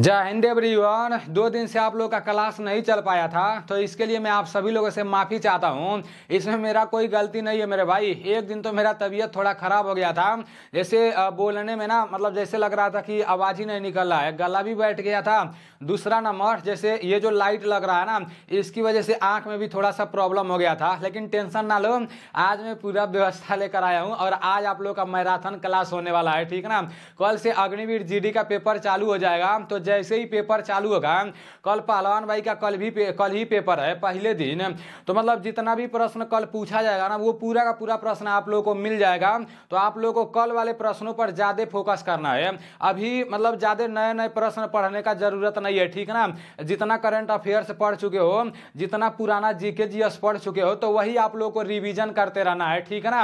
जय हिंद एवरीवन दो दिन से आप लोग का क्लास नहीं चल पाया था तो इसके लिए मैं आप सभी लोगों से माफ़ी चाहता हूँ इसमें मेरा कोई गलती नहीं है मेरे भाई एक दिन तो मेरा तबीयत थोड़ा ख़राब हो गया था जैसे बोलने में ना मतलब जैसे लग रहा था कि आवाज़ ही नहीं निकल रहा है गला भी बैठ गया था दूसरा नंबर जैसे ये जो लाइट लग रहा है ना इसकी वजह से आँख में भी थोड़ा सा प्रॉब्लम हो गया था लेकिन टेंशन ना लो आज मैं पूरा व्यवस्था लेकर आया हूँ और आज आप लोग का मैराथन क्लास होने वाला है ठीक ना कल से अग्निवीर जी का पेपर चालू हो जाएगा तो जैसे ही पेपर चालू होगा कल पहलवान भाई का कल भी कल ही पेपर है पहले दिन तो मतलब जितना भी प्रश्न कल पूछा जाएगा ना वो पूरा का पूरा प्रश्न आप लोगों को मिल जाएगा तो आप लोगों को कल वाले प्रश्नों पर ज़्यादा फोकस करना है अभी मतलब ज़्यादा नए नए प्रश्न पढ़ने का जरूरत नहीं है ठीक ना जितना करंट अफेयर्स पढ़ चुके हो जितना पुराना जीके जी पढ़ चुके हो तो वही आप लोग को रिविजन करते रहना है ठीक है ना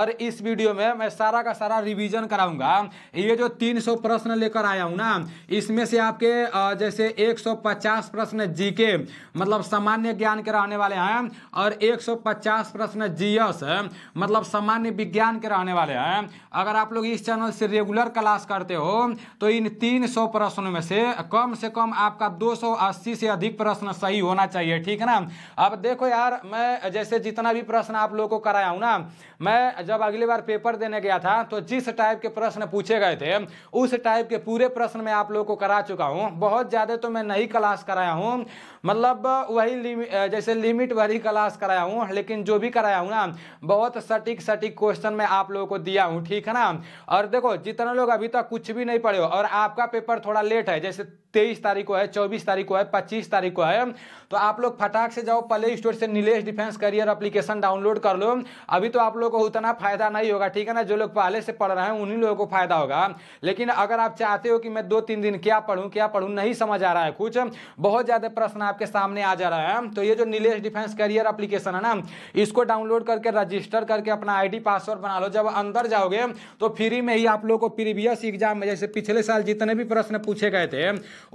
और इस वीडियो में मैं सारा का सारा रिविजन कराऊंगा ये जो तीन प्रश्न लेकर आया हूँ ना इसमें जैसे आपके जैसे 150 प्रश्न जीके मतलब सामान्य ज्ञान के रहने वाले हैं और 150 प्रश्न जीएस मतलब सामान्य विज्ञान के रहने वाले हैं अगर आप लोग इस चैनल से रेगुलर क्लास करते हो तो इन 300 प्रश्नों में से कम से कम आपका 280 से अधिक प्रश्न सही होना चाहिए ठीक है ना अब देखो यार मैं जैसे जितना भी प्रश्न आप लोगों को कराया हूँ ना मैं जब अगली बार पेपर देने गया था तो जिस टाइप के प्रश्न पूछे गए थे उस टाइप के पूरे प्रश्न में आप लोगों को करा चुका हूँ बहुत ज़्यादा तो मैं नहीं क्लास कराया हूँ मतलब वही लिमि, जैसे लिमिट वही क्लास कराया हूँ लेकिन जो भी कराया हूँ ना बहुत सटीक सटीक क्वेश्चन मैं आप लोगों को दिया हूँ ठीक है ना और देखो जितने लोग अभी तक कुछ भी नहीं पढ़े हो और आपका पेपर थोड़ा लेट है जैसे तेईस तारीख को है चौबीस तारीख को है पच्चीस तारीख को है तो आप लोग फटाक से जाओ प्ले स्टोर से Nilesh defence career application download कर लो अभी तो आप लोग को उतना फायदा नहीं होगा ठीक है ना जो लोग पहले से पढ़ रहे हैं उन्हीं लोगों को फायदा होगा लेकिन अगर आप चाहते हो कि मैं दो तीन दिन क्या पढ़ूँ क्या पढ़ूँ नहीं समझ आ रहा है कुछ बहुत ज़्यादा प्रश्न आपके सामने आ जा रहा है तो ये जो नीलेश डिफेंस करियर अप्लीकेशन है ना इसको डाउनलोड करके रजिस्टर करके अपना आई पासवर्ड बना लो जब अंदर जाओगे तो फ्री में ही आप लोग को प्रीवियस एग्जाम में जैसे पिछले साल जितने भी प्रश्न पूछे गए थे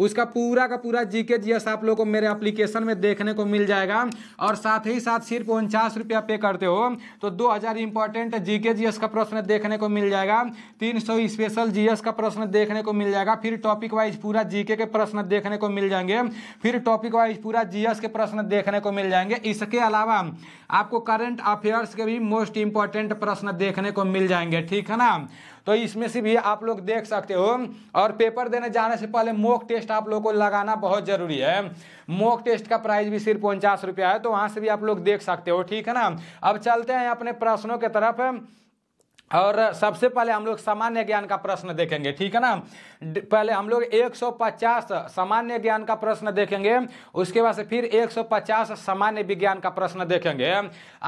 उसका पूरा का पूरा जीके जीएस आप लोग को मेरे एप्लीकेशन में देखने को मिल जाएगा और साथ ही साथ सिर्फ उनचास रुपया पे करते हो तो दो हज़ार इंपॉर्टेंट जीके जीएस का प्रश्न देखने को मिल जाएगा तीन सौ स्पेशल जीएस का प्रश्न देखने को मिल जाएगा फिर टॉपिक वाइज पूरा जीके के प्रश्न देखने को मिल जाएंगे फिर टॉपिक वाइज पूरा जीएस के प्रश्न देखने को मिल जाएंगे इसके अलावा आपको करंट अफेयर्स के भी मोस्ट इंपॉर्टेंट प्रश्न देखने को मिल जाएंगे ठीक है ना तो इसमें से भी आप लोग देख सकते हो और पेपर देने जाने से पहले मोक टेस्ट आप लोग को लगाना बहुत ज़रूरी है मोक टेस्ट का प्राइस भी सिर्फ उनचास रुपया है तो वहां से भी आप लोग देख सकते हो ठीक है ना अब चलते हैं अपने प्रश्नों की तरफ और सबसे पहले हम लोग सामान्य ज्ञान का प्रश्न देखेंगे ठीक है ना पहले हम लोग 150 सामान्य ज्ञान का प्रश्न देखेंगे उसके बाद से फिर 150 सामान्य विज्ञान का प्रश्न देखेंगे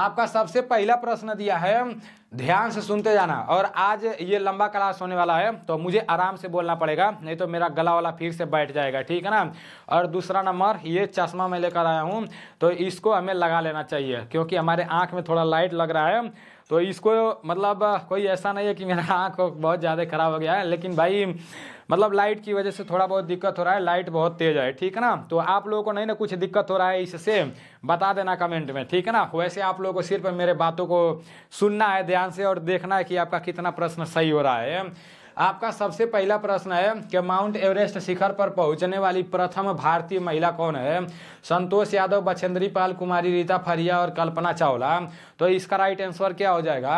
आपका सबसे पहला प्रश्न दिया है ध्यान से सुनते जाना और आज ये लंबा क्लास होने वाला है तो मुझे आराम से बोलना पड़ेगा नहीं तो मेरा गला वाला फिर से बैठ जाएगा ठीक है ना और दूसरा नंबर ये चश्मा मैं लेकर आया हूँ तो इसको हमें लगा लेना चाहिए क्योंकि हमारे आँख में थोड़ा लाइट लग रहा है तो इसको मतलब कोई ऐसा नहीं है कि मेरा आँख बहुत ज़्यादा खराब हो गया है लेकिन भाई मतलब लाइट की वजह से थोड़ा बहुत दिक्कत हो रहा है लाइट बहुत तेज है ठीक है ना तो आप लोगों को नहीं ना कुछ दिक्कत हो रहा है इससे बता देना कमेंट में ठीक है ना वैसे आप लोगों को सिर्फ मेरे बातों को सुनना है ध्यान से और देखना है कि आपका कितना प्रश्न सही हो रहा है आपका सबसे पहला प्रश्न है कि माउंट एवरेस्ट शिखर पर पहुंचने वाली प्रथम भारतीय महिला कौन है संतोष यादव बछेंद्री पाल कुमारी रीता फरिया और कल्पना चावला तो इसका राइट आंसर क्या हो जाएगा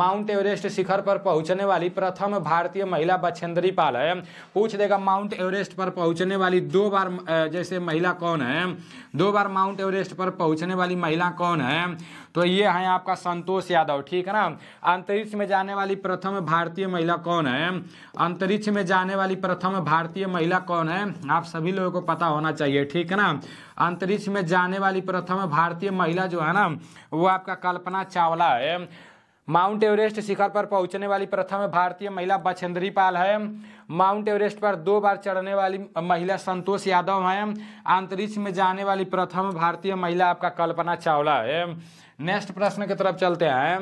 माउंट एवरेस्ट शिखर पर पहुंचने वाली प्रथम भारतीय महिला बछेंद्री पाल है पूछ देगा माउंट एवरेस्ट पर पहुंचने वाली दो बार जैसे महिला कौन है दो बार माउंट एवरेस्ट पर पहुंचने वाली महिला कौन है तो ये है आपका संतोष यादव ठीक है ना अंतरिक्ष में जाने वाली प्रथम भारतीय महिला कौन है अंतरिक्ष में जाने वाली प्रथम भारतीय महिला कौन है आप सभी लोगों को पता होना चाहिए ठीक है ना अंतरिक्ष में जाने वाली प्रथम भारतीय महिला जो है ना वो आपका कल्पना चावला है माउंट एवरेस्ट शिखर पर पहुंचने वाली प्रथम भारतीय महिला बछेंद्री पाल है माउंट एवरेस्ट पर दो बार चढ़ने वाली महिला संतोष यादव है अंतरिक्ष में जाने वाली प्रथम भारतीय महिला आपका कल्पना चावला है नेक्स्ट प्रश्न की तरफ चलते हैं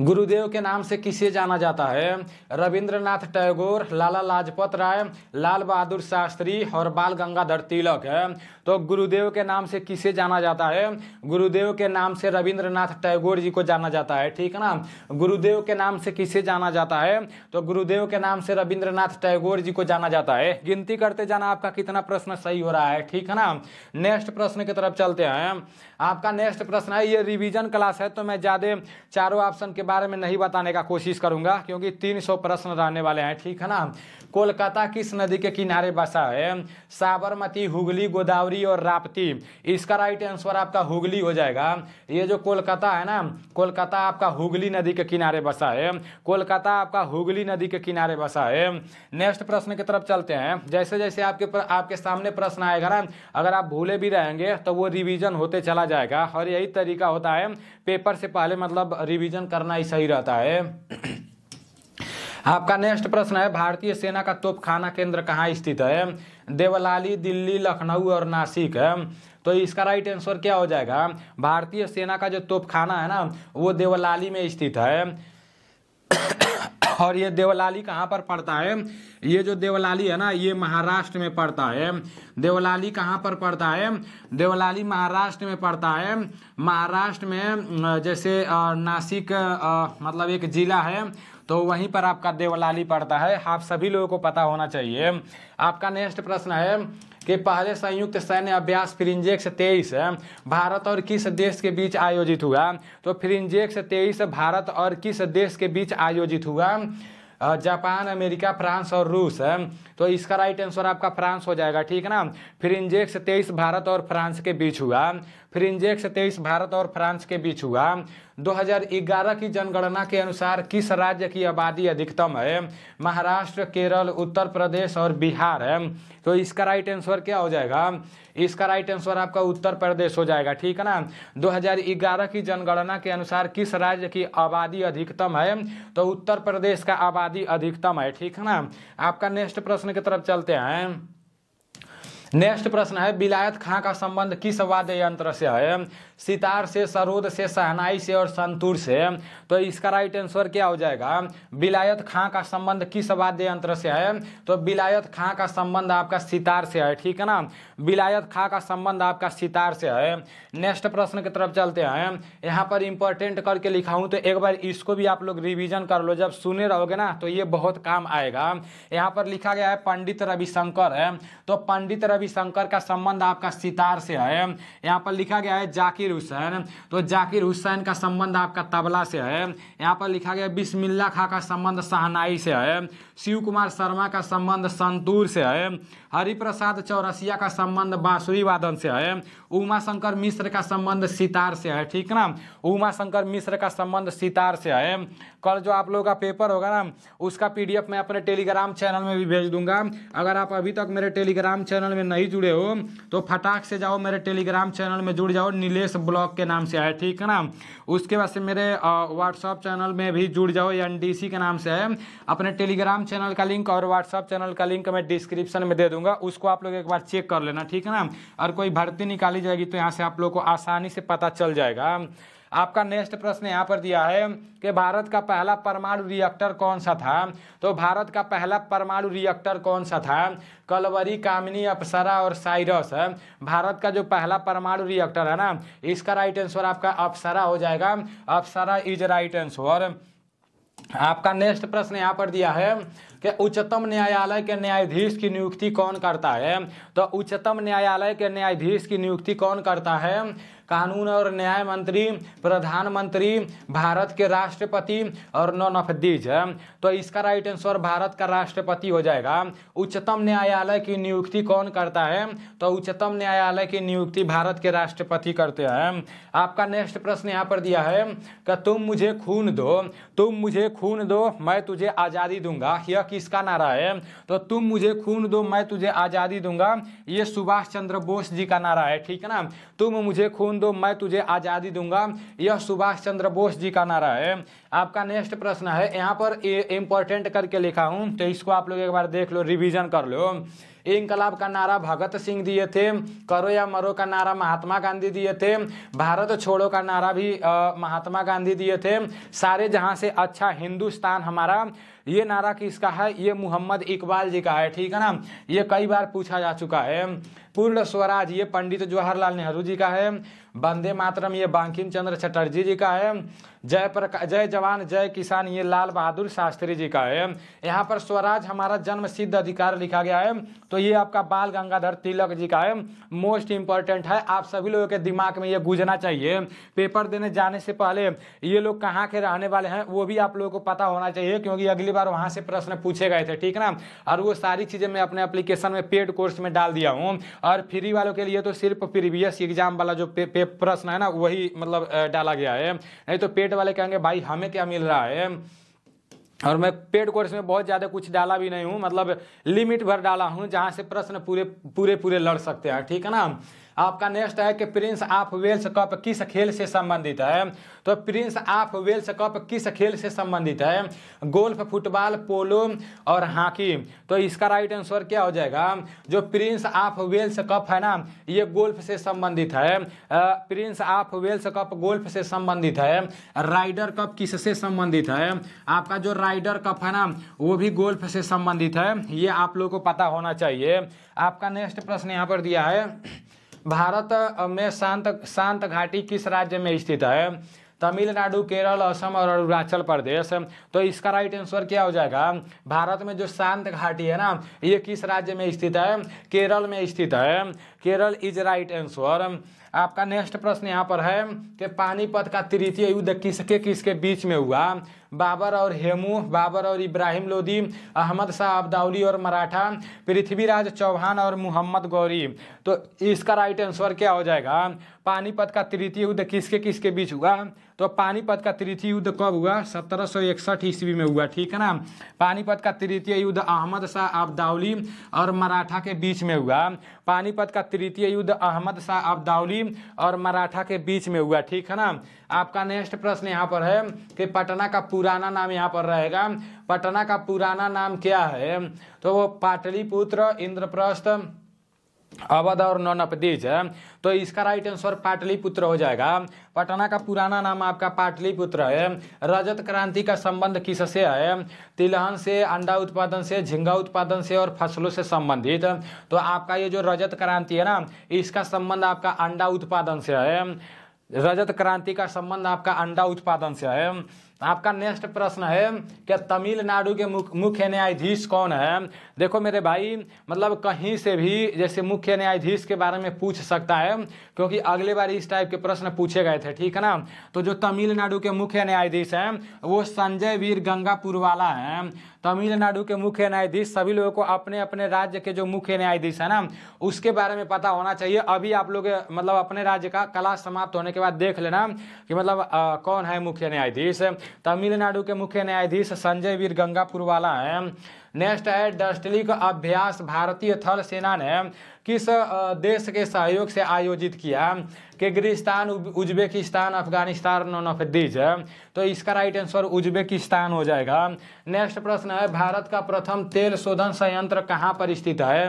गुरुदेव के नाम से किसे जाना जाता है रविंद्रनाथ टैगोर लाला लाजपत राय लाल बहादुर शास्त्री और बाल गंगाधर तिलक है तो गुरुदेव के नाम से किसे जाना जाता है गुरुदेव के नाम से रविंद्रनाथ टैगोर जी को जाना जाता है ठीक है ना गुरुदेव के नाम से किसे जाना जाता है तो गुरुदेव के नाम से रविंद्रनाथ टैगोर जी को जाना जाता है गिनती करते जाना आपका कितना प्रश्न सही हो रहा है ठीक है ना नेक्स्ट प्रश्न की तरफ चलते हैं आपका नेक्स्ट प्रश्न है ये रिवीजन क्लास है तो मैं ज़्यादा चारों ऑप्शन के बारे में नहीं बताने का कोशिश करूंगा क्योंकि 300 प्रश्न रहने वाले हैं ठीक है ना कोलकाता किस नदी के किनारे बसा है साबरमती हुगली गोदावरी और राप्ती इसका राइट आंसर आपका हुगली हो जाएगा ये जो कोलकाता है ना कोलकाता आपका हुगली नदी के किनारे बसा है कोलकाता आपका हुगली नदी के किनारे बसा है नेक्स्ट प्रश्न की तरफ चलते हैं जैसे जैसे आपके पर, आपके सामने प्रश्न आएगा ना अगर आप भूले भी रहेंगे तो वो रिविजन होते चला आ जाएगा और यही तरीका होता है पेपर से पहले मतलब रिवीजन करना ही सही रहता है आपका नेक्स्ट प्रश्न है भारतीय सेना का तोपखाना केंद्र कहाँ स्थित है देवलाली दिल्ली लखनऊ और नासिक है तो इसका राइट आंसर क्या हो जाएगा भारतीय सेना का जो तोपखाना है ना वो देवलाली में स्थित है और ये देवलाली कहाँ पर पड़ता है ये जो देवलाली है ना ये महाराष्ट्र में पड़ता है देवलाली कहाँ पर पड़ता है देवलाली महाराष्ट्र में पड़ता है महाराष्ट्र में जैसे नासिक मतलब एक जिला है तो वहीं पर आपका देवलाली पड़ता है आप सभी लोगों को पता होना चाहिए आपका नेक्स्ट प्रश्न है के पहले संयुक्त सैन्य अभ्यास फिरिंजेक्स तेईस भारत और किस देश के बीच आयोजित हुआ तो फिरिंजेक्स तेईस भारत और किस देश के बीच आयोजित हुआ जापान अमेरिका फ्रांस और रूस तो इसका राइट आंसर आपका फ्रांस हो जाएगा ठीक है ना फिर इंजेक्स तेईस भारत और फ्रांस के बीच हुआ फिर इंजेक्स तेईस भारत और फ्रांस के बीच हुआ 2011 की जनगणना के अनुसार किस राज्य की आबादी अधिकतम है महाराष्ट्र केरल उत्तर प्रदेश और बिहार है तो इसका राइट आंसर क्या हो जाएगा इसका राइट आंसर आपका उत्तर प्रदेश हो जाएगा ठीक है ना 2011 की जनगणना के अनुसार किस राज्य की आबादी अधिकतम है तो उत्तर प्रदेश का आबादी अधिकतम है ठीक है ना आपका नेक्स्ट प्रश्न प्रश्न की तरफ चलते हैं नेक्स्ट प्रश्न है विलायत खां का संबंध किस वाद्य यंत्र से है सितार से सरोद से सहनाई से और संतूर से तो इसका राइट आंसर क्या हो जाएगा बिलायत खां का संबंध किस वाद्य यंत्र से है तो बिलायत खां का संबंध आपका सितार से है ठीक है ना बिलायत खां का संबंध आपका सितार से है नेक्स्ट प्रश्न की तरफ चलते हैं यहाँ पर इंपॉर्टेंट करके लिखा हूँ तो एक बार इसको भी आप लोग रिविजन कर लो जब सुने रहोगे ना तो ये बहुत काम आएगा यहाँ पर लिखा गया है पंडित रविशंकर है तो पंडित रविशंकर का संबंध आपका सितार से है यहाँ पर लिखा गया है जाकिर जाकिर हुसैन तो जाकिर हुसैन का संबंध आपका तबला से है यहाँ पर लिखा गया बिस्मिल्ला खां का संबंध सहनाई से है शिव कुमार शर्मा का संबंध संतूर से है हरिप्रसाद चौरसिया का संबंध बांसुरी वादन से है उमा शंकर मिश्र का संबंध सितार से है ठीक ना उमा शंकर मिश्र का संबंध सितार से है कल जो आप लोगों का पेपर होगा ना उसका पी मैं अपने टेलीग्राम चैनल में भी भेज दूंगा अगर आप अभी तक मेरे टेलीग्राम चैनल में नहीं जुड़े हो तो फटाक से जाओ मेरे टेलीग्राम चैनल में जुड़ जाओ नीलेष ब्लॉग के नाम से है ठीक है ना उसके बाद से मेरे व्हाट्सअप चैनल में भी जुड़ जाओ एन के नाम से है अपने टेलीग्राम चैनल का लिंक और व्हाट्सअप चैनल का लिंक मैं डिस्क्रिप्शन में दे दूंगा उसको आप लोग एक बार चेक कर लेना ठीक है ना और कोई भर्ती निकाली जाएगी तो यहाँ से आप लोग को आसानी से पता चल जाएगा आपका नेक्स्ट प्रश्न यहाँ पर दिया है कि भारत का पहला परमाणु रिएक्टर कौन सा था तो भारत का पहला परमाणु रिएक्टर कौन सा था कलवरी कामिनी अप्सरा और साइरस भारत का जो पहला परमाणु रिएक्टर है ना इसका राइट आंसर आपका अप्सरा हो जाएगा अप्सरा इज राइट आंसर आपका नेक्स्ट प्रश्न यहाँ पर दिया है कि उच्चतम न्यायालय के न्यायाधीश की नियुक्ति कौन करता है तो उच्चतम न्यायालय के न्यायाधीश की नियुक्ति कौन करता है कानून और न्याय मंत्री प्रधानमंत्री भारत के राष्ट्रपति और नॉन दीज तो इसका राइट आंसर भारत का राष्ट्रपति हो जाएगा उच्चतम न्यायालय की नियुक्ति कौन करता है तो उच्चतम न्यायालय की नियुक्ति भारत के राष्ट्रपति करते हैं आपका नेक्स्ट प्रश्न यहाँ पर दिया है कि तुम मुझे खून दो तुम मुझे खून दो मैं तुझे आज़ादी दूंगा यह किसका नारा है तो तुम मुझे खून दो मैं तुझे आज़ादी दूंगा ये सुभाष चंद्र बोस जी का नारा है ठीक है ना तुम मुझे खून खून दो मैं तुझे आज़ादी दूंगा यह सुभाष चंद्र बोस जी का नारा है आपका नेक्स्ट प्रश्न है यहाँ पर इंपॉर्टेंट करके लिखा हूँ तो इसको आप लोग एक बार देख लो रिविजन कर लो इनकलाब का नारा भगत सिंह दिए थे करो या मरो का नारा महात्मा गांधी दिए थे भारत छोड़ो का नारा भी आ, महात्मा गांधी दिए थे सारे जहाँ से अच्छा हिंदुस्तान हमारा ये नारा किसका है ये मोहम्मद इकबाल जी का है ठीक है ना ये कई बार पूछा जा चुका है पूर्ण स्वराज ये पंडित जवाहरलाल नेहरू जी का है वंदे मातरम ये बांकिम चंद्र चटर्जी जी का है जय प्रका जय जवान जय किसान ये लाल बहादुर शास्त्री जी का है यहाँ पर स्वराज हमारा जन्म सिद्ध अधिकार लिखा गया है तो ये आपका बाल गंगाधर तिलक जी का है मोस्ट इंपॉर्टेंट है आप सभी लोगों के दिमाग में ये गूंजना चाहिए पेपर देने जाने से पहले ये लोग कहाँ के रहने वाले हैं वो भी आप लोगों को पता होना चाहिए क्योंकि अगली बार वहाँ से प्रश्न पूछे गए थे ठीक ना और वो सारी चीज़ें मैं अपने एप्लीकेशन में पेड कोर्स में डाल दिया हूँ और फ्री वालों के लिए तो सिर्फ प्रीवियस एग्जाम वाला जो प्रश्न है ना वही मतलब डाला गया है नहीं तो पेड वाले कहेंगे भाई हमें क्या मिल रहा है और मैं पेड कोर्स में बहुत ज़्यादा कुछ डाला भी नहीं हूँ मतलब लिमिट भर डाला हूँ जहाँ से प्रश्न पूरे पूरे पूरे लड़ सकते हैं ठीक है ना आपका नेक्स्ट है कि प्रिंस ऑफ वेल्स कप किस खेल से संबंधित है तो प्रिंस ऑफ वेल्स कप किस खेल से संबंधित है गोल्फ फुटबॉल पोलो और हॉकी तो इसका राइट आंसर क्या हो जाएगा जो प्रिंस ऑफ वेल्स कप है ना ये गोल्फ से संबंधित है Prince of Wales cup golf से संबंधित है राइडर कप किस से संबंधित है आपका जो राइडर कप है ना वो भी गोल्फ से संबंधित है ये आप लोगों को पता होना चाहिए आपका नेक्स्ट प्रश्न यहाँ पर दिया है भारत में शांत शांत घाटी किस राज्य में स्थित है तमिलनाडु केरल असम और अरुणाचल प्रदेश तो इसका राइट आंसर क्या हो जाएगा भारत में जो शांत घाटी है ना ये किस राज्य में स्थित है केरल में स्थित है केरल इज राइट आंसर आपका नेक्स्ट प्रश्न यहाँ पर है कि पानीपत का तृतीय युद्ध किसके किसके बीच में हुआ बाबर और हेमू बाबर और इब्राहिम लोदी अहमद शाह अब्दाउली और मराठा पृथ्वीराज चौहान और मोहम्मद गौरी तो इसका राइट आंसर क्या हो जाएगा पानीपत का तृतीय युद्ध किसके किसके बीच हुआ तो पानीपत का तृतीय युद्ध कब हुआ सत्रह सौ इकसठ ईस्वी में हुआ ठीक है ना पानीपत का तृतीय युद्ध अहमद शाह अब्दावली और मराठा के बीच में हुआ पानीपत का तृतीय युद्ध अहमद शाह अब्दावली और मराठा के बीच में हुआ ठीक है ना आपका नेक्स्ट प्रश्न यहाँ पर है कि पटना का पुराना नाम यहाँ पर रहेगा पटना का पुराना नाम क्या है तो वो पाटलिपुत्र इंद्रप्रस्थ अवध और नौनपदीज तो इसका राइट आंसर पाटलिपुत्र हो जाएगा पटना का पुराना नाम आपका पाटलिपुत्र है रजत क्रांति का संबंध किससे है तिलहन से अंडा उत्पादन से झिंगा उत्पादन से और फसलों से संबंधित तो आपका ये जो रजत क्रांति है ना इसका संबंध आपका अंडा उत्पादन से है रजत क्रांति का संबंध आपका अंडा उत्पादन से है तो आपका नेक्स्ट प्रश्न है कि तमिलनाडु के मुख्य न्यायाधीश कौन है देखो मेरे भाई मतलब कहीं से भी जैसे मुख्य न्यायाधीश के बारे में पूछ सकता है क्योंकि अगले बार इस टाइप के प्रश्न पूछे गए थे ठीक है ना तो जो तमिलनाडु के मुख्य न्यायाधीश हैं वो संजय वीर गंगापुर वाला हैं तमिलनाडु के मुख्य न्यायाधीश सभी लोगों को अपने अपने राज्य के जो मुख्य न्यायाधीश है ना उसके बारे में पता होना चाहिए अभी आप लोग मतलब अपने राज्य का कला समाप्त होने के बाद देख लेना कि मतलब आ, कौन है मुख्य न्यायाधीश तमिलनाडु के मुख्य न्यायाधीश संजय वीर गंगापुर वाला है नेक्स्ट है डस्टलिक अभ्यास भारतीय थल सेना ने किस देश के सहयोग से आयोजित किया किर्गिस्तान उज्बेकिस्तान अफगानिस्तान नॉन दीज तो इसका राइट आंसर उज्बेकिस्तान हो जाएगा नेक्स्ट प्रश्न है भारत का प्रथम तेल शोधन संयंत्र कहाँ पर स्थित है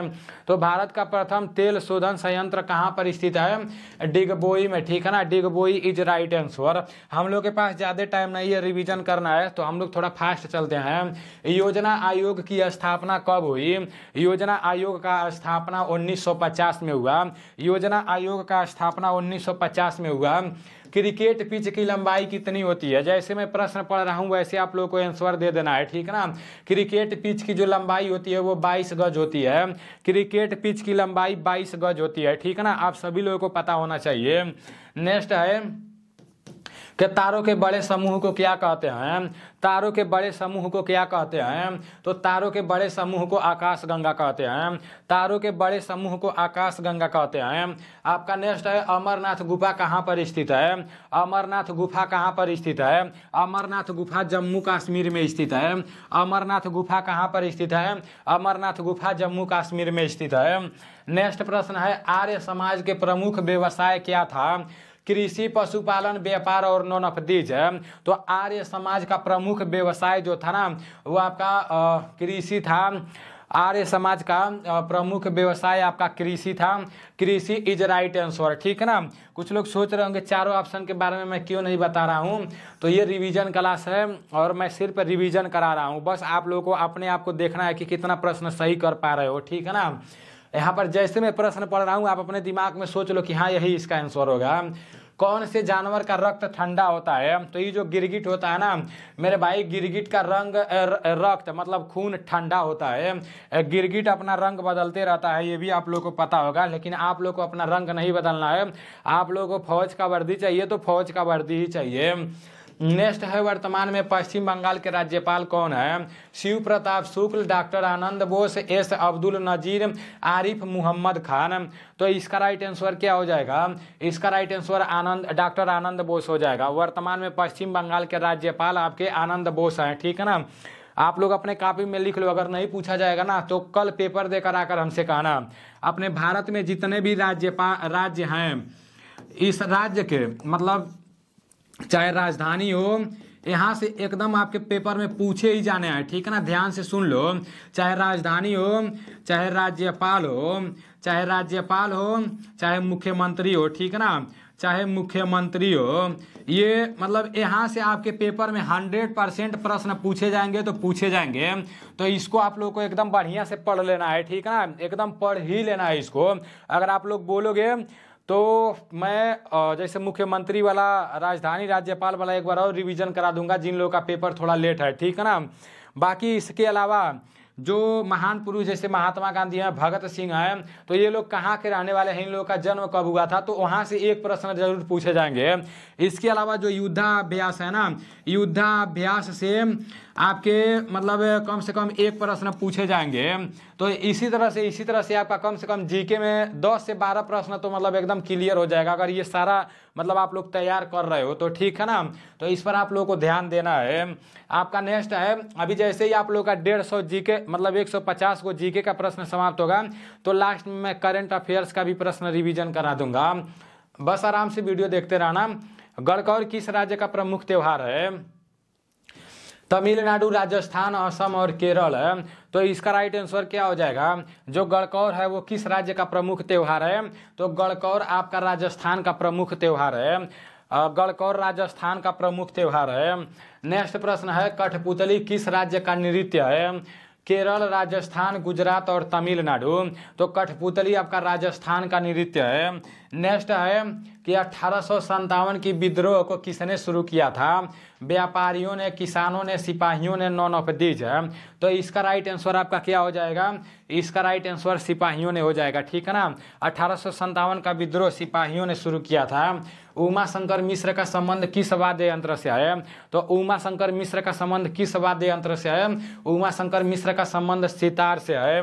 तो भारत का प्रथम तेल शोधन संयंत्र कहाँ पर स्थित है डिगबोई में ठीक है ना डिगबोई इज राइट आंसर हम लोग के पास ज़्यादा टाइम नहीं है रिविजन करना है तो हम लोग थोड़ा फास्ट चलते हैं योजना आयोग की स्थापना कब हुई योजना आयोग का स्थापना उन्नीस में हुआ योजना आयोग का स्थापना उन्नीस में हुआ क्रिकेट पिच की लंबाई कितनी होती है जैसे मैं प्रश्न पढ़ रहा हूँ वैसे आप लोग को आंसर दे देना है ठीक ना क्रिकेट पिच की जो लंबाई होती है वो बाईस गज होती है क्रिकेट पिच की लंबाई बाईस गज होती है ठीक ना आप सभी लोगों को पता होना चाहिए नेक्स्ट है कि तारों के बड़े समूह को क्या कहते हैं तारों के बड़े समूह को क्या कहते हैं तो तारों के बड़े समूह को आकाश गंगा कहते हैं तारों के बड़े समूह को आकाश गंगा कहते हैं आपका नेक्स्ट है अमरनाथ गुफा कहाँ पर स्थित है अमरनाथ गुफा कहाँ पर स्थित है अमरनाथ गुफा जम्मू कश्मीर में स्थित है अमरनाथ गुफा कहाँ पर स्थित है अमरनाथ गुफा जम्मू कश्मीर में स्थित है नेक्स्ट प्रश्न है आर्य समाज के प्रमुख व्यवसाय क्या था कृषि पशुपालन व्यापार और नॉन अफदीज तो आर्य समाज का प्रमुख व्यवसाय जो था ना वो आपका कृषि था आर्य समाज का प्रमुख व्यवसाय आपका कृषि था कृषि इज राइट आंसर ठीक है ना कुछ लोग सोच रहे होंगे चारों ऑप्शन के बारे में मैं क्यों नहीं बता रहा हूँ तो ये रिवीजन क्लास है और मैं सिर्फ रिवीजन करा रहा हूँ बस आप लोगों को अपने आप को देखना है कि कितना प्रश्न सही कर पा रहे हो ठीक है ना यहाँ पर जैसे मैं प्रश्न पढ़ रहा हूँ आप अपने दिमाग में सोच लो कि हाँ यही इसका आंसर होगा कौन से जानवर का रक्त ठंडा होता है तो ये जो गिरगिट होता है ना मेरे भाई गिरगिट का रंग रक्त मतलब खून ठंडा होता है गिरगिट अपना रंग बदलते रहता है ये भी आप लोग को पता होगा लेकिन आप लोग को अपना रंग नहीं बदलना है आप लोगों को फौज का वर्दी चाहिए तो फौज का वर्दी ही चाहिए नेक्स्ट है वर्तमान में पश्चिम बंगाल के राज्यपाल कौन है शिव प्रताप शुक्ल डॉक्टर आनंद बोस एस अब्दुल नजीर आरिफ मुहम्मद खान तो इसका राइट आंसर क्या हो जाएगा इसका right answer Anand doctor Anand Bose हो जाएगा वर्तमान में पश्चिम बंगाल के राज्यपाल आपके आनंद बोस हैं ठीक है ना आप लोग अपने कापी में लिख लो अगर नहीं पूछा जाएगा ना तो कल पेपर देकर आकर हमसे कहना अपने भारत में जितने भी राज्यपाल राज्य हैं इस राज्य के मतलब चाहे राजधानी हो यहाँ से एकदम आपके पेपर में पूछे ही जाने हैं ठीक है ना ध्यान से सुन लो चाहे राजधानी हो चाहे राज्यपाल हो चाहे राज्यपाल हो चाहे मुख्यमंत्री हो ठीक है ना चाहे मुख्यमंत्री हो ये मतलब यहाँ से आपके पेपर में हंड्रेड परसेंट प्रश्न पूछे जाएंगे तो पूछे जाएंगे तो इसको आप लोग को एकदम बढ़िया से पढ़ लेना है ठीक है ना एकदम पढ़ ही लेना है इसको अगर आप लोग बोलोगे तो मैं जैसे मुख्यमंत्री वाला राजधानी राज्यपाल वाला एक बार और रिवीजन करा दूंगा जिन लोगों का पेपर थोड़ा लेट है ठीक है ना बाकी इसके अलावा जो महान पुरुष जैसे महात्मा गांधी हैं भगत सिंह हैं तो ये लोग कहाँ के रहने वाले हैं इन लोगों का जन्म कब हुआ था तो वहाँ से एक प्रश्न जरूर पूछे जाएंगे इसके अलावा जो युद्धाभ्यास है ना युद्धाभ्यास से आपके मतलब कम से कम एक प्रश्न पूछे जाएंगे तो इसी तरह से इसी तरह से आपका कम से कम जीके में 10 से 12 प्रश्न तो मतलब एकदम क्लियर हो जाएगा अगर ये सारा मतलब आप लोग तैयार कर रहे हो तो ठीक है ना तो इस पर आप लोगों को ध्यान देना है आपका नेक्स्ट है अभी जैसे ही आप लोग का डेढ़ सौ जी के मतलब एक सौ पचास को जी का प्रश्न समाप्त होगा तो लास्ट में मैं करेंट अफेयर्स का भी प्रश्न रिविजन करा दूंगा बस आराम से वीडियो देखते रहना गढ़कौर किस राज्य का प्रमुख त्यौहार है तमिलनाडु राजस्थान असम और केरल तो इसका राइट आंसर क्या हो जाएगा जो गणकौर है वो किस राज्य का प्रमुख त्यौहार है तो गणकौर आपका राजस्थान का प्रमुख त्यौहार है गणकौर राजस्थान का प्रमुख त्यौहार है नेक्स्ट प्रश्न है कठपुतली किस राज्य का नृत्य है केरल राजस्थान गुजरात और तमिलनाडु तो कठपुतली आपका राजस्थान का नृत्य है नेक्स्ट है कि अठारह की विद्रोह को किसने शुरू किया था व्यापारियों ने किसानों ने सिपाहियों ने नॉन ऑफ दीज है तो इसका राइट आंसर आपका क्या हो जाएगा इसका राइट आंसर सिपाहियों ने हो जाएगा ठीक है ना अठारह का विद्रोह सिपाहियों ने शुरू किया था उमा शंकर मिश्र का संबंध किस वाद्य यंत्र से है तो उमा शंकर मिश्र का संबंध किस वाद्य यंत्र से है उमा शंकर मिश्र का संबंध सितार से है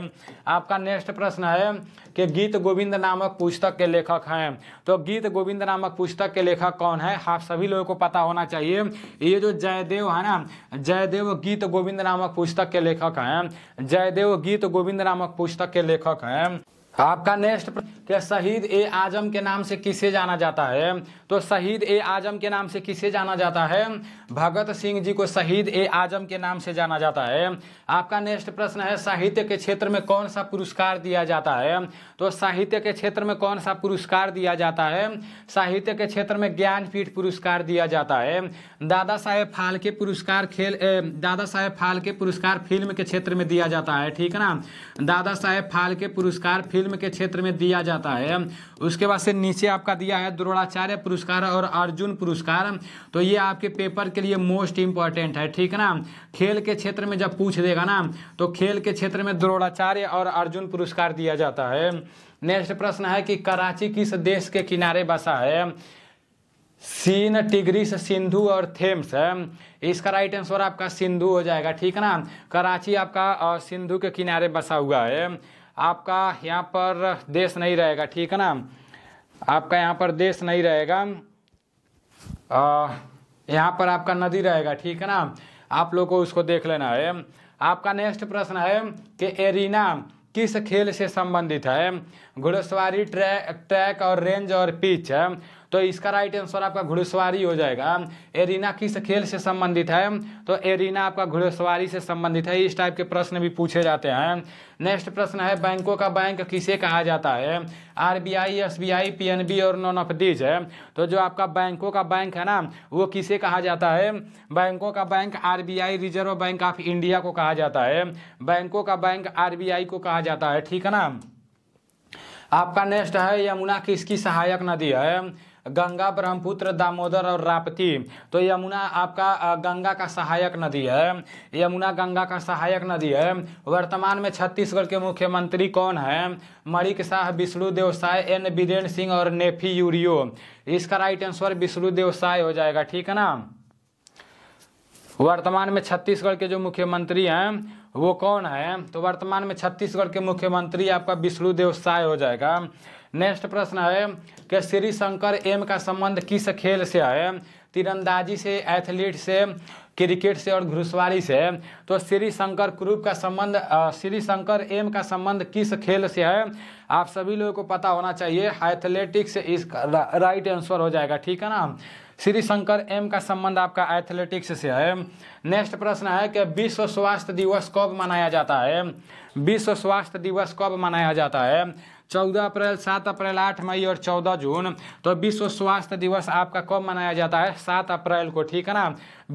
आपका नेक्स्ट प्रश्न है कि गीत गोविंद नामक पुस्तक के लेखक हैं हैं तो गीत गोविंद नामक पुस्तक के लेखक कौन है आप सभी लोगों को पता होना चाहिए ये जो जयदेव है ना जयदेव गीत गोविंद नामक पुस्तक के लेखक हैं जयदेव गीत गोविंद नामक पुस्तक के लेखक हैं आपका नेक्स्ट क्या शहीद ए आजम के नाम से किसे जाना जाता है तो शहीद ए आजम के नाम से किसे जाना जाता है भगत सिंह जी को शहीद ए आजम के नाम से जाना जाता है आपका नेक्स्ट प्रश्न है साहित्य के क्षेत्र में कौन सा पुरस्कार दिया जाता है तो साहित्य के क्षेत्र में कौन सा पुरस्कार दिया जाता है साहित्य के क्षेत्र में ज्ञानपीठ पुरस्कार दिया जाता है दादा साहेब फालके पुरस्कार खेल दादा साहेब फालके पुरस्कार फिल्म के क्षेत्र में दिया जाता है ठीक है ना दादा साहेब फालके पुरस्कार फिल्म फिल्म के क्षेत्र में दिया जाता है उसके बाद से नीचे आपका दिया है द्रोणाचार्य पुरस्कार और अर्जुन पुरस्कार तो ये आपके पेपर के लिए मोस्ट इंपॉर्टेंट है ठीक ना खेल के क्षेत्र में जब पूछ देगा ना तो खेल के क्षेत्र में द्रोणाचार्य और अर्जुन पुरस्कार दिया जाता है नेक्स्ट प्रश्न है कि कराची किस देश के किनारे बसा है सीन टिग्रिस सिंधु और थेम्स है इसका राइट आंसर आपका सिंधु हो जाएगा ठीक है ना कराची आपका सिंधु के किनारे बसा हुआ है आपका यहाँ पर देश नहीं रहेगा ठीक है ना आपका यहाँ पर देश नहीं रहेगा यहाँ पर आपका नदी रहेगा ठीक है ना आप लोग को उसको देख लेना है आपका नेक्स्ट प्रश्न है कि एरिना किस खेल से संबंधित है घुड़सवारी ट्रैक ट्रैक और रेंज और पिच है तो इसका राइट आंसर आपका घुड़सवारी हो जाएगा एरिना किस खेल से संबंधित है तो एरिना आपका घुड़सवारी से संबंधित है इस टाइप के प्रश्न भी पूछे जाते हैं नेक्स्ट प्रश्न है बैंकों का बैंक किसे कहा जाता है R B I S B I P N B और नॉन ऑफ डीज है तो जो आपका बैंकों का बैंक है ना वो किसे कहा जाता है बैंकों का bank R B I reserve bank of India को कहा जाता है बैंकों का बैंक आर बी आई को कहा जाता है ठीक है ना आपका नेक्स्ट है यमुना किसकी सहायक नदी है गंगा ब्रह्मपुत्र दामोदर और राप्ती तो यमुना आपका गंगा का सहायक नदी है यमुना गंगा का सहायक नदी है वर्तमान में छत्तीसगढ़ के मुख्यमंत्री कौन है मणिक शाह विष्णु देवसाय एन बीरेन्द्र सिंह और नेफी यूरियो इसका राइट आंसर विष्णु देवसाय हो जाएगा ठीक है ना वर्तमान में छत्तीसगढ़ के जो मुख्यमंत्री हैं वो कौन है तो वर्तमान में छत्तीसगढ़ के मुख्यमंत्री आपका विष्णु देवसाय हो जाएगा नेक्स्ट प्रश्न है कि श्री शंकर एम का संबंध किस खेल से है तीरंदाजी से एथलीट से क्रिकेट से और घुड़सवारी से तो श्री शंकर क्रूप का संबंध श्री शंकर एम का संबंध किस खेल से है आप सभी लोगों को पता होना चाहिए एथलेटिक्स इसका राइट आंसर हो जाएगा ठीक है ना श्री शंकर एम का संबंध आपका एथलेटिक्स से है नेक्स्ट प्रश्न है कि विश्व स्वास्थ्य दिवस कब मनाया जाता है विश्व स्वास्थ्य दिवस कब मनाया जाता है चौदह अप्रैल सात अप्रैल आठ मई और चौदह जून तो विश्व स्वास्थ्य दिवस आपका कब मनाया जाता है सात अप्रैल को ठीक है ना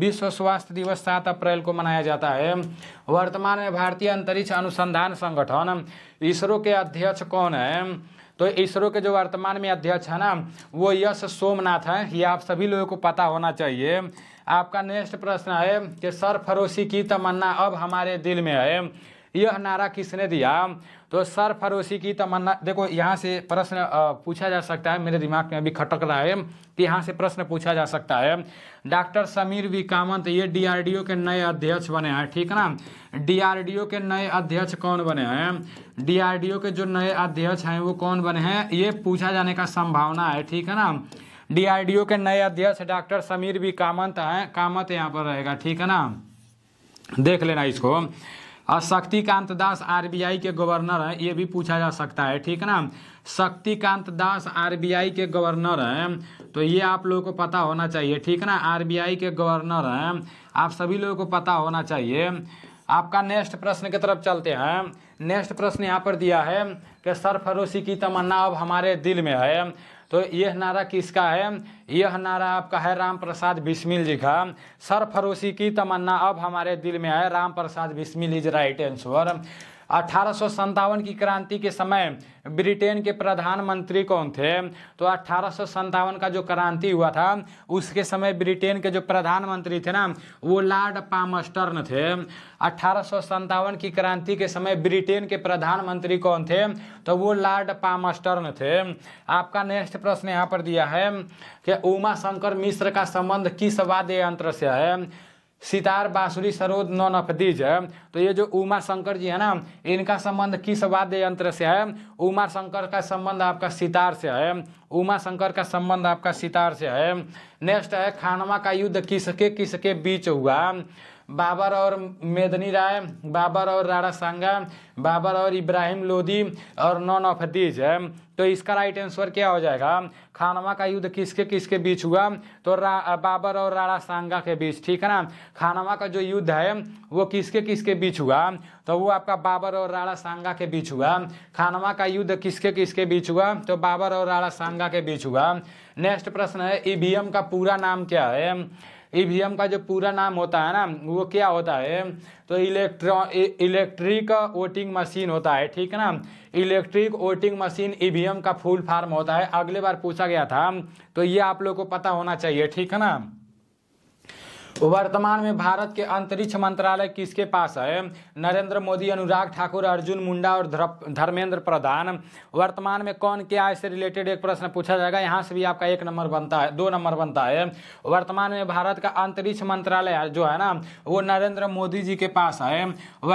विश्व स्वास्थ्य दिवस सात अप्रैल को मनाया जाता है वर्तमान में भारतीय अंतरिक्ष अनुसंधान संगठन इसरो के अध्यक्ष कौन है तो इसरो के जो वर्तमान में अध्यक्ष है ना वो यश सोमनाथ है ये आप सभी लोगों को पता होना चाहिए आपका नेक्स्ट प्रश्न है कि सर फरोशी की तमन्ना अब हमारे दिल में है यह नारा किसने दिया तो सर सरफरोशी की तमन्ना देखो यहाँ से प्रश्न पूछा जा सकता है मेरे दिमाग में अभी खटक रहा है कि यहाँ से प्रश्न पूछा जा सकता है डॉक्टर समीर वी कामत ये डीआरडीओ के नए अध्यक्ष बने हैं ठीक ना डीआरडीओ के नए अध्यक्ष कौन बने हैं डीआरडीओ के जो नए अध्यक्ष हैं वो कौन बने हैं ये पूछा जाने का संभावना है ठीक है ना डीआरडीओ के नए अध्यक्ष डॉक्टर समीर वी कामत हैं कामत यहाँ पर रहेगा ठीक है ना देख लेना इसको और शक्तिकांत दास आरबीआई के गवर्नर हैं ये भी पूछा जा सकता है ठीक ना शक्तिकांत दास आरबीआई के गवर्नर हैं तो ये आप लोगों को पता होना चाहिए ठीक ना आरबीआई के गवर्नर हैं आप सभी लोगों को पता होना चाहिए आपका नेक्स्ट प्रश्न की तरफ चलते हैं नेक्स्ट प्रश्न यहाँ पर दिया है कि सरफरोशी की तमन्ना अब हमारे दिल में है तो यह नारा किसका है यह नारा आपका है राम प्रसाद बिस्मिल जी का सरफरोशी की तमन्ना अब हमारे दिल में है Ram Prasad Bismil is right answer अठारह की क्रांति के समय ब्रिटेन के प्रधानमंत्री कौन थे तो अठारह का जो क्रांति हुआ था उसके समय ब्रिटेन के जो प्रधानमंत्री थे ना वो लॉर्ड पामस्टर्न थे अठारह की क्रांति के समय ब्रिटेन के प्रधानमंत्री कौन थे तो वो लॉर्ड पामस्टर्न थे आपका नेक्स्ट प्रश्न यहाँ पर दिया है कि उमा शंकर मिश्र का संबंध किस वाद्य यंत्र से है सितार बांसुरी सरोद नौ नफदीज तो ये जो उमा शंकर जी है ना इनका संबंध किस वाद्य यंत्र से है उमा शंकर का संबंध आपका सितार से है उमा शंकर का संबंध आपका सितार से है नेक्स्ट है खानवा का युद्ध किसके किसके बीच हुआ बाबर और मेदनी राय बाबर और राणा सांगा बाबर और इब्राहिम लोधी और नॉन ऑफ दीज है तो इसका राइट आंसर क्या हो जाएगा खानवा का युद्ध किसके किसके बीच हुआ तो बाबर और राणा सांगा के बीच ठीक है ना खानवा का जो युद्ध है वो किसके किसके बीच हुआ तो वो आपका बाबर और राणा सांगा के बीच हुआ खानवा का युद्ध किसके किसके बीच हुआ तो बाबर और राणा सांगा के बीच हुआ नेक्स्ट प्रश्न है ईवीएम का पूरा नाम क्या है ई का जो पूरा नाम होता है ना वो क्या होता है तो इलेक्ट्रॉ इलेक्ट्रिक वोटिंग मशीन होता है ठीक है ना इलेक्ट्रिक वोटिंग मशीन ई का फुल फार्म होता है अगले बार पूछा गया था तो ये आप लोग को पता होना चाहिए ठीक है ना वर्तमान में भारत के अंतरिक्ष मंत्रालय किसके पास है नरेंद्र मोदी अनुराग ठाकुर अर्जुन मुंडा और धर्मेंद्र प्रधान वर्तमान में कौन क्या इससे रिलेटेड एक प्रश्न पूछा जाएगा यहाँ से भी आपका एक नंबर बनता है दो नंबर बनता है वर्तमान में भारत का अंतरिक्ष मंत्रालय जो है ना वो नरेंद्र मोदी जी के पास है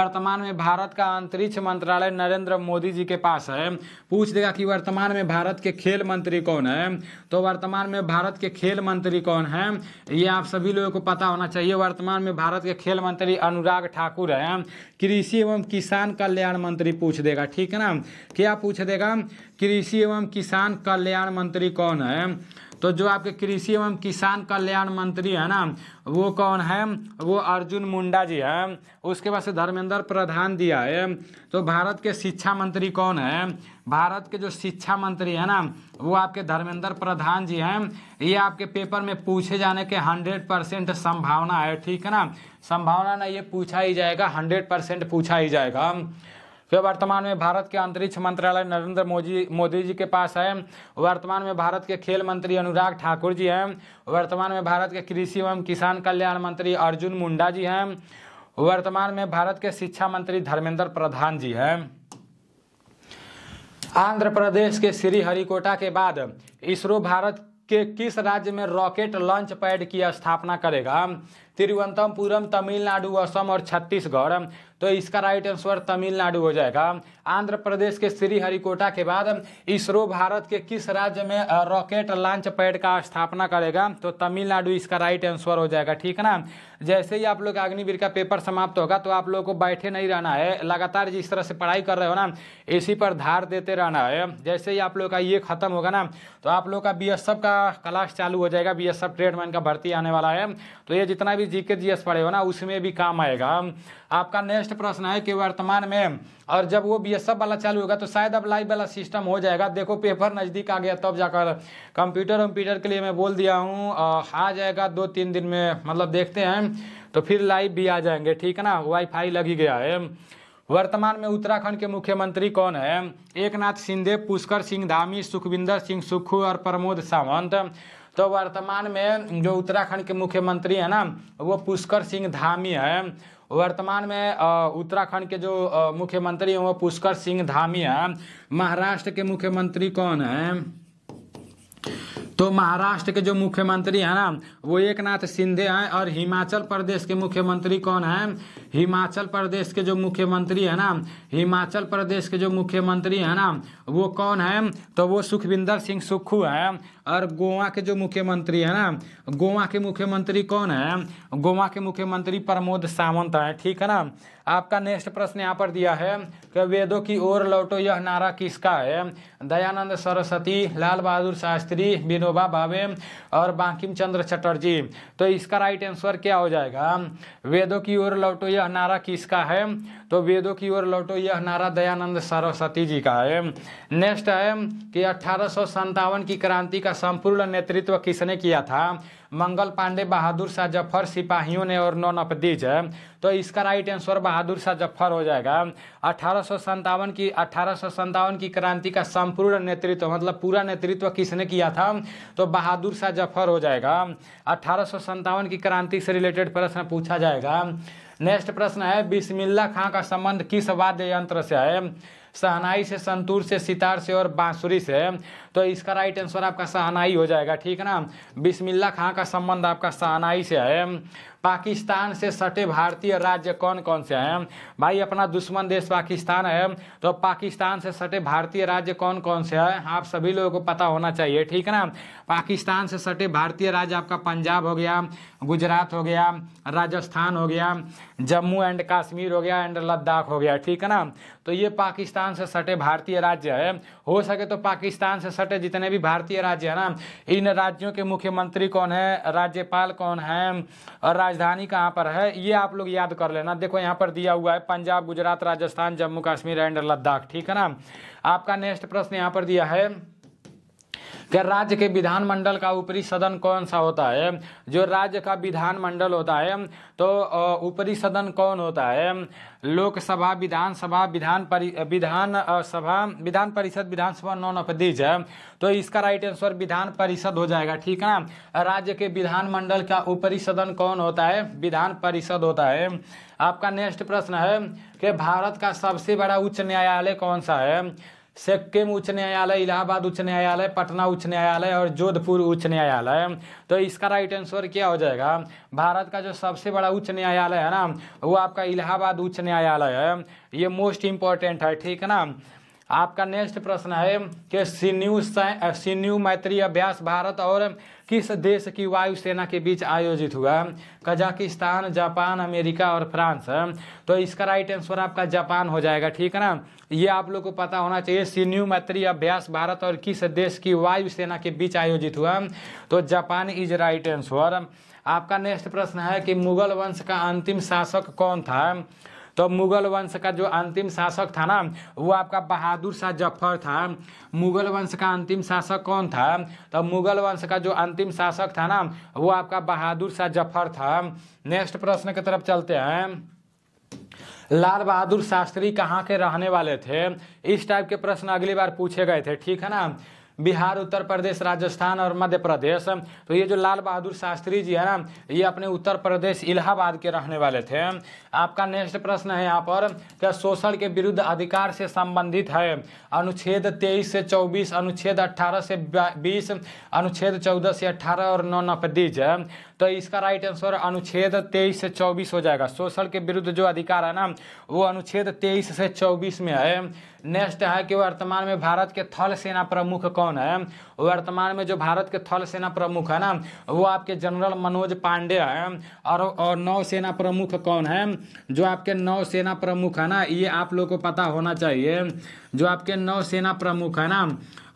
वर्तमान में भारत का अंतरिक्ष मंत्रालय नरेंद्र मोदी जी के पास है पूछ देगा कि वर्तमान में भारत के खेल मंत्री कौन है तो वर्तमान में भारत के खेल मंत्री कौन है ये आप सभी लोगों को पता पता होना चाहिए वर्तमान में भारत के खेल मंत्री अनुराग ठाकुर है कृषि एवं किसान कल्याण मंत्री पूछ देगा ठीक है ना क्या पूछ देगा कृषि एवं किसान कल्याण मंत्री कौन है तो जो आपके कृषि एवं किसान कल्याण मंत्री है ना वो कौन है वो अर्जुन मुंडा जी है उसके बाद से धर्मेंद्र प्रधान दिया है तो भारत के शिक्षा मंत्री कौन है भारत के जो शिक्षा मंत्री है ना वो आपके धर्मेंद्र प्रधान जी हैं ये आपके पेपर में पूछे जाने के हंड्रेड परसेंट संभावना है ठीक है ना संभावना ना ये पूछा ही जाएगा हंड्रेड परसेंट पूछा ही जाएगा वे वर्तमान में भारत के अंतरिक्ष मंत्रालय नरेंद्र मोदी मोदी जी के पास है वर्तमान में भारत के खेल मंत्री अनुराग ठाकुर जी हैं वर्तमान में भारत के कृषि एवं किसान कल्याण मंत्री अर्जुन मुंडा जी हैं वर्तमान में भारत के शिक्षा मंत्री धर्मेंद्र प्रधान जी हैं आंध्र प्रदेश के श्रीहरिकोटा के बाद इसरो भारत के किस राज्य में रॉकेट लॉन्च पैड की स्थापना करेगा तिरुवनंतपुरम तमिलनाडु असम और छत्तीसगढ़ तो इसका राइट आंसर तमिलनाडु हो जाएगा आंध्र प्रदेश के श्रीहरिकोटा के बाद इसरो भारत के किस राज्य में रॉकेट लॉन्च पैड का स्थापना करेगा तो तमिलनाडु इसका राइट आंसर हो जाएगा ठीक है ना जैसे ही आप लोग अग्निवीर का पेपर समाप्त होगा तो आप लोगों को बैठे नहीं रहना है लगातार जिस तरह से पढ़ाई कर रहे हो ना इसी पर धार देते रहना है जैसे ही आप लोग का ये खत्म होगा ना तो आप लोग का बी का क्लास चालू हो जाएगा बी एस ट्रेडमैन का भर्ती आने वाला है तो ये जितना भी भी जीके के जी एस पढ़े हो ना उसमें भी काम आएगा आपका नेक्स्ट प्रश्न है कि वर्तमान में और जब वो बी एस एफ वाला चालू होगा तो शायद अब लाइव वाला सिस्टम हो जाएगा देखो पेपर नज़दीक आ गया तब तो जाकर कंप्यूटर वम्प्यूटर के लिए मैं बोल दिया हूँ आ जाएगा दो तीन दिन में मतलब देखते हैं तो फिर लाइव भी आ जाएंगे ठीक है ना वाईफाई लग ही गया है वर्तमान में उत्तराखंड के मुख्यमंत्री कौन है एकनाथ नाथ सिंधे पुष्कर सिंह धामी सुखविंदर सिंह सुक्खू और प्रमोद सावंत तो वर्तमान में जो उत्तराखंड के मुख्यमंत्री है ना वो पुष्कर सिंह धामी है वर्तमान में उत्तराखंड के जो मुख्यमंत्री हैं वो पुष्कर सिंह धामी है महाराष्ट्र के मुख्यमंत्री कौन है तो महाराष्ट्र के जो मुख्यमंत्री है ना वो एक नाथ शिंदे हैं और हिमाचल प्रदेश के मुख्यमंत्री कौन है हिमाचल प्रदेश के जो मुख्यमंत्री है ना हिमाचल प्रदेश के जो मुख्यमंत्री है ना वो कौन है तो वो सुखविंदर सिंह सुक्खू है और गोवा के जो मुख्यमंत्री है ना गोवा के मुख्यमंत्री कौन है गोवा के मुख्यमंत्री प्रमोद सावंत है ठीक है ना आपका नेक्स्ट प्रश्न यहाँ पर दिया है कि वेदों की ओर लौटो यह नारा किसका है दयानंद सरस्वती लाल बहादुर शास्त्री विनोबा भावे और बांकिम चंद्र चटर्जी तो इसका राइट आंसर क्या हो जाएगा वेदों की ओर लौटो यह नारा किसका है तो वेदों की ओर लौटो यह नारा दयानंद सरस्वती जी का है नेक्स्ट है कि अठारह की क्रांति का संपूर्ण नेतृत्व किसने किया था मंगल पांडे बहादुर शाह जफर सिपाहियों ने और नॉन अपदीज है तो इसका राइट आंसर बहादुर शाह जफर हो जाएगा अठारह की अठारह की क्रांति का संपूर्ण नेतृत्व मतलब पूरा नेतृत्व किसने किया था तो बहादुर शाह जफर हो जाएगा अठारह की क्रांति से रिलेटेड प्रश्न पूछा जाएगा नेक्स्ट प्रश्न है बिस्मिल्ला खां का संबंध किस वाद्य यंत्र से है सहनाई से संतूर से सितार से और बांसुरी से तो इसका राइट आंसर आपका सहनाई हो जाएगा ठीक है ना बिस्मिल्ला खां का संबंध आपका सहनाई से है पाकिस्तान से सटे भारतीय राज्य कौन कौन से हैं भाई अपना दुश्मन देश पाकिस्तान है तो पाकिस्तान से सटे भारतीय राज्य कौन कौन से हैं आप सभी लोगों को पता होना चाहिए ठीक है ना पाकिस्तान से सटे भारतीय राज्य आपका पंजाब हो गया गुजरात हो गया राजस्थान हो गया जम्मू एंड कश्मीर हो गया एंड लद्दाख हो गया ठीक है ना तो ये पाकिस्तान से सटे भारतीय राज्य है हो सके तो पाकिस्तान से सटे जितने भी भारतीय राज्य हैं ना इन राज्यों के मुख्यमंत्री कौन है राज्यपाल कौन है और राजधानी कहाँ पर है ये आप लोग याद कर लेना देखो यहाँ पर दिया हुआ है पंजाब गुजरात राजस्थान जम्मू कश्मीर एंड लद्दाख ठीक है ना आपका नेक्स्ट प्रश्न यहाँ पर दिया है कि राज्य के विधानमंडल का ऊपरी सदन कौन सा होता है जो राज्य का विधानमंडल होता है तो ऊपरी सदन कौन होता है लोकसभा विधानसभा विधान परि विधान सभा विधान परिषद विधानसभा नॉन अफदीज है तो इसका राइट आंसर विधान परिषद हो जाएगा ठीक है ना राज्य के विधानमंडल का ऊपरी सदन कौन होता है विधान परिषद होता है आपका नेक्स्ट प्रश्न है कि भारत का सबसे बड़ा उच्च न्यायालय कौन सा है सिक्किम उच्च न्यायालय इलाहाबाद उच्च न्यायालय पटना उच्च न्यायालय और जोधपुर उच्च न्यायालय तो इसका राइट आंसर क्या हो जाएगा भारत का जो सबसे बड़ा उच्च न्यायालय है ना वो आपका इलाहाबाद उच्च न्यायालय है ये मोस्ट इम्पोर्टेंट है ठीक है ना आपका नेक्स्ट प्रश्न है कि सिन्यू सिन्यू मैत्री अभ्यास भारत और किस देश की वायुसेना के बीच आयोजित हुआ कजाकिस्तान जापान अमेरिका और फ्रांस तो इसका राइट आंसर आपका जापान हो जाएगा ठीक है ना ये आप लोग को पता होना चाहिए सिन्यू मैत्री अभ्यास भारत और किस देश की वायुसेना के बीच आयोजित हुआ तो जापान इज राइट आंसर आपका नेक्स्ट प्रश्न है कि मुगल वंश का अंतिम शासक कौन था तो मुगल वंश का जो अंतिम शासक था ना वो आपका बहादुर शाह जफर था मुगल वंश का अंतिम शासक कौन था तो मुगल वंश का जो अंतिम शासक था ना वो आपका बहादुर शाह जफर था नेक्स्ट प्रश्न की तरफ चलते हैं लाल बहादुर शास्त्री कहाँ के रहने वाले थे इस टाइप के प्रश्न अगली बार पूछे गए थे ठीक है ना बिहार उत्तर प्रदेश राजस्थान और मध्य प्रदेश तो ये जो लाल बहादुर शास्त्री जी है ना ये अपने उत्तर प्रदेश इलाहाबाद के रहने वाले थे आपका नेक्स्ट प्रश्न है यहाँ पर क्या शोषण के विरुद्ध अधिकार से संबंधित है अनुच्छेद 23 से 24 अनुच्छेद 18 से 20 अनुच्छेद 14 से 18 और नौ नफदीज तो इसका राइट आंसर अनुच्छेद तेईस से चौबीस हो जाएगा शोषण के विरुद्ध जो अधिकार है ना वो अनुच्छेद तेईस से चौबीस में है नेक्स्ट है कि वर्तमान में भारत के थल सेना प्रमुख कौन है वर्तमान में जो भारत के थल सेना प्रमुख है ना वो आपके जनरल मनोज पांडे है और और नौसेना प्रमुख कौन है जो आपके नौसेना प्रमुख है ना ये आप लोग को पता होना चाहिए जो आपके नौसेना प्रमुख है ना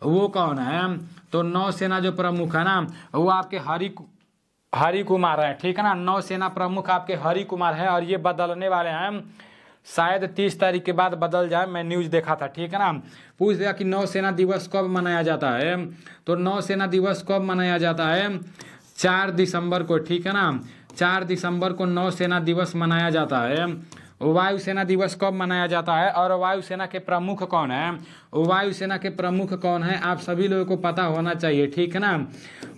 वो कौन है तो नौसेना जो प्रमुख है ना वो आपके हरि हरि कुमार है ठीक है ना नौसेना प्रमुख आपके हरि कुमार है और ये बदलने वाले हैं शायद तीस तारीख के बाद बदल जाए मैं न्यूज देखा था ठीक है ना पूछ दिया कि नौसेना दिवस कब मनाया जाता है तो नौसेना दिवस कब मनाया जाता है चार दिसंबर को ठीक है ना चार दिसंबर को नौसेना दिवस मनाया जाता है वायुसेना दिवस कब मनाया जाता है और वायुसेना के प्रमुख कौन है वायुसेना के प्रमुख कौन है आप सभी लोगों को पता होना चाहिए ठीक है ना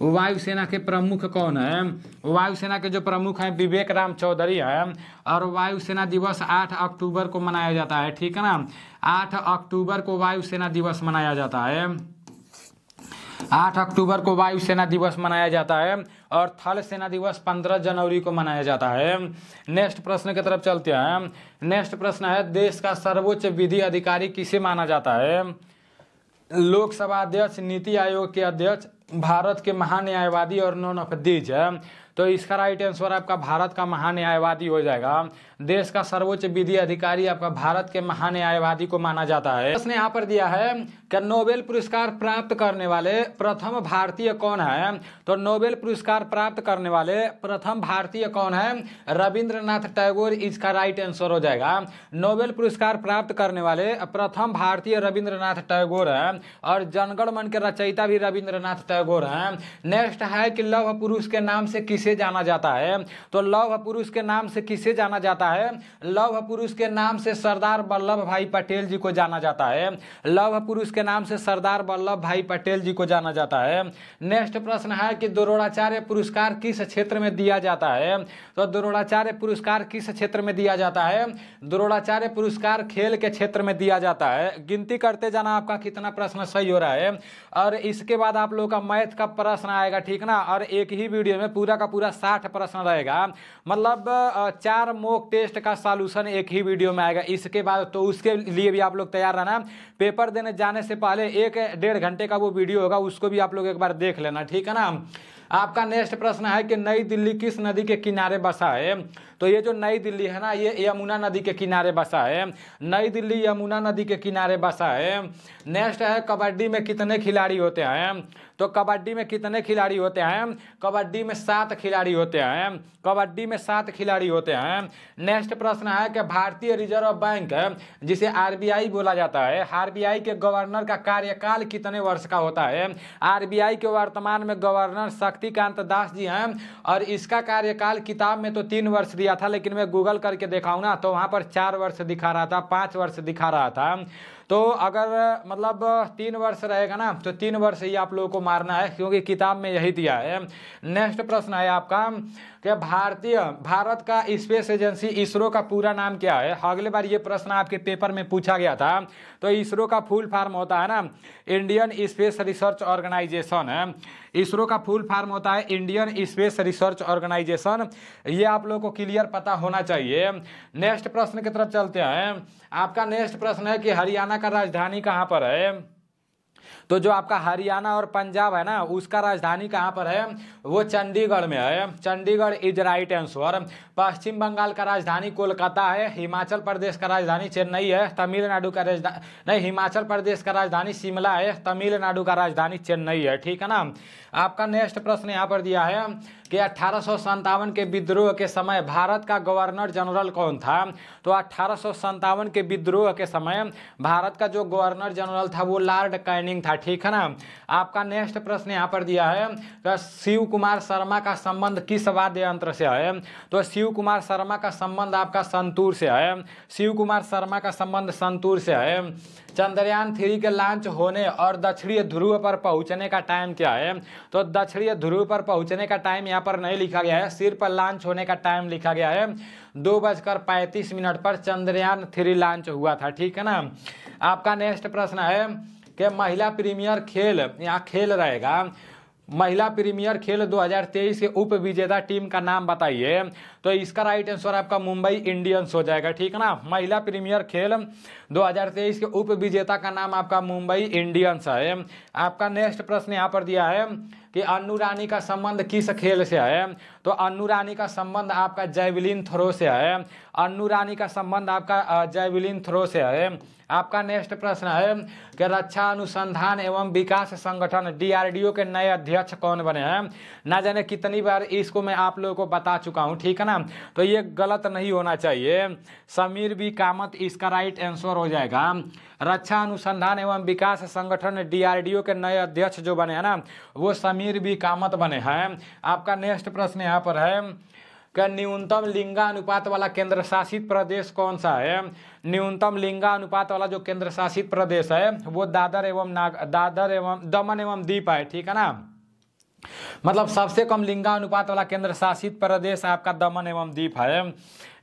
वायुसेना के प्रमुख कौन है वायुसेना के जो प्रमुख हैं विवेक राम चौधरी है और वायुसेना दिवस आठ अक्टूबर को मनाया जाता है ठीक है ना आठ अक्टूबर को वायुसेना दिवस मनाया जाता है आठ अक्टूबर को वायुसेना दिवस मनाया जाता है और थल सेना दिवस 15 जनवरी को मनाया जाता है नेक्स्ट प्रश्न की तरफ चलते हैं नेक्स्ट प्रश्न है देश का सर्वोच्च विधि अधिकारी किसे माना जाता है लोकसभा अध्यक्ष नीति आयोग के अध्यक्ष भारत के महान्यायवादी और नॉन ऑफ दीज है तो इसका राइट आंसर आपका भारत का महान्यायवादी हो जाएगा देश का सर्वोच्च विधि अधिकारी आपका भारत के महान्यायवादी को माना जाता है प्रश्न यहाँ पर दिया है कि नोबेल पुरस्कार प्राप्त करने वाले प्रथम भारतीय कौन है तो नोबेल पुरस्कार प्राप्त करने वाले प्रथम भारतीय कौन है रविंद्रनाथ टैगोर इसका राइट आंसर हो जाएगा नोबेल पुरस्कार प्राप्त करने वाले प्रथम भारतीय रविंद्रनाथ टैगोर है और मन के रचयिता भी रविंद्रनाथ टैगोर है नेक्स्ट है कि लव पुरुष के नाम से किसे जाना जाता है तो लव पुरुष के नाम से किसे जाना जाता जाता है लव पुरुष के नाम से सरदार वल्लभ भाई पटेल जी को जाना जाता है लव पुरुष के नाम से सरदार वल्लभ भाई पटेल जी को जाना जाता है नेक्स्ट प्रश्न है कि द्रोणाचार्य पुरस्कार किस क्षेत्र में दिया जाता है तो द्रोणाचार्य पुरस्कार किस क्षेत्र में दिया जाता है द्रोणाचार्य पुरस्कार खेल के क्षेत्र में दिया जाता है गिनती करते जाना आपका कितना प्रश्न सही हो रहा है और इसके बाद आप लोगों का मैथ का प्रश्न आएगा ठीक ना और एक ही वीडियो में पूरा का पूरा साठ प्रश्न रहेगा मतलब चार मोक टेस्ट का सॉल्यूशन एक ही वीडियो में आएगा इसके बाद तो उसके लिए भी आप लोग तैयार रहना पेपर देने जाने से पहले एक डेढ़ घंटे का वो वीडियो होगा उसको भी आप लोग एक बार देख लेना ठीक है ना आपका नेक्स्ट प्रश्न है कि नई दिल्ली किस नदी के किनारे बसा है तो ये जो नई दिल्ली है ना ये यमुना नदी के किनारे बसा है नई दिल्ली यमुना नदी के किनारे बसा है नेक्स्ट है कबड्डी में कितने खिलाड़ी होते हैं तो कबड्डी में कितने खिलाड़ी होते हैं कबड्डी में सात खिलाड़ी होते हैं कबड्डी में सात खिलाड़ी होते हैं नेक्स्ट प्रश्न है कि भारतीय रिजर्व बैंक जिसे आर बोला जाता है आर के गवर्नर का कार्यकाल कितने वर्ष का होता है आर के वर्तमान में गवर्नर शक्तिकांत दास जी हैं और इसका कार्यकाल किताब में तो तीन वर्ष दिया था लेकिन मैं गूगल करके देखा ना तो वहाँ पर चार वर्ष दिखा रहा था पाँच वर्ष दिखा रहा था तो अगर मतलब तीन वर्ष रहेगा ना तो तीन वर्ष ही आप लोगों को मारना है क्योंकि किताब में यही दिया है नेक्स्ट प्रश्न है आपका क्या भारतीय भारत का स्पेस एजेंसी इसरो का पूरा नाम क्या है अगले बार ये प्रश्न आपके पेपर में पूछा गया था तो इसरो का फुल फॉर्म होता है ना Indian space research organisation ISRO का फुल फॉर्म होता है इंडियन स्पेस रिसर्च ऑर्गेनाइजेशन ये आप लोगों को क्लियर पता होना चाहिए नेक्स्ट प्रश्न की तरफ चलते हैं आपका नेक्स्ट प्रश्न है कि हरियाणा का राजधानी कहाँ पर है तो जो आपका हरियाणा और पंजाब है ना उसका राजधानी कहाँ पर है वो चंडीगढ़ में है Chandigarh is right answer Paschim Bengal का राजधानी कोलकाता है हिमाचल प्रदेश का राजधानी चेन्नई है तमिलनाडु का राजधानी नहीं हिमाचल प्रदेश का राजधानी शिमला है तमिलनाडु का राजधानी चेन्नई है ठीक है ना आपका नेक्स्ट प्रश्न यहाँ पर दिया है कि अठारह के विद्रोह के समय भारत का गवर्नर जनरल कौन था तो अठारह के विद्रोह के समय भारत का जो गवर्नर जनरल था वो लॉर्ड कैनिंग था ठीक है ना आपका नेक्स्ट प्रश्न यहाँ पर दिया है शिव कुमार शर्मा का संबंध किस वाद्य यंत्र से है तो शिव शिव कुमार शर्मा का संबंध आपका संतूर से है शिव कुमार शर्मा का संबंध संतूर से है चंद्रयान थ्री के लॉन्च होने और दक्षिणीय ध्रुव पर पहुंचने का टाइम क्या है तो दक्षिणीय ध्रुव पर पहुंचने का टाइम यहाँ पर नहीं लिखा गया है सिर पर लॉन्च होने का टाइम लिखा गया है दो बजकर पैंतीस मिनट पर चंद्रयान थ्री लॉन्च हुआ था ठीक है ना आपका नेक्स्ट प्रश्न है कि महिला प्रीमियर खेल यहाँ खेल रहेगा महिला प्रीमियर खेल 2023 के उप विजेता टीम का नाम बताइए तो इसका राइट आंसर आपका मुंबई इंडियंस हो जाएगा ठीक है ना महिला प्रीमियर खेल 2023 के उप विजेता का नाम आपका मुंबई इंडियंस है आपका नेक्स्ट प्रश्न यहाँ पर दिया है कि अनु रानी का संबंध किस खेल से है तो अन्नू रानी का संबंध आपका जैवलिन थ्रो से है अन्नू रानी का संबंध आपका जैवलिन थ्रो से है आपका नेक्स्ट प्रश्न है कि रक्षा अनुसंधान एवं विकास संगठन डीआरडीओ के नए अध्यक्ष कौन बने हैं ना जाने कितनी बार इसको मैं आप लोगों को बता चुका हूँ ठीक है ना तो ये गलत नहीं होना चाहिए समीर बी कामत इसका राइट आंसर हो जाएगा रक्षा अनुसंधान एवं विकास संगठन डीआरडीओ के नए अध्यक्ष जो बने हैं ना वो समीर बी कामत बने हैं आपका नेक्स्ट प्रश्न है यहाँ पर है क्या न्यूनतम अनुपात वाला केंद्र शासित प्रदेश कौन सा है न्यूनतम अनुपात वाला जो केंद्र शासित प्रदेश है वो दादर एवं नाग दादर एवं दमन एवं दीप है ठीक है ना मतलब सबसे कम लिंगा अनुपात वाला केंद्र शासित प्रदेश आपका दमन एवं दीप है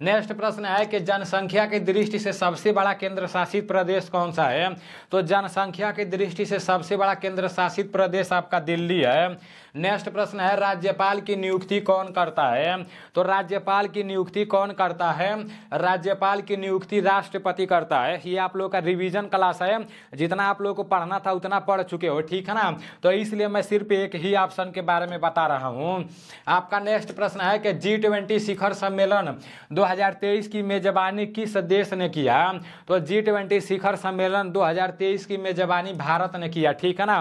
नेक्स्ट प्रश्न है कि जनसंख्या की दृष्टि से सबसे बड़ा केंद्र शासित प्रदेश कौन सा है तो जनसंख्या की दृष्टि से सबसे बड़ा केंद्र शासित प्रदेश आपका दिल्ली है नेक्स्ट प्रश्न है राज्यपाल की नियुक्ति कौन करता है तो राज्यपाल की नियुक्ति कौन करता है राज्यपाल की नियुक्ति राष्ट्रपति करता है ये आप लोग का रिविजन क्लास है जितना आप लोग को पढ़ना था उतना पढ़ चुके हो ठीक है ना तो इसलिए मैं सिर्फ एक ही ऑप्शन के बारे में बता रहा हूँ आपका नेक्स्ट प्रश्न है कि जी ट्वेंटी शिखर सम्मेलन दो 2023 की मेजबानी किस देश ने किया तो जी ट्वेंटी शिखर सम्मेलन 2023 की मेजबानी भारत ने किया ठीक है ना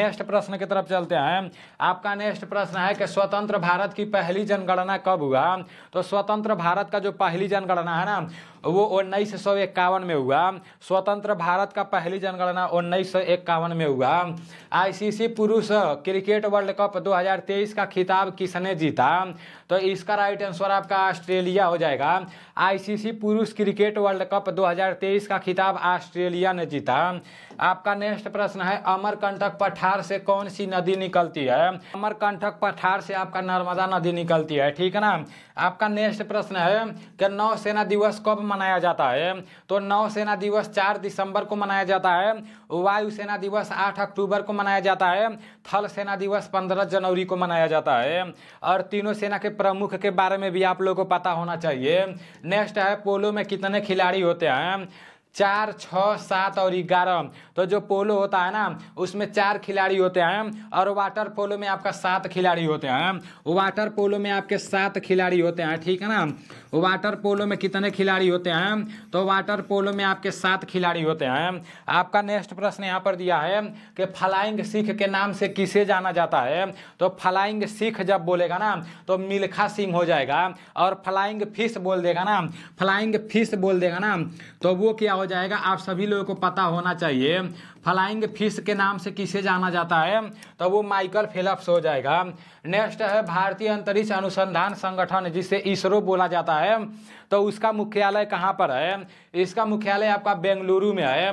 नेक्स्ट प्रश्न की तरफ चलते हैं आपका नेक्स्ट प्रश्न है कि स्वतंत्र भारत की पहली जनगणना कब हुआ तो स्वतंत्र भारत का जो पहली जनगणना है ना वो उन्नीस सौ इक्यावन में हुआ स्वतंत्र भारत का पहली जनगणना उन्नीस सौ इक्यावन में हुआ आईसीसी पुरुष क्रिकेट वर्ल्ड कप 2023 का खिताब किसने जीता तो इसका राइट आंसर आपका ऑस्ट्रेलिया हो जाएगा आईसीसी पुरुष क्रिकेट वर्ल्ड कप 2023 का खिताब ऑस्ट्रेलिया ने जीता आपका नेक्स्ट प्रश्न है अमरकंटक पठार से कौन सी नदी निकलती है अमरकंटक पठार से आपका नर्मदा नदी निकलती है ठीक है ना आपका नेक्स्ट प्रश्न है कि नौसेना दिवस कब मनाया जाता है तो नौसेना दिवस चार दिसंबर को मनाया जाता है वायुसेना दिवस आठ अक्टूबर को मनाया जाता है थल सेना दिवस पंद्रह जनवरी को मनाया जाता है और तीनों सेना के प्रमुख के बारे में भी आप लोगों को पता होना चाहिए नेक्स्ट है पोलो में कितने खिलाड़ी होते हैं चार छः सात और ग्यारह तो जो पोलो होता है ना उसमें चार खिलाड़ी होते हैं और वाटर पोलो में आपका सात खिलाड़ी होते हैं वाटर पोलो में आपके सात खिलाड़ी होते हैं ठीक है ना वाटर पोलो में कितने खिलाड़ी होते हैं तो वाटर पोलो में आपके सात खिलाड़ी होते हैं आपका नेक्स्ट प्रश्न यहाँ पर दिया है कि फ्लाइंग सिख के नाम से किसे जाना जाता है तो फ्लाइंग सिख जब बोलेगा ना तो मिल्खा सिंह हो जाएगा और फ्लाइंग फिश बोल देगा ना फ्लाइंग फिश बोल देगा ना तो वो क्या हो जाएगा आप सभी लोगों को पता होना चाहिए फ्लाइंग फिश के नाम से किसे जाना जाता है तो वो माइकल फिलप्स हो जाएगा नेक्स्ट है भारतीय अंतरिक्ष अनुसंधान संगठन जिसे इसरो बोला जाता है तो उसका मुख्यालय कहाँ पर है इसका मुख्यालय आपका बेंगलुरु में है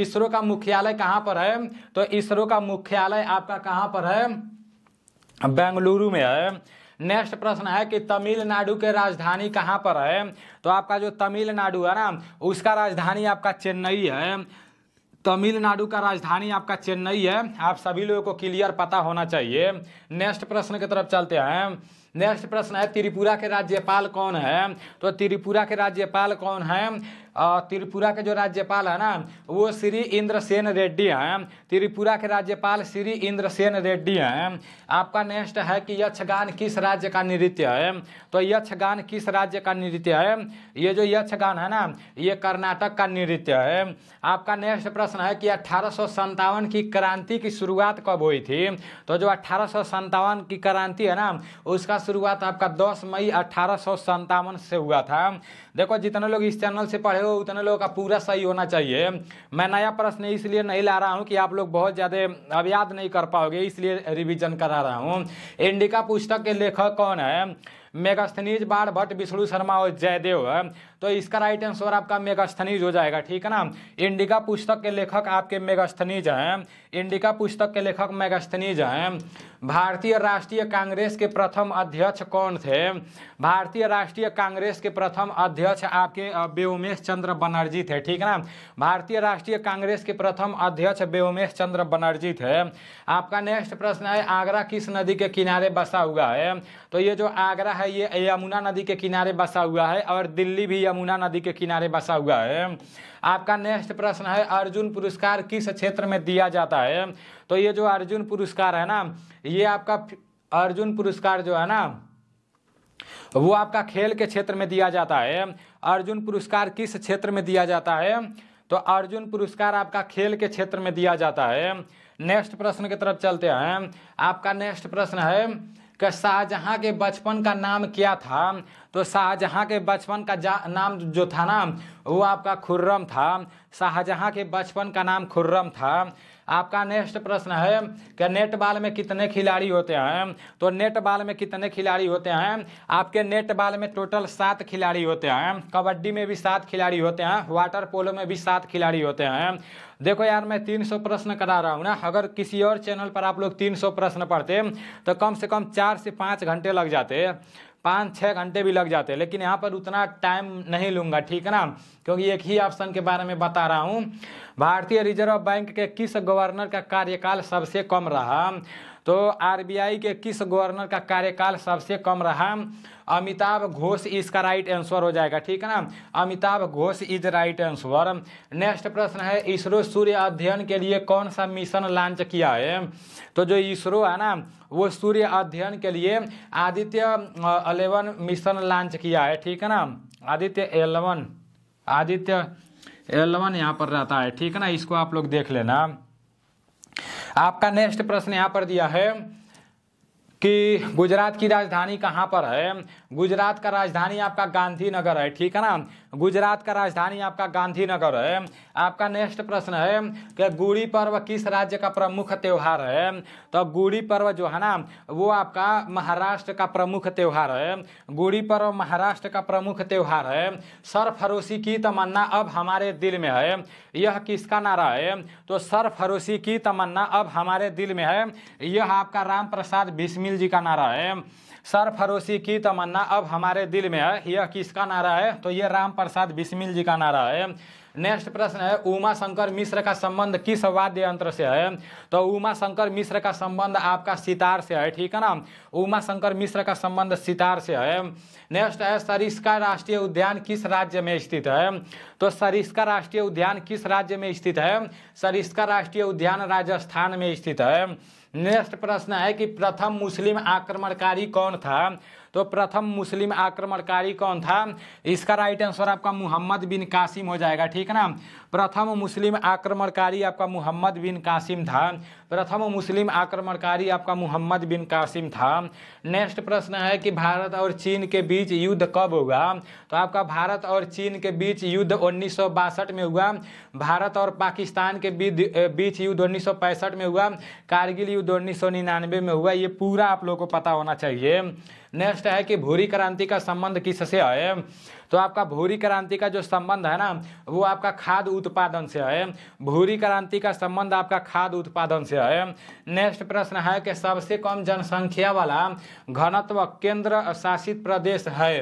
इसरो का मुख्यालय कहाँ पर है तो इसरो का मुख्यालय आपका कहाँ पर है बेंगलुरु में है नेक्स्ट प्रश्न है कि तमिलनाडु के राजधानी कहाँ पर है तो आपका जो तमिलनाडु है ना उसका राजधानी आपका चेन्नई है तमिलनाडु का राजधानी आपका चेन्नई है आप सभी लोगों को क्लियर पता होना चाहिए नेक्स्ट प्रश्न की तरफ चलते हैं नेक्स्ट प्रश्न है त्रिपुरा के राज्यपाल कौन है तो त्रिपुरा के राज्यपाल कौन है त्रिपुरा के जो राज्यपाल है ना वो श्री इंद्रसेन रेड्डी हैं त्रिपुरा के राज्यपाल श्री इंद्रसेन रेड्डी हैं आपका नेक्स्ट है कि यक्षगान किस राज्य का नृत्य है तो यक्षगान किस राज्य का नृत्य है ये जो यक्षगान है ना ये कर्नाटक का नृत्य है आपका नेक्स्ट प्रश्न है कि अट्ठारह की क्रांति की शुरुआत कब हुई थी तो जो अट्ठारह की क्रांति है ना उसका का शुरुआत आपका 10 मई अठारह से हुआ था देखो जितने लोग इस चैनल से पढ़े हो उतने लोगों का पूरा सही होना चाहिए मैं नया प्रश्न इसलिए नहीं ला रहा हूँ कि आप लोग बहुत ज़्यादा अब याद नहीं कर पाओगे इसलिए रिविजन करा रहा हूँ इंडिका पुस्तक के लेखक कौन है मेगास्थनीज बाढ़ भट्ट विष्णु शर्मा और जयदेव तो इसका राइट आंसर आपका मेगास्थनीज हो जाएगा ठीक है ना इंडिका पुस्तक के लेखक आपके मेगास्थनीज हैं इंडिका पुस्तक के लेखक मेगास्थनीज हैं भारतीय राष्ट्रीय कांग्रेस के प्रथम अध्यक्ष कौन थे भारतीय राष्ट्रीय कांग्रेस के प्रथम अध्यक्ष आपके व्योमेश चंद्र बनर्जी थे ठीक है ना भारतीय राष्ट्रीय कांग्रेस के प्रथम अध्यक्ष व्योमेश चंद्र बनर्जी थे आपका नेक्स्ट प्रश्न है आगरा किस नदी के किनारे बसा हुआ है तो ये जो आगरा है ये यमुना नदी के किनारे बसा हुआ है और दिल्ली भी यमुना नदी के किनारे बसा हुआ है आपका नेक्स्ट प्रश्न है अर्जुन पुरस्कार किस क्षेत्र में दिया जाता है तो ये जो अर्जुन पुरस्कार है ना ये आपका अर्जुन पुरस्कार जो है ना वो आपका खेल के क्षेत्र में दिया जाता है अर्जुन पुरस्कार किस क्षेत्र में दिया जाता है तो अर्जुन पुरस्कार आपका खेल के क्षेत्र में दिया जाता है नेक्स्ट प्रश्न की तरफ चलते हैं आपका नेक्स्ट प्रश्न है कि शाहजहाँ के बचपन का नाम क्या था तो शाहजहाँ के बचपन का नाम जो था ना वो आपका खुर्रम था शाहजहाँ के बचपन का नाम खुर्रम था आपका नेक्स्ट प्रश्न है कि नेट बॉल में कितने खिलाड़ी होते हैं तो नेट बॉल में कितने खिलाड़ी होते हैं आपके नेट बॉल में टोटल सात खिलाड़ी होते हैं कबड्डी में भी सात खिलाड़ी होते हैं वाटर पोलो में भी सात खिलाड़ी होते हैं देखो यार मैं 300 प्रश्न करा रहा हूँ ना अगर किसी और चैनल पर आप लोग 300 प्रश्न पढ़ते तो कम से कम चार से पाँच घंटे लग जाते पाँच छः घंटे भी लग जाते लेकिन यहाँ पर उतना टाइम नहीं लूँगा ठीक है ना क्योंकि एक ही ऑप्शन के बारे में बता रहा हूँ भारतीय रिजर्व बैंक के किस गवर्नर का कार्यकाल सबसे कम रहा तो आरबीआई के किस गवर्नर का कार्यकाल सबसे कम रहा अमिताभ घोष इसका राइट आंसर हो जाएगा ठीक है ना Amitabh Ghosh is right answer next प्रश्न है इसरो सूर्य अध्ययन के लिए कौन सा मिशन लॉन्च किया है तो जो इसरो है ना वो सूर्य अध्ययन के लिए आदित्य अलेवन मिशन लॉन्च किया है ठीक है ना आदित्य एलेवन आदित्य एलेवन यहाँ पर रहता है ठीक है ना इसको आप लोग देख लेना आपका नेक्स्ट प्रश्न यहाँ पर दिया है कि गुजरात की राजधानी कहाँ पर है गुजरात का राजधानी आपका गांधीनगर है ठीक है ना गुजरात का राजधानी आपका गांधीनगर है आपका नेक्स्ट प्रश्न है कि गुड़ी पर्व किस राज्य का प्रमुख त्यौहार है तो गुड़ी पर्व जो है ना वो आपका महाराष्ट्र का प्रमुख त्यौहार है गुड़ी पर्व महाराष्ट्र का प्रमुख त्यौहार है सरफरोशी की तमन्ना अब हमारे दिल में है यह किसका नारा है तो सरफरोशी की तमन्ना अब हमारे दिल में है यह आपका राम प्रसाद बिस्मिल जी का नारा है सर फरोसी की तमन्ना अब हमारे दिल में है यह किसका नारा है तो ये राम प्रसाद बिस्मिल जी का नारा है नेक्स्ट प्रश्न है उमा शंकर मिश्र का संबंध किस वाद्य यंत्र से है तो उमा शंकर मिश्र का संबंध आपका सितार से है ठीक है ना उमा शंकर मिश्र का संबंध सितार से है नेक्स्ट है सरिस्का राष्ट्रीय उद्यान किस राज्य में स्थित है तो सरिस्का राष्ट्रीय उद्यान किस राज्य में स्थित है सरिस्का राष्ट्रीय उद्यान राजस्थान में स्थित है नेक्स्ट प्रश्न है कि प्रथम मुस्लिम आक्रमणकारी कौन था तो प्रथम मुस्लिम आक्रमणकारी कौन था इसका राइट आंसर आपका मोहम्मद बिन कासिम हो जाएगा ठीक है ना प्रथम मुस्लिम आक्रमणकारी आपका मुहम्मद बिन कासिम था प्रथम मुस्लिम आक्रमणकारी आपका मुहम्मद बिन कासिम था नेक्स्ट प्रश्न है कि भारत और चीन के बीच युद्ध कब हुआ तो आपका भारत और चीन के बीच युद्ध उन्नीस में हुआ भारत और पाकिस्तान के बीच युद्ध उन्नीस में हुआ कारगिल युद्ध उन्नीस में हुआ ये पूरा आप लोगों को पता होना चाहिए नेक्स्ट है कि भूरी क्रांति का संबंध किससे है तो आपका भूरी क्रांति का जो संबंध है ना वो आपका खाद उत्पादन से है भूरी क्रांति का संबंध आपका खाद्य उत्पादन से है नेक्स्ट प्रश्न है कि सबसे कम जनसंख्या वाला घनत्व केंद्र शासित प्रदेश है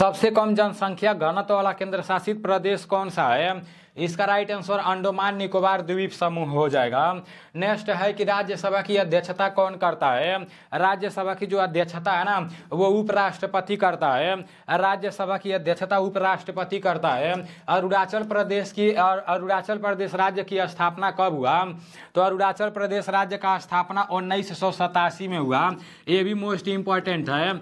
सबसे कम जनसंख्या घनत्व वाला केंद्र शासित प्रदेश कौन सा है इसका राइट आंसर अंडोमान निकोबार द्वीप समूह हो जाएगा नेक्स्ट है कि राज्यसभा की अध्यक्षता कौन करता है राज्यसभा की जो अध्यक्षता है ना वो उपराष्ट्रपति करता है राज्यसभा की अध्यक्षता उपराष्ट्रपति करता है अरुणाचल प्रदेश की अरुणाचल प्रदेश राज्य की स्थापना कब हुआ तो अरुणाचल प्रदेश राज्य का स्थापना उन्नीस में हुआ ये भी मोस्ट इम्पॉर्टेंट है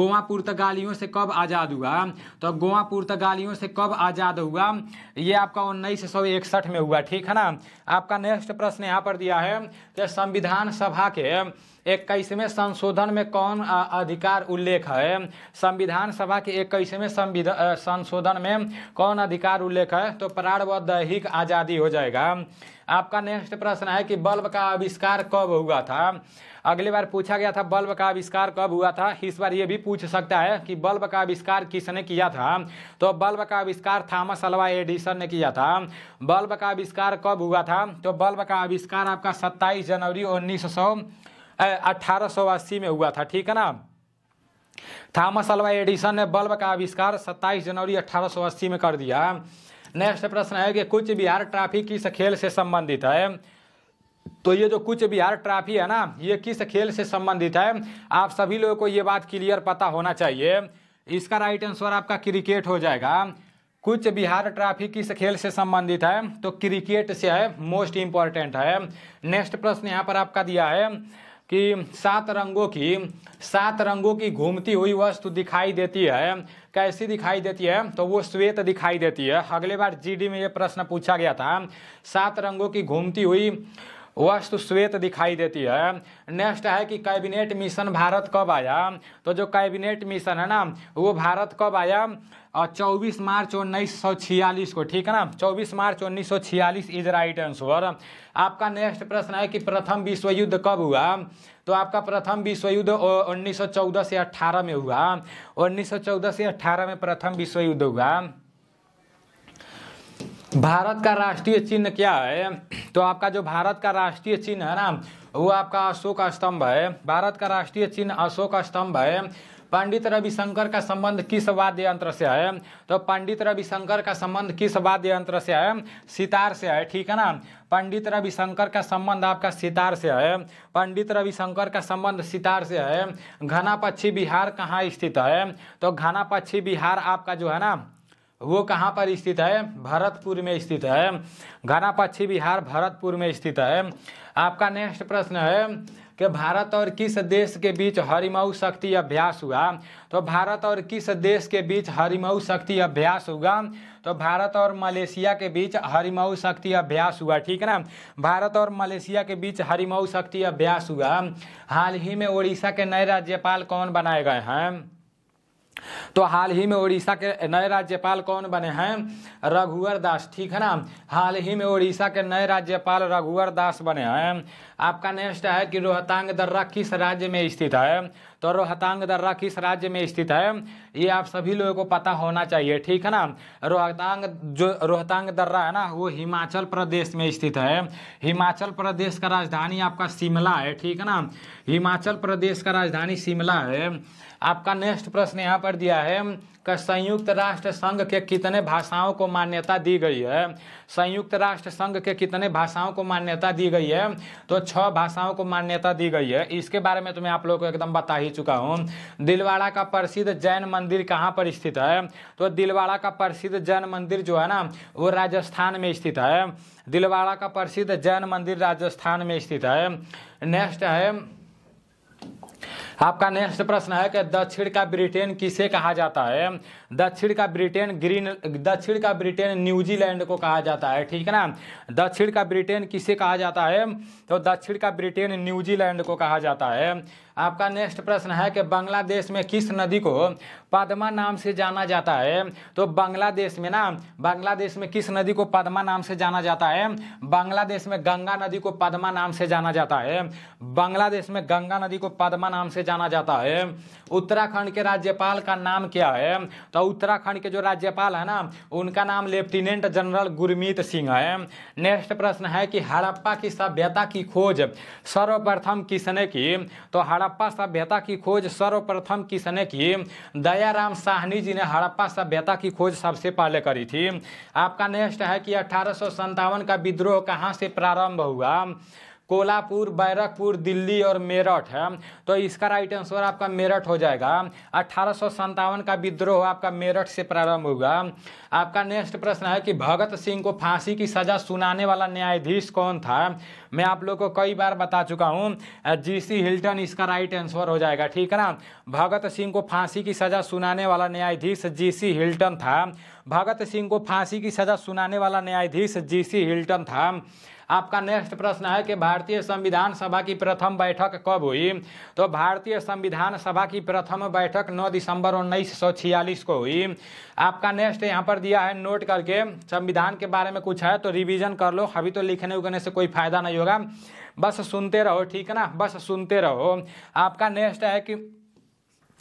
गोवा पुर्तगालियों से कब आज़ाद हुआ तो गोवा पुर्तगालियों से कब आज़ाद हुआ ये आपका उन्नीस में हुआ ठीक है ना आपका नेक्स्ट प्रश्न यहाँ पर दिया है कि तो संविधान सभा के इक्कीसवें संशोधन में कौन अधिकार उल्लेख है संविधान सभा के इक्कीसवें संशोधन में कौन अधिकार उल्लेख है तो प्राण व दैहिक आज़ादी हो जाएगा आपका नेक्स्ट प्रश्न है कि बल्ब का आविष्कार कब हुआ था अगली बार पूछा गया था बल्ब का आविष्कार कब हुआ था इस बार ये भी पूछ सकता है कि बल्ब का आविष्कार किसने किया था तो बल्ब का आविष्कार थॉमस अल्वा एडिसन ने किया था बल्ब का आविष्कार कब हुआ था तो बल्ब का आविष्कार आपका सत्ताईस जनवरी उन्नीस सौ में हुआ था ठीक है ना थॉमस अल्वा एडिसन ने बल्ब का आविष्कार सत्ताईस जनवरी 1880 में कर दिया नेक्स्ट प्रश्न है कि कुछ बिहार ट्रैफिक किस खेल से संबंधित है तो ये जो कुछ बिहार ट्रॉफी है ना ये किस खेल से संबंधित है आप सभी लोगों को ये बात क्लियर पता होना चाहिए इसका राइट आंसर आपका क्रिकेट हो जाएगा कुछ बिहार ट्रॉफी किस खेल से संबंधित है तो क्रिकेट से है मोस्ट इम्पॉर्टेंट है नेक्स्ट प्रश्न यहाँ पर आपका दिया है कि सात रंगों की सात रंगों की घूमती हुई वस्तु दिखाई देती है कैसी दिखाई देती है तो वो श्वेत दिखाई देती है अगले बार जीडी में ये प्रश्न पूछा गया था सात रंगों की घूमती हुई वस्तु श्वेत दिखाई देती है नेक्स्ट है कि कैबिनेट मिशन भारत कब आया तो जो कैबिनेट मिशन है ना वो भारत कब आया चौबीस मार्च उन्नीस सौ छियालीस को ठीक है ना चौबीस मार्च उन्नीस सौ छियालीस इज राइट आंसर आपका नेक्स्ट प्रश्न है कि प्रथम विश्व युद्ध कब हुआ तो आपका प्रथम विश्व युद्ध 1914 से 18 में हुआ 1914 से 18 में प्रथम विश्व युद्ध हुआ भारत का राष्ट्रीय चिन्ह क्या है तो आपका जो भारत का राष्ट्रीय चिन्ह है ना वो आपका अशोक स्तंभ है भारत का राष्ट्रीय चिन्ह अशोक स्तंभ है पंडित रविशंकर का संबंध किस वाद्य यंत्र से है तो पंडित रविशंकर का संबंध किस वाद्य यंत्र से है सितार से है ठीक है ना पंडित रविशंकर का संबंध आपका सितार से है पंडित रविशंकर का संबंध सितार से है घना पक्षी बिहार कहाँ स्थित है तो घना पक्षी बिहार आपका जो है ना वो कहाँ पर स्थित है भरतपुर में स्थित है घना पक्षी बिहार भरतपुर में स्थित है आपका नेक्स्ट प्रश्न है कि भारत और किस देश के बीच हरिमऊ शक्ति अभ्यास हुआ तो भारत और किस देश के बीच हरिमऊ शक्ति अभ्यास हुआ तो भारत और मलेशिया के बीच हरिमऊ शक्ति अभ्यास हुआ ठीक है ना भारत और मलेशिया के बीच हरिमऊ शक्ति अभ्यास हुआ हाल ही में उड़ीसा के नए राज्यपाल कौन बनाए गए हैं तो हाल ही में उड़ीसा के नए राज्यपाल कौन बने हैं रघुवर दास ठीक है ना हाल ही में उड़ीसा के नए राज्यपाल रघुवर दास बने हैं आपका नेक्स्ट है कि रोहतांग दर्रा किस राज्य में स्थित है तो रोहतांग दर्रा किस राज्य में स्थित है ये आप सभी लोगों को पता होना चाहिए ठीक है ना रोहतांग जो रोहतांग दर्रा है ना वो हिमाचल प्रदेश में स्थित है हिमाचल प्रदेश का राजधानी आपका शिमला है ठीक है ना हिमाचल प्रदेश का राजधानी शिमला है आपका नेक्स्ट प्रश्न यहाँ पर दिया है कि संयुक्त राष्ट्र संघ के कितने भाषाओं को मान्यता दी गई है संयुक्त राष्ट्र संघ के कितने भाषाओं को मान्यता दी गई है तो छह भाषाओं को मान्यता दी गई है इसके बारे में तो मैं आप लोगों को एकदम बता ही चुका हूँ दिलवाड़ा का प्रसिद्ध जैन मंदिर कहाँ पर स्थित है तो दिलवाड़ा का प्रसिद्ध जैन मंदिर जो है ना वो राजस्थान में स्थित है दिलवाड़ा का प्रसिद्ध जैन मंदिर राजस्थान में स्थित है नेक्स्ट है आपका नेक्स्ट प्रश्न है कि दक्षिण का ब्रिटेन किसे कहा जाता है दक्षिण का ब्रिटेन ग्रीन दक्षिण का ब्रिटेन न्यूजीलैंड को कहा जाता है ठीक है ना दक्षिण का ब्रिटेन किसे कहा जाता है तो दक्षिण का ब्रिटेन न्यूजीलैंड को कहा जाता है आपका नेक्स्ट प्रश्न है कि बांग्लादेश में किस नदी को पद्मा नाम से जाना जाता है तो बांग्लादेश में ना बांग्लादेश में किस नदी को पद्मा नाम से जाना जाता है बांग्लादेश में गंगा नदी को पद्मा नाम से जाना जाता है बांग्लादेश में गंगा नदी को पद्मा नाम से जाना जाता है उत्तराखंड के राज्यपाल का नाम क्या है तो उत्तराखंड के जो राज्यपाल है ना उनका नाम लेफ्टिनेंट जनरल गुरमीत सिंह है नेक्स्ट प्रश्न है कि हड़प्पा की सभ्यता की खोज सर्वप्रथम किसने की तो हड़प्पा सभ्यता की खोज सर्वप्रथम किसने की दयाराम साहनी जी ने हड़प्पा सभ्यता की खोज सबसे पहले करी थी आपका नेक्स्ट है कि अठारह का विद्रोह कहाँ से प्रारंभ हुआ कोल्हापुर बैरकपुर दिल्ली और मेरठ है तो इसका राइट आंसर आपका मेरठ हो जाएगा अठारह का विद्रोह आपका मेरठ से प्रारंभ होगा आपका नेक्स्ट प्रश्न है कि भगत सिंह को फांसी की सजा सुनाने वाला न्यायाधीश कौन था मैं आप लोग को कई बार बता चुका हूँ जीसी हिल्टन इसका राइट आंसर हो जाएगा ठीक है ना भगत सिंह को फांसी की सजा सुनाने वाला न्यायाधीश जीसी हिल्टन था भगत सिंह को फांसी की सजा सुनाने वाला न्यायाधीश जीसी हिल्टन था आपका नेक्स्ट प्रश्न है कि भारतीय संविधान सभा की प्रथम बैठक कब हुई तो भारतीय संविधान सभा की प्रथम बैठक 9 दिसंबर उन्नीस को हुई आपका नेक्स्ट यहाँ पर दिया है नोट करके संविधान के बारे में कुछ है तो रिविजन कर लो अभी तो लिखने उगने से कोई फायदा नहीं होगा बस सुनते रहो ठीक है ना बस सुनते रहो आपका नेक्स्ट है कि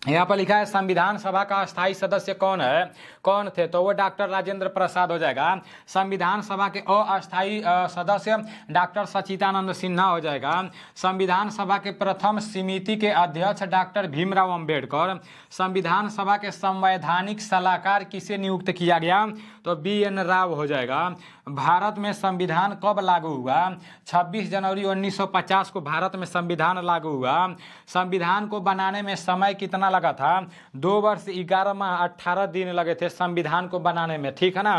यहाँ पर लिखा है संविधान सभा का स्थायी सदस्य कौन है कौन थे तो वो डॉक्टर राजेंद्र प्रसाद हो जाएगा संविधान सभा के अस्थायी सदस्य डॉक्टर सचिदानंद सिन्हा हो जाएगा संविधान सभा के प्रथम समिति के अध्यक्ष डॉक्टर भीमराव अंबेडकर संविधान सभा के संवैधानिक सलाहकार किसे नियुक्त किया गया तो बी एन राव हो जाएगा भारत में संविधान कब लागू हुआ 26 जनवरी 1950 को भारत में संविधान लागू हुआ संविधान को बनाने में समय कितना लगा था दो वर्ष ग्यारह माह अट्ठारह दिन लगे थे संविधान को बनाने में ठीक है ना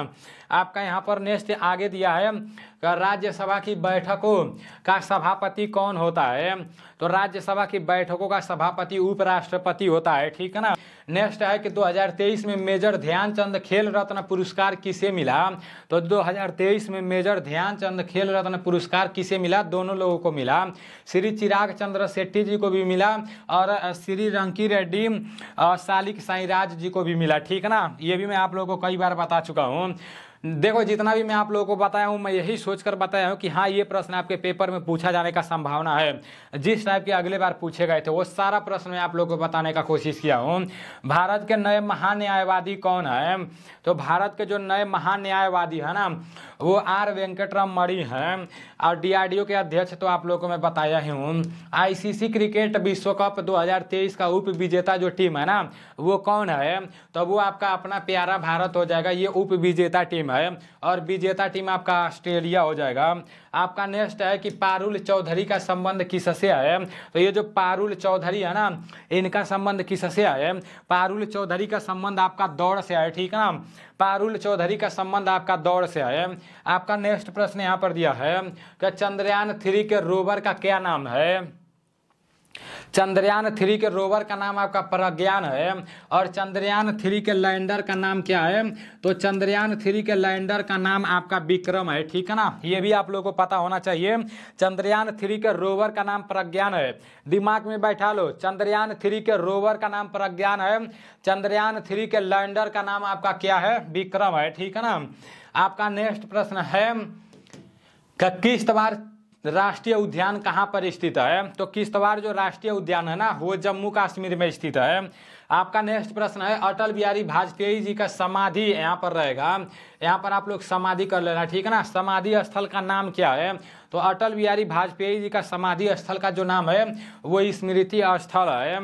आपका यहाँ पर नेक्स्ट आगे दिया है राज्यसभा की बैठकों का सभापति कौन होता है तो राज्यसभा की बैठकों का सभापति उपराष्ट्रपति होता है ठीक है ना नेक्स्ट है कि 2023 में मेजर ध्यानचंद खेल रत्न पुरस्कार किसे मिला तो 2023 में मेजर ध्यानचंद खेल रत्न पुरस्कार किसे मिला दोनों लोगों को मिला श्री चिराग चंद्र सेट्टी जी को भी मिला और श्री रंकी रेड्डी और सालिक साईराज जी को भी मिला ठीक ना ये भी मैं आप लोगों को कई बार बता चुका हूँ देखो जितना भी मैं आप लोगों को बताया हूँ मैं यही सोचकर बताया हूँ कि हाँ ये प्रश्न आपके पेपर में पूछा जाने का संभावना है जिस टाइप के अगले बार पूछे गए थे वो सारा प्रश्न मैं आप लोगों को बताने का कोशिश किया हूँ भारत के नए महान्यायवादी कौन है तो भारत के जो नए महान्यायवादी है ना वो आर वेंकटराम मणि है और डी के अध्यक्ष तो आप लोगों को मैं बताया ही हूँ आई क्रिकेट विश्व कप दो का उप विजेता जो टीम है ना वो कौन है तो वो आपका अपना प्यारा भारत हो जाएगा ये उप विजेता टीम है और विजेता टीम आपका ऑस्ट्रेलिया हो जाएगा आपका नेक्स्ट है कि पारुल चौधरी का संबंध किस से है तो ये जो पारुल चौधरी है ना इनका संबंध किस से है पारुल चौधरी का संबंध आपका दौड़ से है ठीक है ना पारुल चौधरी का संबंध आपका दौड़ से है आपका नेक्स्ट प्रश्न यहाँ पर दिया है कि चंद्रयान थ्री के रोवर का क्या नाम है चंद्रयान थ्री के रोवर का नाम आपका प्रज्ञान है और चंद्रयान थ्री के लैंडर का नाम क्या है तो चंद्रयान थ्री के लैंडर का नाम आपका विक्रम है ठीक है ना ये भी आप लोगों को पता होना चाहिए चंद्रयान थ्री के रोवर का नाम प्रज्ञान है दिमाग में बैठा लो चंद्रयान थ्री के रोवर का नाम प्रज्ञान है चंद्रयान थ्री के लैंडर का नाम आपका क्या है विक्रम है ठीक है ना आपका नेक्स्ट प्रश्न है किस बार राष्ट्रीय उद्यान कहाँ पर स्थित है तो किश्तवाड़ जो राष्ट्रीय उद्यान है ना वो जम्मू कश्मीर में स्थित है आपका नेक्स्ट प्रश्न है अटल बिहारी वाजपेयी जी का समाधि यहाँ पर रहेगा यहाँ पर आप लोग समाधि कर लेना ठीक है ना समाधि स्थल का नाम क्या है तो अटल बिहारी वाजपेयी जी का समाधि स्थल का जो नाम है वो स्मृति स्थल है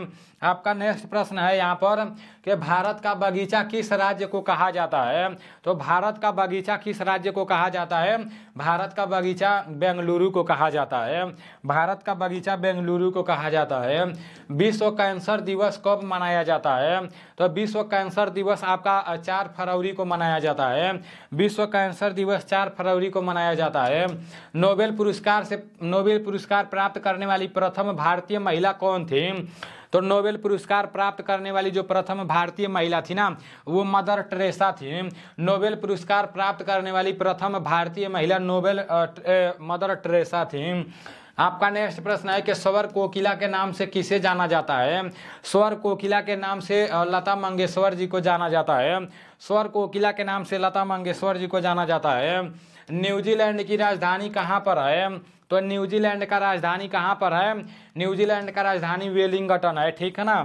आपका नेक्स्ट प्रश्न है यहाँ पर कि भारत का बगीचा किस राज्य को कहा जाता है तो भारत का बगीचा किस राज्य को कहा जाता है भारत का बगीचा बेंगलुरु को कहा जाता है भारत का बगीचा बेंगलुरु को कहा जाता है विश्व कैंसर दिवस कब मनाया जाता है तो विश्व कैंसर दिवस आपका चार फरवरी को मनाया जाता है विश्व कैंसर दिवस चार फरवरी को मनाया जाता है नोबेल पुरस्कार से नोबेल पुरस्कार प्राप्त करने वाली प्रथम भारतीय महिला कौन थी तो नोबेल पुरस्कार प्राप्त करने वाली जो प्रथम भारतीय महिला थी ना वो मदर टेरेसा थी नोबेल पुरस्कार प्राप्त करने वाली प्रथम भारतीय महिला नोबेल मदर टेरेसा थी आपका नेक्स्ट प्रश्न है कि स्वर कोकिला के नाम से किसे जाना जाता है स्वर कोकिला के नाम से लता मंगेशवर जी को जाना जाता है स्वर कोकिला के नाम से लता मंगेशवर जी को जाना जाता है न्यूजीलैंड की राजधानी कहाँ पर है तो न्यूजीलैंड का राजधानी कहाँ पर है न्यूजीलैंड का राजधानी वेलिंगटन है ठीक है ना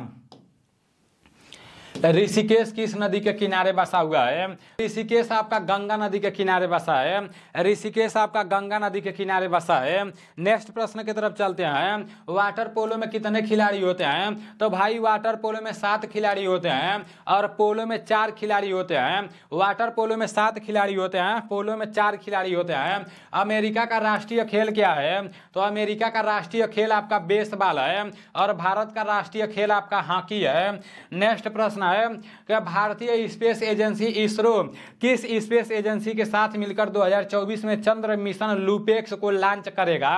ऋषिकेश किस नदी के किनारे बसा हुआ है ऋषिकेश आपका गंगा नदी के किनारे बसा है ऋषिकेश आपका गंगा नदी के किनारे बसा है नेक्स्ट प्रश्न की तरफ चलते हैं वाटर पोलो में कितने खिलाड़ी होते हैं तो भाई वाटर पोलो में सात खिलाड़ी होते हैं और पोलो में चार खिलाड़ी होते हैं वाटर पोलो में सात खिलाड़ी होते हैं पोलो में चार खिलाड़ी होते हैं अमेरिका का राष्ट्रीय खेल क्या है तो अमेरिका का राष्ट्रीय खेल आपका बेसबॉल है और भारत का राष्ट्रीय खेल आपका हॉकी है नेक्स्ट प्रश्न है कि भारतीय स्पेस एजेंसी इसरो किस स्पेस एजेंसी के साथ मिलकर 2024 में चंद्र मिशन लूपेक्स को लॉन्च करेगा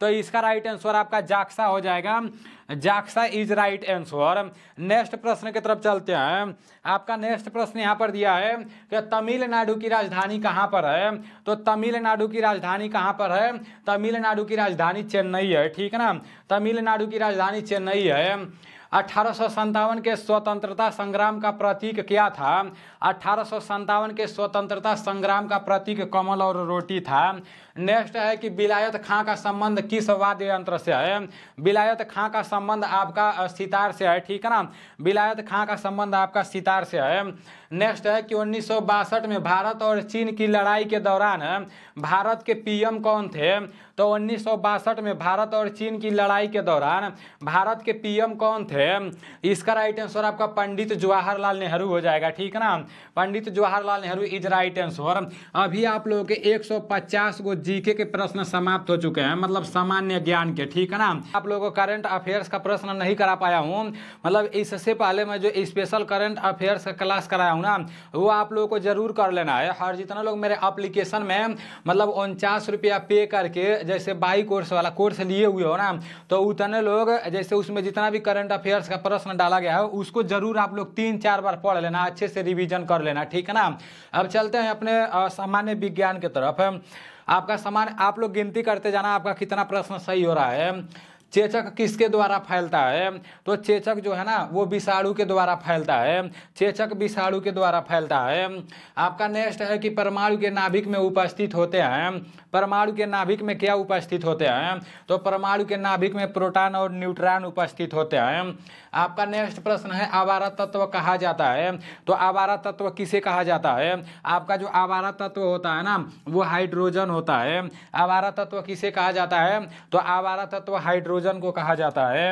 तो इसका राइट आंसर आपका जाक्सा हो जाएगा JAXA is right answer next प्रश्न की तरफ चलते हैं आपका नेक्स्ट प्रश्न यहाँ पर दिया है कि तमिलनाडु की राजधानी कहाँ पर है तो तमिलनाडु की राजधानी कहाँ पर है तमिलनाडु की राजधानी चेन्नई है ठीक है ना तमिलनाडु की राजधानी चेन्नई है अठारह के स्वतंत्रता संग्राम का प्रतीक क्या था अठारह के स्वतंत्रता संग्राम का प्रतीक कमल और रोटी था नेक्स्ट है कि बिलायत खां का संबंध किस वाद्य यंत्र से है बिलायत खां का संबंध आपका सितार से है ठीक है ना बिलायत खां का संबंध आपका सितार से है नेक्स्ट है कि उन्नीस में भारत और चीन की लड़ाई के दौरान भारत के पीएम कौन थे तो उन्नीस में भारत और चीन की लड़ाई के दौरान भारत के पीएम कौन थे इसका राइट आंसर आपका पंडित जवाहरलाल नेहरू हो जाएगा ठीक है ना Pandit Jawaharlal Nehru is right answer अभी आप लोगों के 150 गो जीके के प्रश्न समाप्त हो चुके हैं मतलब सामान्य ज्ञान के ठीक है ना आप लोगों को करंट अफेयर्स का प्रश्न नहीं करा पाया हूँ मतलब इससे पहले मैं जो स्पेशल करंट अफेयर्स का क्लास कराया हूँ ना वो आप लोगों को जरूर कर लेना है हर जितना लोग मेरे अप्लीकेशन में मतलब उनचास रुपया पे करके जैसे बाई कोर्स वाला कोर्स लिए हुए हो ना तो उतने लोग जैसे उसमें जितना भी करंट अफेयर्स का प्रश्न डाला गया है उसको जरूर आप लोग तीन चार बार पढ़ लेना अच्छे से रिविजन क्वेश्चन कर लेना ठीक है ना अब चलते हैं अपने सामान्य विज्ञान की तरफ आपका सामान्य आप लोग गिनती करते जाना आपका कितना प्रश्न सही हो रहा है चेचक किसके द्वारा फैलता है तो चेचक जो है ना वो विषाणु के द्वारा फैलता है चेचक विषाणु के द्वारा फैलता है आपका नेक्स्ट है कि परमाणु के नाभिक में उपस्थित होते हैं परमाणु के नाभिक में क्या उपस्थित होते हैं तो परमाणु के नाभिक में प्रोटॉन और न्यूट्रॉन उपस्थित होते हैं आपका नेक्स्ट प्रश्न है आवारा तत्व कहा जाता है तो आवारा तत्व किसे कहा जाता है आपका जो आवारा तत्व होता है ना वो हाइड्रोजन होता है आवारा तत्व किसे कहा जाता है तो आवारा तत्व हाइड्रोजन को कहा जाता है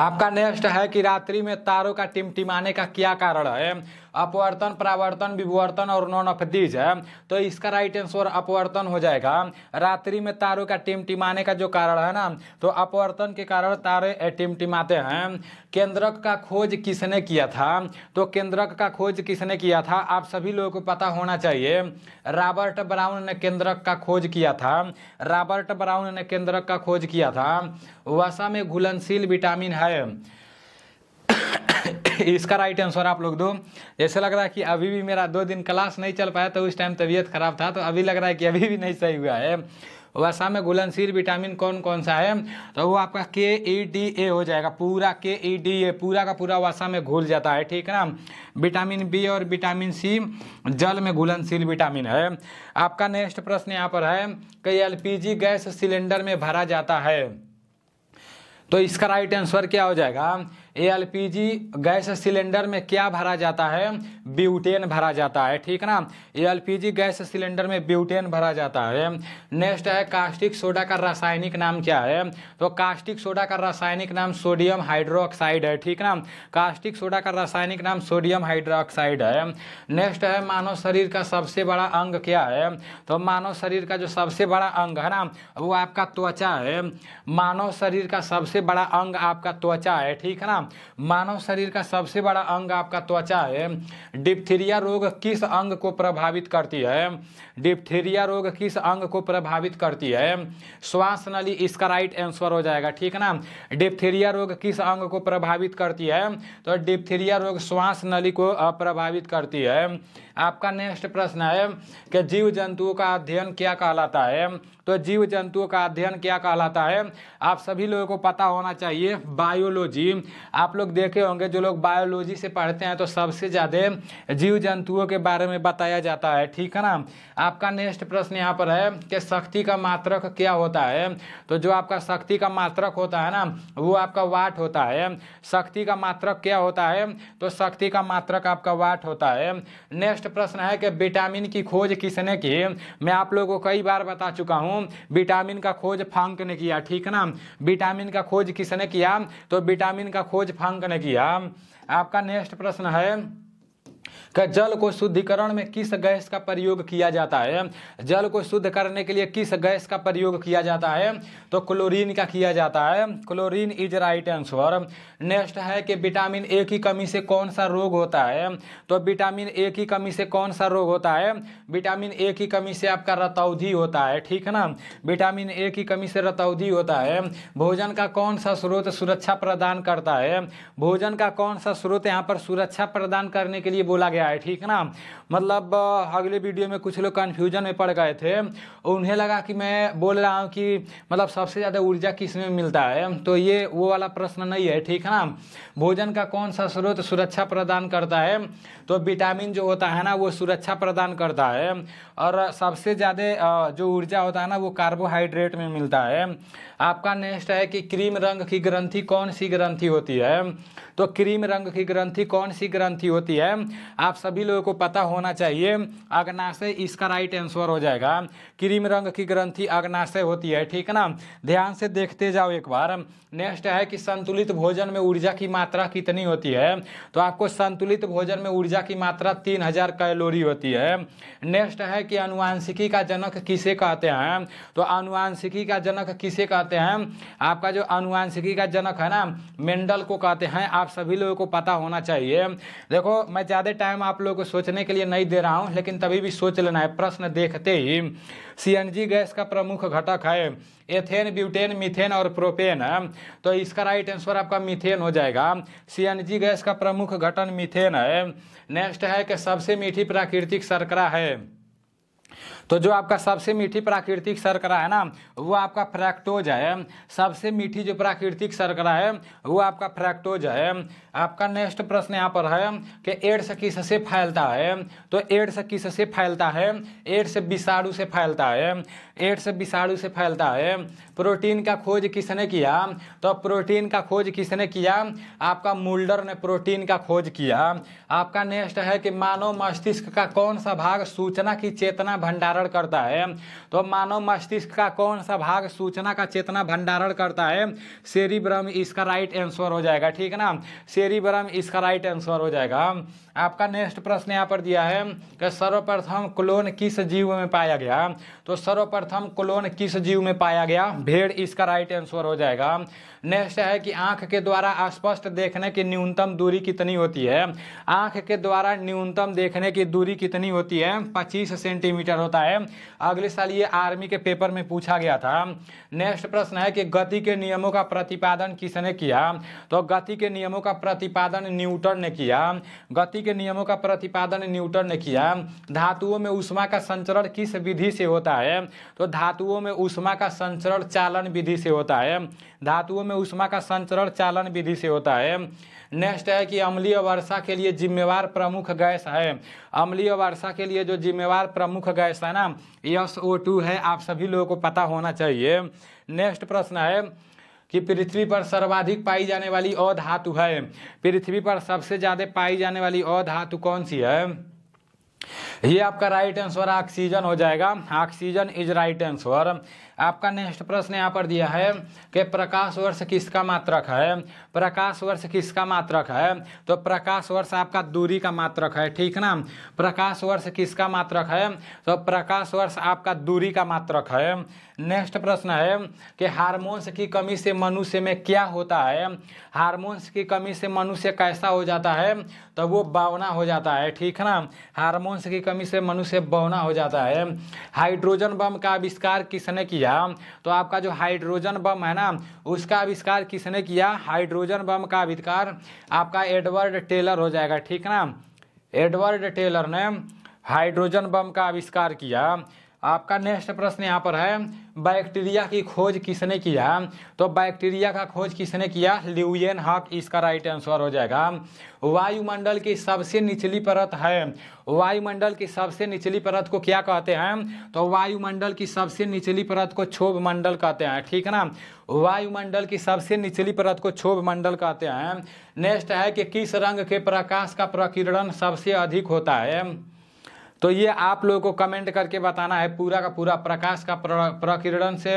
आपका नेक्स्ट है कि रात्रि में तारों का टिमटिमाने का क्या कारण है अपवर्तन प्रावर्तन विवर्तन और नॉन ऑफ दीज है तो इसका राइट आंसर अपवर्तन हो जाएगा रात्रि में तारों का टिमटिमाने का जो कारण है ना तो अपवर्तन के कारण तारे टिमटिमाते हैं केंद्रक का खोज किसने किया था तो केंद्रक का खोज किसने किया था आप सभी लोगों को पता होना चाहिए रॉबर्ट ब्राउन ने केंद्रक का खोज किया था रॉबर्ट ब्राउन ने केंद्रक का खोज किया था वसा में घुलनशील विटामिन है इसका राइट आंसर आप लोग दो जैसे लग रहा है कि अभी भी मेरा दो दिन क्लास नहीं चल पाया तो उस टाइम तबीयत खराब था तो अभी लग रहा है कि अभी भी नहीं सही हुआ है वसा में घुलनशील विटामिन कौन कौन सा है तो वो आपका के ई डी ए हो जाएगा पूरा के ई डी ए पूरा का पूरा वसा में घुल जाता है ठीक है ना विटामिन बी और विटामिन सी जल में घुलनशील विटामिन है आपका नेक्स्ट प्रश्न यहाँ पर है कि एलपीजी गैस सिलेंडर में भरा जाता है तो इसका राइट आंसर क्या हो जाएगा एलपीजी गैस सिलेंडर में क्या भरा जाता है ब्यूटेन भरा जाता है ठीक ना एलपीजी गैस सिलेंडर में ब्यूटेन भरा जाता है नेक्स्ट है कास्टिक सोडा का रासायनिक नाम क्या है तो कास्टिक सोडा का रासायनिक नाम सोडियम हाइड्रोक्साइड है ठीक ना कास्टिक सोडा का रासायनिक नाम सोडियम हाइड्रोक्साइड है नेक्स्ट है मानव शरीर का सबसे बड़ा अंग क्या है तो मानव शरीर का जो सबसे बड़ा अंग है ना वो आपका त्वचा है मानव शरीर का सबसे बड़ा अंग आपका त्वचा है ठीक है ना मानव शरीर का सबसे बड़ा अंग आपका त्वचा है डिप्थीरिया रोग किस अंग को प्रभावित करती है डिप्थीरिया रोग किस अंग को प्रभावित करती है श्वास नली इसका राइट आंसर हो जाएगा ठीक ना डिप्थीरिया रोग किस अंग को प्रभावित करती है तो डिप्थीरिया रोग श्वास नली को प्रभावित करती है आपका नेक्स्ट प्रश्न है कि जीव जंतुओं का अध्ययन क्या कहलाता है तो जीव जंतुओं का अध्ययन क्या कहलाता है आप सभी लोगों को पता होना चाहिए बायोलॉजी आप लोग देखे होंगे जो लोग बायोलॉजी से पढ़ते हैं तो सबसे ज़्यादा जीव जंतुओं के बारे में बताया जाता है ठीक है ना आपका नेक्स्ट प्रश्न यहाँ पर है कि शक्ति का मात्रक क्या होता है तो जो आपका शक्ति का मात्रक होता है ना वो आपका वाट होता है शक्ति का मात्रक क्या होता है तो शक्ति का मात्रक आपका वाट होता है नेक्स्ट प्रश्न है कि विटामिन की खोज किसने की मैं आप लोगों को कई बार बता चुका हूँ हूँ विटामिन का खोज फांक ने किया ठीक ना विटामिन का खोज किसने किया तो विटामिन का खोज फांक ने किया आपका नेक्स्ट प्रश्न है कि जल को शुद्धिकरण में किस गैस का प्रयोग किया जाता है जल को शुद्ध करने के लिए किस गैस का प्रयोग किया जाता है तो क्लोरीन का किया जाता है chlorine is right answer next है कि विटामिन ए की कमी से कौन सा रोग होता है तो विटामिन ए की कमी से कौन सा रोग होता है विटामिन ए की कमी से आपका रतौधी होता है ठीक है ना विटामिन ए की कमी से रतौधी होता है भोजन का कौन सा स्रोत सुरक्षा प्रदान करता है भोजन का कौन सा स्रोत यहाँ पर सुरक्षा प्रदान करने के लिए बोला गया है ठीक है ना मतलब अगले वीडियो में कुछ लोग कन्फ्यूजन में पड़ गए थे उन्हें लगा कि मैं बोल रहा हूँ कि मतलब सबसे ज़्यादा ऊर्जा किस में मिलता है तो ये वो वाला प्रश्न नहीं है ठीक है ना भोजन का कौन सा स्रोत सुरक्षा प्रदान करता है तो विटामिन जो होता है ना वो सुरक्षा प्रदान करता है और सबसे ज़्यादा जो ऊर्जा होता है ना वो कार्बोहाइड्रेट में मिलता है आपका नेक्स्ट है कि क्रीम रंग की ग्रंथि कौन सी ग्रंथि होती है तो क्रीम रंग की ग्रंथि कौन सी ग्रंथि होती है आप सभी लोगों को पता होना चाहिए अग्नाशय इसका राइट आंसर हो जाएगा क्रीम रंग की ग्रंथि अग्नाशय होती है ठीक है ना ध्यान से देखते जाओ एक बार नेक्स्ट है कि संतुलित भोजन में ऊर्जा की मात्रा कितनी होती है तो आपको संतुलित भोजन में ऊर्जा की मात्रा तीन हजार कैलोरी होती है नेक्स्ट है कि अनुवांशिकी का जनक किसे कहते हैं तो अनुवांशिकी का जनक किसे कहते कहते हैं आपका जो अनुवांशिकी का जनक है ना मेंडल को कहते हैं आप सभी लोगों को पता होना चाहिए देखो मैं ज़्यादा टाइम आप लोगों को सोचने के लिए नहीं दे रहा हूँ लेकिन तभी भी सोच लेना है प्रश्न देखते ही सी गैस का प्रमुख घटक है एथेन ब्यूटेन मिथेन और प्रोपेन तो इसका राइट आंसर आपका मिथेन हो जाएगा सी गैस का प्रमुख घटन मिथेन है नेक्स्ट है कि सबसे मीठी प्राकृतिक शर्करा है तो जो आपका सबसे मीठी प्राकृतिक शर्करा है ना वो आपका फ्रैक्टोज है सबसे मीठी जो प्राकृतिक शर्करा है वो आपका फ्रैक्टोज है आपका नेक्स्ट प्रश्न यहाँ पर है कि एड्स किस से फैलता है तो एड्स किस से फैलता है एड्स विषाणु से फैलता है एड्स विषाणु से फैलता है प्रोटीन का खोज किसने किया तो प्रोटीन का खोज किसने किया आपका मोल्डर ने प्रोटीन का खोज किया आपका नेक्स्ट है कि मानव मस्तिष्क का कौन सा भाग सूचना की चेतना भंडारण करता है तो मानव मस्तिष्क का कौन सा भाग सूचना का चेतना भंडारण करता है सेरिब्रम इसका राइट आंसर हो जाएगा ठीक है ना सेरिबरम इसका राइट आंसर हो जाएगा आपका नेक्स्ट प्रश्न यहाँ पर दिया है कि सर्वप्रथम क्लोन किस जीव में पाया गया तो सर्वप्रथम क्लोन किस जीव में पाया गया भेड़ इसका राइट आंसर हो जाएगा नेक्स्ट है कि आंख के द्वारा स्पष्ट देखने की न्यूनतम दूरी कितनी होती है आंख के द्वारा न्यूनतम देखने की दूरी कितनी होती है पच्चीस सेंटीमीटर होता है अगले साल ये आर्मी के पेपर में पूछा गया था नेक्स्ट प्रश्न है कि गति के नियमों का प्रतिपादन किसने किया तो गति के नियमों का प्रतिपादन न्यूटन ने किया गति के नियमों का प्रतिपादन न्यूटन ने किया धातुओं में ऊष्मा का संचरण किस विधि से होता है तो धातुओं में ऊष्मा का संचरण चालन विधि से होता है धातुओं में ऊष्मा का संचरण चालन विधि से होता है नेक्स्ट है कि अम्लीय वर्षा के लिए जिम्मेवार प्रमुख गैस है अम्लीय वर्षा के लिए जो जिम्मेवार प्रमुख गैस है ना यस ओ टू है आप सभी लोगों को पता होना चाहिए नेक्स्ट प्रश्न है कि पृथ्वी पर सर्वाधिक पाई जाने वाली अधातु है पृथ्वी पर सबसे ज़्यादा पाई जाने वाली अधातु कौन सी है ये आपका राइट आंसर ऑक्सीजन हो जाएगा ऑक्सीजन इज राइट आंसर आपका नेक्स्ट प्रश्न यहाँ पर दिया है कि प्रकाश वर्ष किसका मात्रक है प्रकाश वर्ष किसका मात्रक है तो प्रकाश वर्ष आपका दूरी का मात्रक है ठीक ना प्रकाश वर्ष किसका मात्रक है तो प्रकाश वर्ष आपका दूरी का मात्रक है नेक्स्ट प्रश्न है कि हार्मोन्स की कमी से मनुष्य में क्या होता है हार्मोन्स की कमी से मनुष्य कैसा हो जाता है तो वो बावना हो जाता है ठीक है ना हार्मोन्स की कमी से मनुष्य बावना हो जाता है हाइड्रोजन बम का आविष्कार किसने किया तो आपका जो हाइड्रोजन बम है ना उसका आविष्कार किसने किया हाइड्रोजन हाइड्रोजन बम का आविष्कार आपका एडवर्ड टेलर हो जाएगा ठीक ना एडवर्ड टेलर ने हाइड्रोजन बम का आविष्कार किया आपका नेक्स्ट प्रश्न यहाँ पर है बैक्टीरिया की खोज किसने किया तो बैक्टीरिया का खोज किसने किया ल्यूएन हक इसका राइट आंसर हो जाएगा वायुमंडल की सबसे निचली परत है वायुमंडल की सबसे निचली परत को क्या कहते हैं तो वायुमंडल की सबसे निचली परत को क्षोभ मंडल कहते हैं ठीक है ना वायुमंडल की सबसे निचली परत को क्षोभ मंडल कहते हैं नेक्स्ट है कि किस रंग के प्रकाश का प्रकीर्णन सबसे अधिक होता है तो ये आप लोगों को कमेंट करके बताना है पूरा का पूरा प्रकाश का प्रकिरण से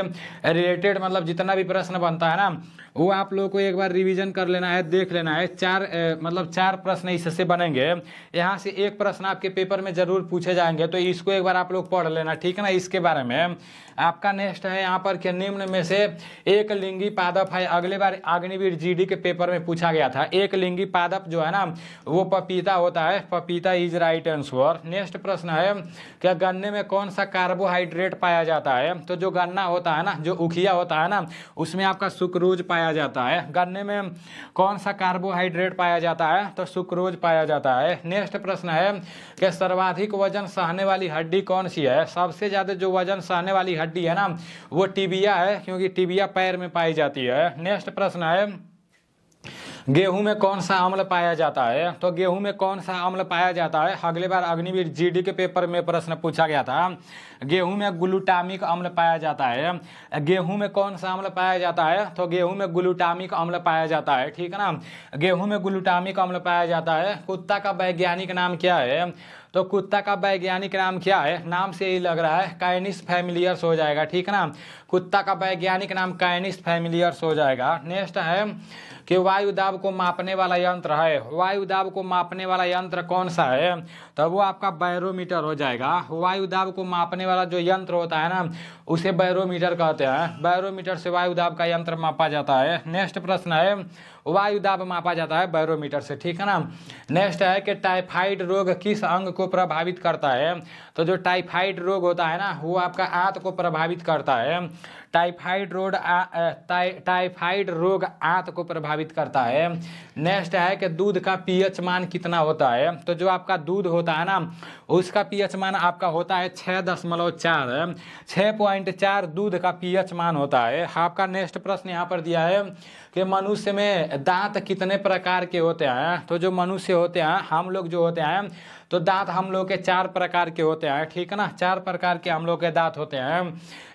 रिलेटेड मतलब जितना भी प्रश्न बनता है ना वो आप लोगों को एक बार रिवीजन कर लेना है देख लेना है चार ए, मतलब चार प्रश्न इससे बनेंगे यहाँ से एक प्रश्न आपके पेपर में जरूर पूछे जाएंगे तो इसको एक बार आप लोग पढ़ लेना ठीक है ना इसके बारे में आपका नेक्स्ट है यहाँ पर कि निम्न में से एक लिंगी पादप है अगले बार अग्निवीर जीडी के पेपर में पूछा गया था एक लिंगी पादप जो है ना वो पपीता होता है पपीता इज राइट आंसर नेक्स्ट प्रश्न है क्या गन्ने में कौन सा कार्बोहाइड्रेट पाया जाता है तो जो गन्ना होता है ना जो उखिया होता है ना उसमें आपका सुक्रोज पाया पाया जाता है गन्ने में कौन सा कार्बोहाइड्रेट पाया जाता है तो सुक्रोज पाया जाता है नेक्स्ट प्रश्न है कि सर्वाधिक वजन सहने वाली हड्डी कौन सी है सबसे ज़्यादा जो वजन सहने वाली हड्डी है ना वो टिबिया है क्योंकि टिबिया पैर में पाई जाती है नेक्स्ट प्रश्न है गेहूं में कौन सा अम्ल पाया जाता है तो गेहूं में कौन सा अम्ल पाया जाता है अगले बार अग्निवीर जीडी के पेपर में प्रश्न पूछा गया था गेहूं में ग्लूटामिक अम्ल पाया जाता है गेहूं में कौन सा अम्ल पाया जाता है तो गेहूं में ग्लूटामिक अम्ल पाया जाता है ठीक है ना गेहूं में ग्लूटामिक अम्ल पाया जाता है कुत्ता का वैज्ञानिक नाम क्या है तो कुत्ता का वैज्ञानिक नाम क्या है नाम से ही लग रहा है काइनिस फैमिलियर्स हो जाएगा ठीक है ना कुत्ता का वैज्ञानिक नाम कैनिस फैमिलियर्स हो जाएगा नेक्स्ट है कि वायु दाब को मापने वाला यंत्र है वायु दाब को मापने वाला यंत्र कौन सा है तो वो आपका बैरोमीटर हो जाएगा वायु दाब को मापने वाला जो यंत्र होता है ना उसे बैरोमीटर कहते हैं बैरोमीटर से वायु दाब का यंत्र मापा जाता है नेक्स्ट प्रश्न है वायु दाब मापा जाता है बैरोमीटर से ठीक है ना नेक्स्ट है कि टाइफाइड रोग किस अंग को प्रभावित करता है तो जो टाइफाइड रोग होता है ना वो आपका आंत को प्रभावित करता है टाइफाइड रोग टाइफाइड रोग आंत को प्रभावित करता है नेक्स्ट है कि दूध का पीएच मान कितना होता है तो जो आपका दूध होता है ना उसका पीएच मान आपका होता है छः दशमलव चार छः पॉइंट चार दूध का पीएच मान होता है आपका नेक्स्ट प्रश्न यहाँ पर दिया है कि मनुष्य में दांत कितने प्रकार के होते हैं तो जो मनुष्य होते हैं हम लोग जो होते हैं तो दांत हम लोग के चार प्रकार के होते हैं ठीक है ना चार प्रकार के हम लोग के दांत होते हैं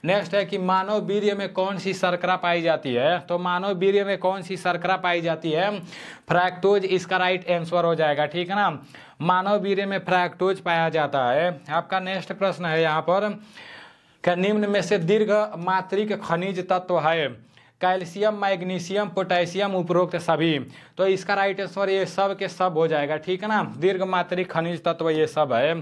नेक्स्ट है कि मानव वीर्य में कौन सी शर्करा पाई जाती है तो मानव वीर्य में कौन सी शर्करा पाई जाती है फ्रैक्टोज इसका राइट आंसर हो जाएगा ठीक है ना मानव वीर्य में फ्रैक्टोज पाया जाता है आपका नेक्स्ट प्रश्न है यहाँ पर निम्न में से दीर्घ मात्रिक खनिज तत्व है कैल्शियम मैग्नीशियम पोटेशियम उपरोक्त सभी तो इसका राइट आंसर ये सब के सब हो जाएगा ठीक है ना दीर्घ मात्रिक खनिज तत्व ये सब है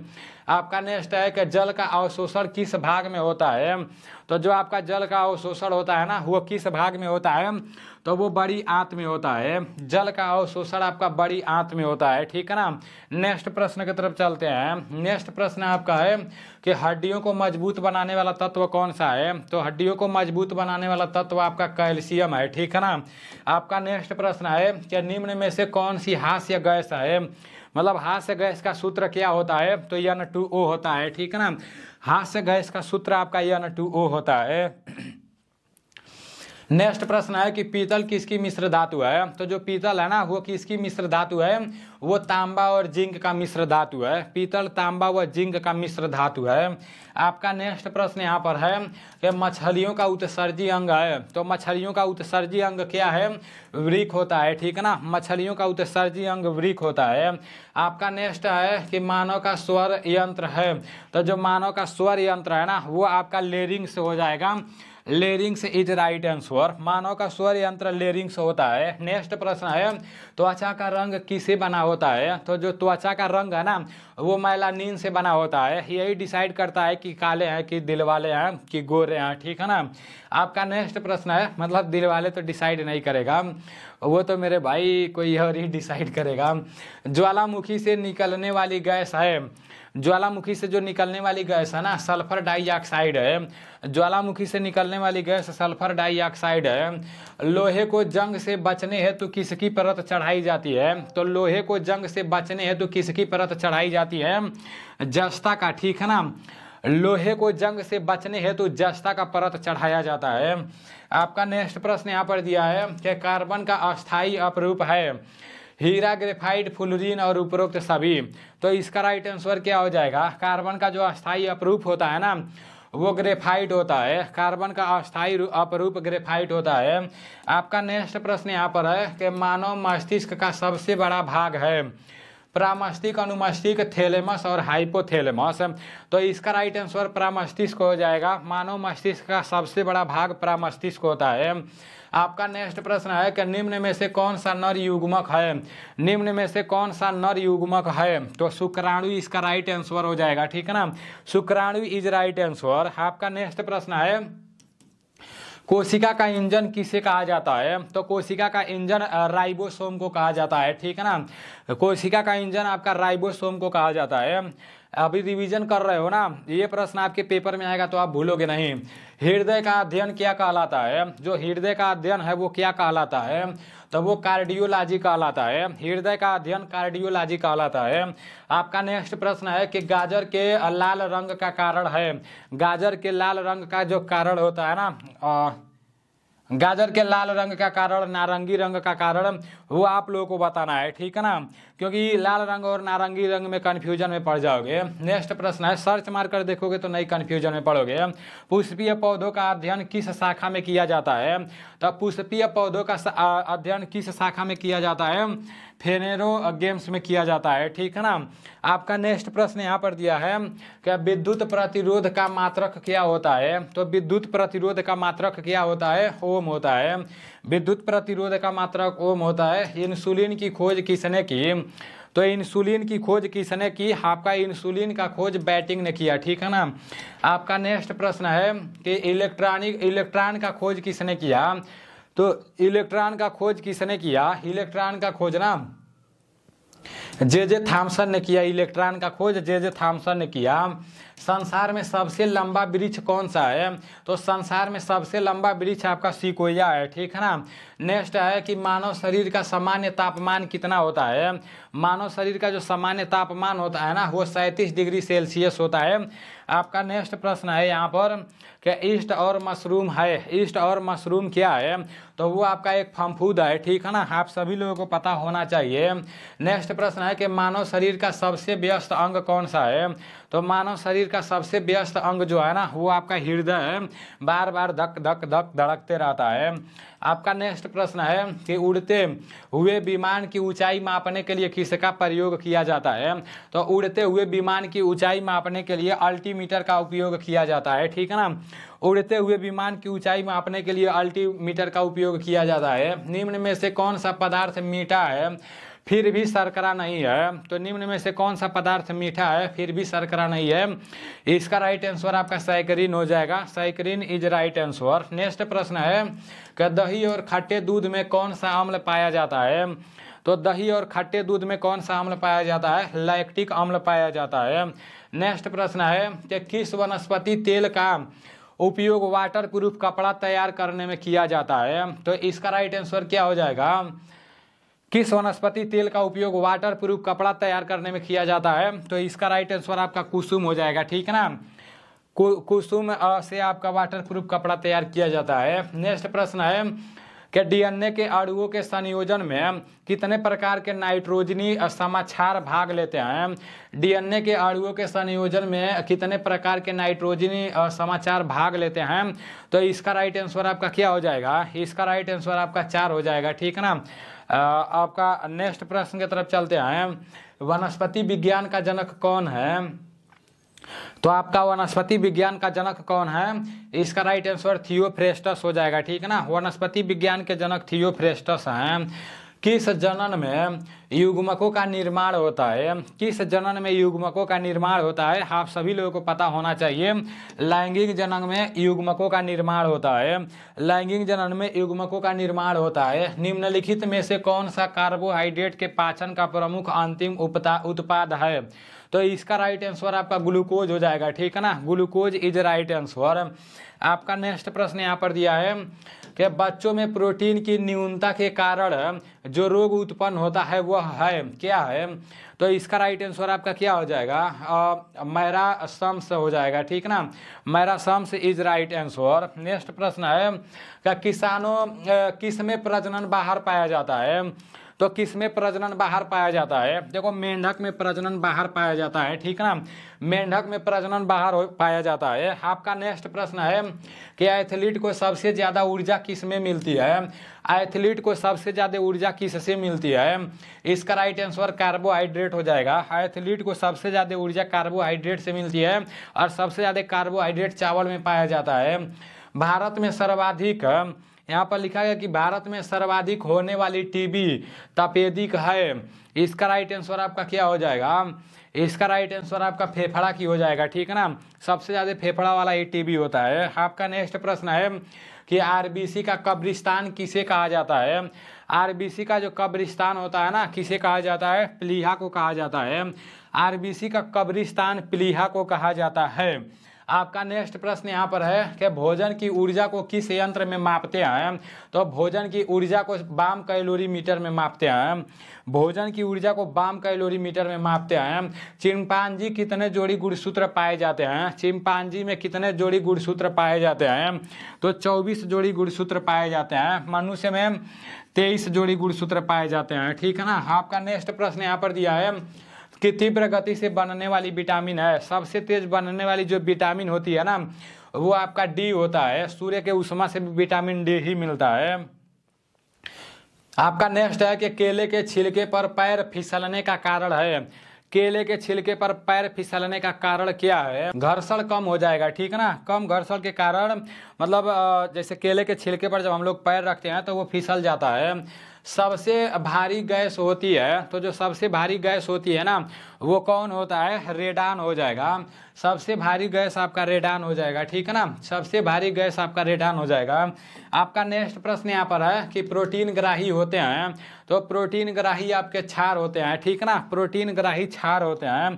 आपका नेक्स्ट है कि जल का अवशोषण किस भाग में होता है तो जो आपका जल का अवशोषण होता है ना वो किस भाग में होता है तो वो बड़ी आंत में होता है जल का अवशोषण आपका बड़ी आंत में होता है ठीक है ना नेक्स्ट प्रश्न की तरफ चलते हैं नेक्स्ट प्रश्न आपका है कि हड्डियों को मजबूत बनाने वाला तत्व कौन सा है तो हड्डियों को मजबूत बनाने वाला तत्व आपका कैल्शियम है ठीक है ना आपका नेक्स्ट प्रश्न है कि निम्न में से कौन सी हास्य गैस है मतलब हास्य गैस का सूत्र क्या होता है तो एन टू ओ होता है ठीक है ना हास्य गैस का सूत्र आपका एन टू ओ होता है नेक्स्ट प्रश्न है कि पीतल किसकी मिश्र धातु है तो जो पीतल है ना वो किसकी मिश्र धातु है वो तांबा और जिंक का मिश्र धातु है पीतल तांबा व जिंक का मिश्र धातु है आपका नेक्स्ट प्रश्न यहाँ पर है कि मछलियों का उत्सर्जी अंग है तो मछलियों का उत्सर्जी अंग क्या है वृक होता है ठीक है ना मछलियों का उत्सर्जी अंग वृक होता है आपका नेक्स्ट है कि मानव का स्वर यंत्र है तो जो मानव का स्वर यंत्र है ना वो आपका लेरिंग से हो जाएगा लेरिंग्स इज राइट आंसर मानव का स्वर यंत्र लेरिंग्स होता है नेक्स्ट प्रश्न है त्वचा का रंग किसे बना होता है तो जो त्वचा का रंग है ना वो मैलानिन से बना होता है यही डिसाइड करता है कि काले हैं कि दिल वाले हैं कि गोरे हैं ठीक है ना आपका नेक्स्ट प्रश्न है मतलब दिल वाले तो डिसाइड नहीं करेगा वो तो मेरे भाई कोई और ही डिसाइड करेगा ज्वालामुखी से निकलने वाली गैस है ज्वालामुखी से जो निकलने वाली गैस है ना सल्फर डाइऑक्साइड है ज्वालामुखी से निकलने वाली गैस सल्फर डाइऑक्साइड है लोहे को जंग से बचने है तो किसकी परत चढ़ाई जाती है तो लोहे को जंग से बचने है तो किसकी परत चढ़ाई जाती है जस्ता का ठीक है ना लोहे को जंग से बचने हेतु तो जस्ता का परत चढ़ाया जाता है आपका नेक्स्ट प्रश्न यहाँ पर दिया है कि कार्बन का अस्थायी अपरूप है हीरा ग्रेफाइट फुलरीन और उपरोक्त सभी तो इसका राइट आंसर क्या हो जाएगा कार्बन का जो अस्थायी अपरूप होता है ना वो ग्रेफाइट होता है कार्बन का अस्थायी अपरूप ग्रेफाइट होता है आपका नेक्स्ट प्रश्न यहाँ पर है कि मानव मस्तिष्क का सबसे बड़ा भाग है प्रामस्तिक अनुमस्तिक थेलेमस और हाइपोथेलेमस तो इसका राइट आंसर प्रामस्तिष्क हो जाएगा मानव मस्तिष्क का सबसे बड़ा भाग प्रामस्तिष्क होता है आपका नेक्स्ट प्रश्न है कि निम्न में से कौन सा नर युग्मक है निम्न में से कौन सा नर युग्मक है तो शुक्राणु इसका राइट आंसर हो जाएगा ठीक है ना शुक्राणु इज राइट आंसर आपका नेक्स्ट प्रश्न है कोशिका का इंजन किसे कहा जाता है तो कोशिका का इंजन राइबोसोम को कहा जाता है ठीक है ना कोशिका का इंजन आपका राइबोसोम को कहा जाता है अभी रिवीजन कर रहे हो ना ये प्रश्न आपके पेपर में आएगा तो आप भूलोगे नहीं हृदय का अध्ययन क्या कहलाता है जो हृदय का अध्ययन है वो क्या कहलाता है तो वो कार्डियोलॉजी कहलाता है हृदय का अध्ययन कार्डियोलॉजी कहलाता है आपका नेक्स्ट प्रश्न है कि गाजर के लाल रंग का कारण है गाजर के लाल रंग का जो कारण होता है ना आ, गाजर के लाल रंग का कारण नारंगी रंग का कारण वो आप लोगों को बताना है ठीक है ना क्योंकि लाल रंग और नारंगी रंग में कन्फ्यूजन में पड़ जाओगे नेक्स्ट प्रश्न है सर्च मार कर देखोगे तो नई कन्फ्यूजन में पड़ोगे पुष्पीय पौधों का अध्ययन किस शाखा में किया जाता है तो पुष्पीय पौधों का अध्ययन किस शाखा में किया जाता है फेनेरो गेम्स में किया जाता है ठीक है ना आपका नेक्स्ट प्रश्न यहाँ पर दिया है क्या विद्युत प्रतिरोध का मात्रक क्या होता है तो विद्युत प्रतिरोध का मात्रक क्या होता है ओम होता है विद्युत प्रतिरोध का मात्रक ओम होता है इंसुलिन की खोज किसने की तो इंसुलिन की खोज किसने की आपका इंसुलिन का खोज बैटिंग ने किया ठीक है ना आपका नेक्स्ट प्रश्न है कि इलेक्ट्रॉनिक इलेक्ट्रॉन का खोज किसने किया तो इलेक्ट्रॉन का खोज किसने किया इलेक्ट्रॉन का खोज ना जे जे थॉमसन ने किया इलेक्ट्रॉन का खोज जे जे थॉमसन ने किया संसार में सबसे लंबा वृक्ष कौन सा है तो संसार में सबसे लंबा वृक्ष आपका सिकोया है ठीक है ना नेक्स्ट है कि मानव शरीर का सामान्य तापमान कितना होता है मानव शरीर का जो सामान्य तापमान होता है ना वो सैंतीस डिग्री सेल्सियस होता है आपका नेक्स्ट प्रश्न है यहाँ पर क्या ईस्ट और मशरूम है ईस्ट और मशरूम क्या है तो वो आपका एक फम्फूद है ठीक है ना आप सभी लोगों को पता होना चाहिए नेक्स्ट प्रश्न है कि मानव शरीर का सबसे व्यस्त अंग कौन सा है तो मानव शरीर का सबसे व्यस्त अंग जो है ना वो आपका हृदय बार बार धक धक धक धड़कते रहता है आपका नेक्स्ट प्रश्न है कि उड़ते हुए विमान की ऊंचाई मापने के लिए किसका प्रयोग किया जाता है तो उड़ते हुए विमान की ऊंचाई मापने के लिए अल्टीमीटर का उपयोग किया जाता है ठीक है ना उड़ते हुए विमान की ऊंचाई मापने के लिए अल्टीमीटर का उपयोग किया जाता है निम्न में से कौन सा पदार्थ मीठा है फिर भी शर्करा नहीं है तो निम्न में से कौन सा पदार्थ मीठा है फिर भी शर्करा नहीं है इसका राइट आंसर आपका साइक्रीन हो जाएगा saccharin is right answer next प्रश्न है कि दही और खट्टे दूध में कौन सा अम्ल पाया जाता है तो दही और खट्टे दूध में कौन सा अम्ल पाया जाता है लैक्टिक अम्ल पाया जाता है नेक्स्ट प्रश्न है कि किस वनस्पति तेल का उपयोग वाटर प्रूफ कपड़ा तैयार करने में किया जाता है तो इसका राइट आंसर क्या हो जाएगा किस वनस्पति तेल का उपयोग वाटर प्रूफ कपड़ा तैयार करने में किया जाता है तो इसका राइट आंसर आपका कुसुम हो जाएगा ठीक है ना कुसुम से आपका वाटर प्रूफ कपड़ा तैयार किया जाता है नेक्स्ट प्रश्न है कि डीएनए के अड़ुओं के संयोजन में कितने प्रकार के नाइट्रोजनी समाचार भाग लेते हैं डीएनए के अड़ुओं के संयोजन में कितने प्रकार के नाइट्रोजनी समाचार भाग लेते हैं तो इसका राइट आंसर आपका क्या हो जाएगा इसका राइट आंसर आपका चार हो जाएगा ठीक है ना आपका नेक्स्ट प्रश्न की तरफ चलते हैं वनस्पति विज्ञान का जनक कौन है तो आपका वनस्पति विज्ञान का जनक कौन है इसका राइट आंसर थियोफ्रेस्टस हो जाएगा ठीक है ना वनस्पति विज्ञान के जनक थियोफ्रेस्टस हैं किस जनन में युग्मकों का निर्माण होता है किस जनन में युग्मकों का निर्माण होता है आप सभी लोगों को पता होना चाहिए लैंगिक जनन में युग्मकों का निर्माण होता है लैंगिक जनन में युग्मकों का निर्माण होता है निम्नलिखित में से कौन सा कार्बोहाइड्रेट के पाचन का प्रमुख अंतिम उत्पाद है तो इसका राइट आंसर आपका ग्लूकोज हो जाएगा ठीक है ना ग्लूकोज इज राइट आंसर आपका नेक्स्ट प्रश्न यहाँ पर दिया है कि बच्चों में प्रोटीन की न्यूनता के कारण जो रोग उत्पन्न होता है वह है क्या है तो इसका राइट आंसर आपका क्या हो जाएगा मैरा सम्स हो जाएगा ठीक ना marasmus is right answer next प्रश्न है कि किसानों किस में प्रजनन बाहर पाया जाता है तो किस में प्रजनन बाहर पाया जाता है देखो मेंढक में प्रजनन बाहर पाया जाता है ठीक ना मेंढक में प्रजनन बाहर हो पाया जाता है आपका नेक्स्ट प्रश्न है कि एथलीट को सबसे ज़्यादा ऊर्जा किस में मिलती है एथलीट को सबसे ज़्यादा ऊर्जा किस से मिलती है इसका राइट आंसर कार्बोहाइड्रेट हो जाएगा एथलीट को सबसे ज़्यादा ऊर्जा कार्बोहाइड्रेट से मिलती है और सबसे ज़्यादा कार्बोहाइड्रेट चावल में पाया जाता है भारत में सर्वाधिक यहाँ पर लिखा गया कि भारत में सर्वाधिक होने वाली टीबी तपेदिक है इसका राइट आंसर आपका क्या हो जाएगा इसका राइट आंसर आपका फेफड़ा की हो जाएगा ठीक है ना सबसे ज़्यादा फेफड़ा वाला ये टीबी होता है आपका नेक्स्ट प्रश्न है कि आरबीसी का कब्रिस्तान किसे कहा जाता है आरबीसी का जो कब्रिस्तान होता है ना किसे कहा जाता है प्लीहा को कहा जाता है आरबीसी का कब्रिस्तान प्लीहा को कहा जाता है आपका नेक्स्ट प्रश्न यहाँ पर है कि भोजन की ऊर्जा को किस यंत्र में मापते हैं तो भोजन की ऊर्जा को बाम कैलोरी मीटर में मापते हैं भोजन की ऊर्जा को बाम कैलोरी मीटर में मापते हैं चिंपांजी कितने जोड़ी गुणसूत्र पाए जाते हैं चिंपांजी में कितने जोड़ी गुणसूत्र पाए जाते हैं तो चौबीस जोड़ी गुणसूत्र पाए जाते हैं मनुष्य में तेईस जोड़ी गुणसूत्र पाए जाते हैं ठीक है ना आपका नेक्स्ट प्रश्न यहाँ पर दिया है कि तीव्र गति से बनने वाली विटामिन है सबसे तेज बनने वाली जो विटामिन होती है ना वो आपका डी होता है सूर्य के उष्मा से भी विटामिन डी ही मिलता है आपका नेक्स्ट है कि केले के छिलके पर पैर फिसलने का कारण है केले के छिलके पर पैर फिसलने का कारण क्या है घर्षण कम हो जाएगा ठीक है ना कम घर्षण के कारण मतलब जैसे केले के छिलके पर जब हम लोग पैर रखते हैं तो वो फिसल जाता है सबसे भारी गैस होती है तो जो सबसे भारी गैस होती है ना वो कौन होता है रेडान हो जाएगा सबसे भारी गैस आपका रेडान हो जाएगा ठीक है ना सबसे भारी गैस आपका रेडान हो जाएगा आपका नेक्स्ट प्रश्न यहाँ पर है कि प्रोटीन ग्राही होते हैं तो प्रोटीन ग्राही आपके छार होते हैं ठीक है ना प्रोटीन ग्राही क्षार होते हैं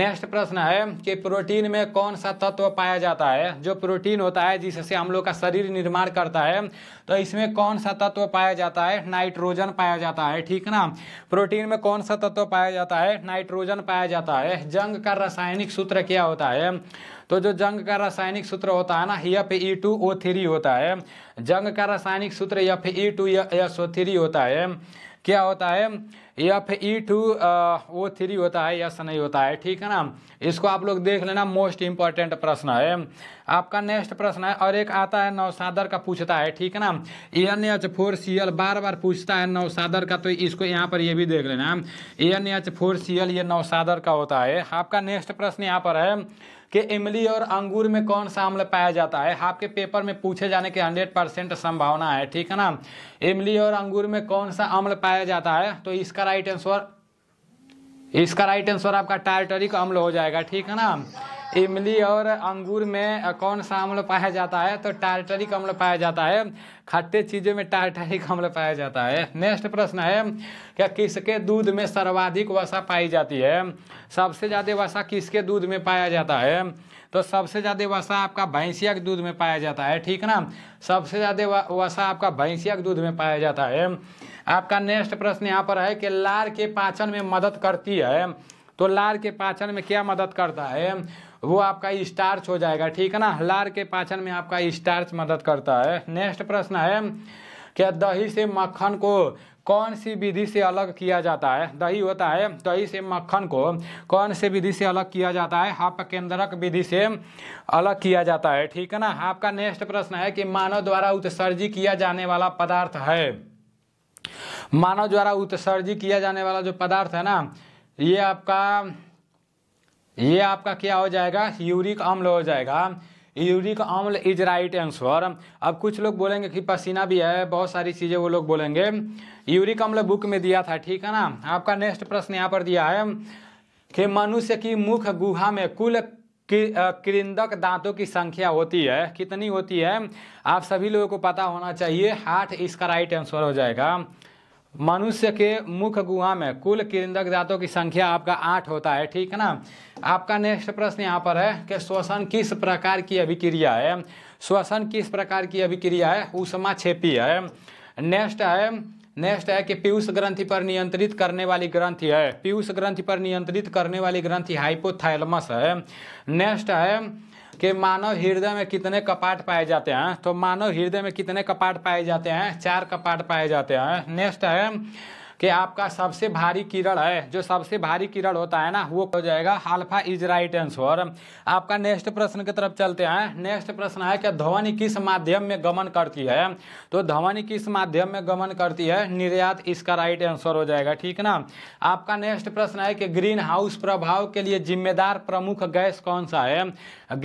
नेक्स्ट प्रश्न है कि प्रोटीन में कौन सा तत्व पाया जाता है जो प्रोटीन होता है जिससे हम लोग का शरीर निर्माण करता है तो इसमें कौन सा तत्व पाया जाता है नाइट्रोजन नाइट्रोजन पाया जाता है ठीक ना प्रोटीन में कौन सा तत्व पाया जाता है नाइट्रोजन पाया जाता है जंग का रासायनिक सूत्र क्या होता है तो जो जंग का रासायनिक सूत्र होता है ना F E two O three होता है जंग का रासायनिक सूत्र F E two S O three होता है क्या होता है F E two O three होता है यस नहीं होता है ठीक है ना इसको आप लोग देख लेना मोस्ट इंपॉर्टेंट प्रश्न है आपका नेक्स्ट प्रश्न है और एक आता है नौसादर का पूछता है ठीक है ना N H four C L बार बार पूछता है नौसादर का तो इसको यहाँ पर ये भी देख लेना N H four C L ये नौसादर का होता है आपका नेक्स्ट प्रश्न यहाँ पर है कि इमली और अंगूर में कौन सा अम्ल पाया जाता है आपके पेपर में पूछे जाने की हंड्रेड परसेंट संभावना है ठीक है ना इमली और अंगूर में कौन सा अम्ल पाया जाता है तो इसका राइट आंसर इसका राइट आंसर आपका टार्टरिक अम्ल हो जाएगा ठीक है ना इमली और अंगूर में कौन सा अम्ल पाया जाता है तो टार्टरिक अम्ल पाया जाता है खट्टे चीज़ों में टार्टरिक अम्ल पाया जाता है नेक्स्ट प्रश्न है क्या किसके दूध में सर्वाधिक वसा पाई जाती है सबसे ज़्यादा वसा किसके दूध में पाया जाता है तो सबसे ज़्यादा वसा आपका भैंसिया के दूध में पाया जाता है ठीक ना सबसे ज़्यादा वसा आपका भैंसिया के दूध में पाया जाता है आपका नेक्स्ट प्रश्न यहाँ पर है कि लार के पाचन में मदद करती है तो लार के पाचन में क्या मदद करता है वो आपका स्टार्च हो जाएगा ठीक है ना लार के पाचन में आपका स्टार्च मदद करता है नेक्स्ट प्रश्न है क्या दही से मक्खन को कौन सी विधि से अलग किया जाता है दही होता है दही से मक्खन को कौन से विधि से अलग किया जाता है हाप केंद्रक विधि से अलग किया जाता है ठीक है ना आपका नेक्स्ट प्रश्न है कि मानव द्वारा उत्सर्जी किया जाने वाला पदार्थ है मानव द्वारा उत्सर्जी किया जाने वाला जो पदार्थ है ना ये आपका ये आपका क्या हो जाएगा यूरिक अम्ल हो जाएगा यूरिक अम्ल इज राइट आंसर अब कुछ लोग बोलेंगे कि पसीना भी है बहुत सारी चीज़ें वो लोग बोलेंगे यूरिक अम्ल बुक में दिया था ठीक है ना आपका नेक्स्ट प्रश्न यहाँ पर दिया है कि मनुष्य की मुख गुहा में कुल कृंदक दांतों की संख्या होती है कितनी होती है आप सभी लोगों को पता होना चाहिए हाथ इसका राइट आंसर हो जाएगा मनुष्य के मुख गुहा में कुल किरिंदक दांतों की संख्या आपका आठ होता है ठीक है ना आपका नेक्स्ट प्रश्न यहाँ पर है कि श्वसन किस प्रकार की अभिक्रिया है श्वसन किस प्रकार की अभिक्रिया है उषमा छेपी है नेक्स्ट है नेक्स्ट है कि पीयूष ग्रंथि पर नियंत्रित करने वाली ग्रंथि है पीयूष ग्रंथि पर नियंत्रित करने वाली ग्रंथि हाइपोथैलमस है नेक्स्ट है कि मानव हृदय में कितने कपाट पाए जाते हैं तो मानव हृदय में कितने कपाट पाए जाते हैं चार कपाट पाए जाते हैं नेक्स्ट है कि आपका सबसे भारी किरण है जो सबसे भारी किरण होता है ना वो हो जाएगा हाल्फा इज राइट आंसर आपका नेक्स्ट प्रश्न की तरफ चलते हैं नेक्स्ट प्रश्न है कि ध्वनि किस माध्यम में गमन करती है तो ध्वनि किस माध्यम में गमन करती है निर्यात इसका राइट आंसर हो जाएगा ठीक ना आपका नेक्स्ट प्रश्न है कि ग्रीन हाउस प्रभाव के लिए जिम्मेदार प्रमुख गैस कौन सा है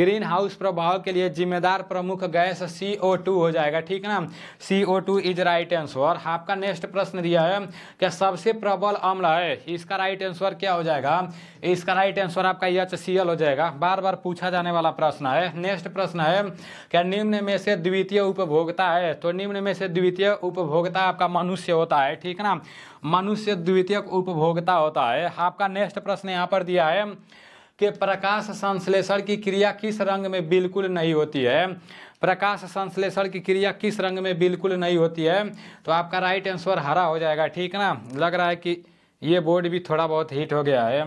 ग्रीन हाउस प्रभाव के लिए जिम्मेदार प्रमुख गैस सी हो जाएगा ठीक ना सी इज राइट आंसर आपका नेक्स्ट प्रश्न दिया है कि यह सबसे प्रबल अम्ल है इसका राइट आंसर क्या हो जाएगा इसका राइट आंसर आपका यच सी हो जाएगा बार बार पूछा जाने वाला प्रश्न है नेक्स्ट प्रश्न है क्या निम्न में से द्वितीय उपभोक्ता है तो निम्न में से द्वितीय उपभोक्ता आपका मनुष्य होता है ठीक ना मनुष्य द्वितीय उपभोक्ता होता है आपका नेक्स्ट प्रश्न यहाँ पर दिया है कि प्रकाश संश्लेषण की क्रिया किस रंग में बिल्कुल नहीं होती है प्रकाश संश्लेषण की क्रिया किस रंग में बिल्कुल नहीं होती है तो आपका राइट आंसर हरा हो जाएगा ठीक ना लग रहा है कि ये बोर्ड भी थोड़ा बहुत हिट हो गया है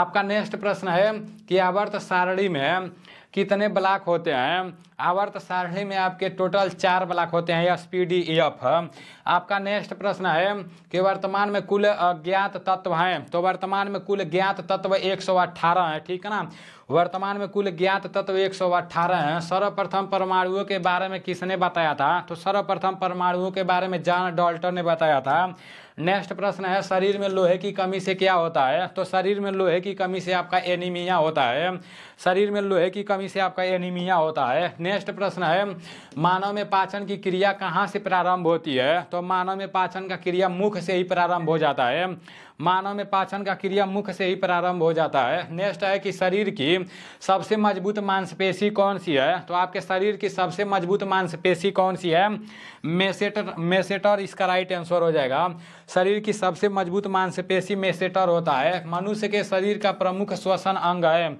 आपका नेक्स्ट प्रश्न है कि आवर्त सारणी में कितने ब्लॉक होते हैं आवर्त सारणी में आपके टोटल चार ब्लॉक होते हैं एस पी डी एफ आपका नेक्स्ट प्रश्न है कि वर्तमान में कुल ज्ञात तत्व हैं तो वर्तमान में कुल ज्ञात तत्व 118 है ठीक है ना वर्तमान में कुल ज्ञात तत्व एक सौ अट्ठारह हैं सर्वप्रथम परमाणुओं के बारे में किसने बताया था तो सर्वप्रथम परमाणुओं के बारे में जॉन डॉल्टर ने बताया था नेक्स्ट प्रश्न है शरीर में लोहे की कमी से क्या होता है तो शरीर में लोहे की कमी से आपका एनीमिया होता है शरीर में लोहे की कमी से आपका एनीमिया होता है नेक्स्ट प्रश्न है मानव में पाचन की क्रिया कहाँ से प्रारंभ होती है तो मानव में पाचन का क्रिया मुख से ही प्रारंभ हो जाता है मानव में पाचन का क्रिया मुख से ही प्रारंभ हो जाता है नेक्स्ट है कि शरीर की सबसे मजबूत मांसपेशी कौन सी है तो आपके शरीर की सबसे मजबूत मांसपेशी कौन सी है मेसेटर मेसेटर इसका राइट आंसर हो जाएगा शरीर की सबसे मजबूत मांसपेशी मेसेटर होता है मनुष्य के शरीर का प्रमुख श्वसन अंग है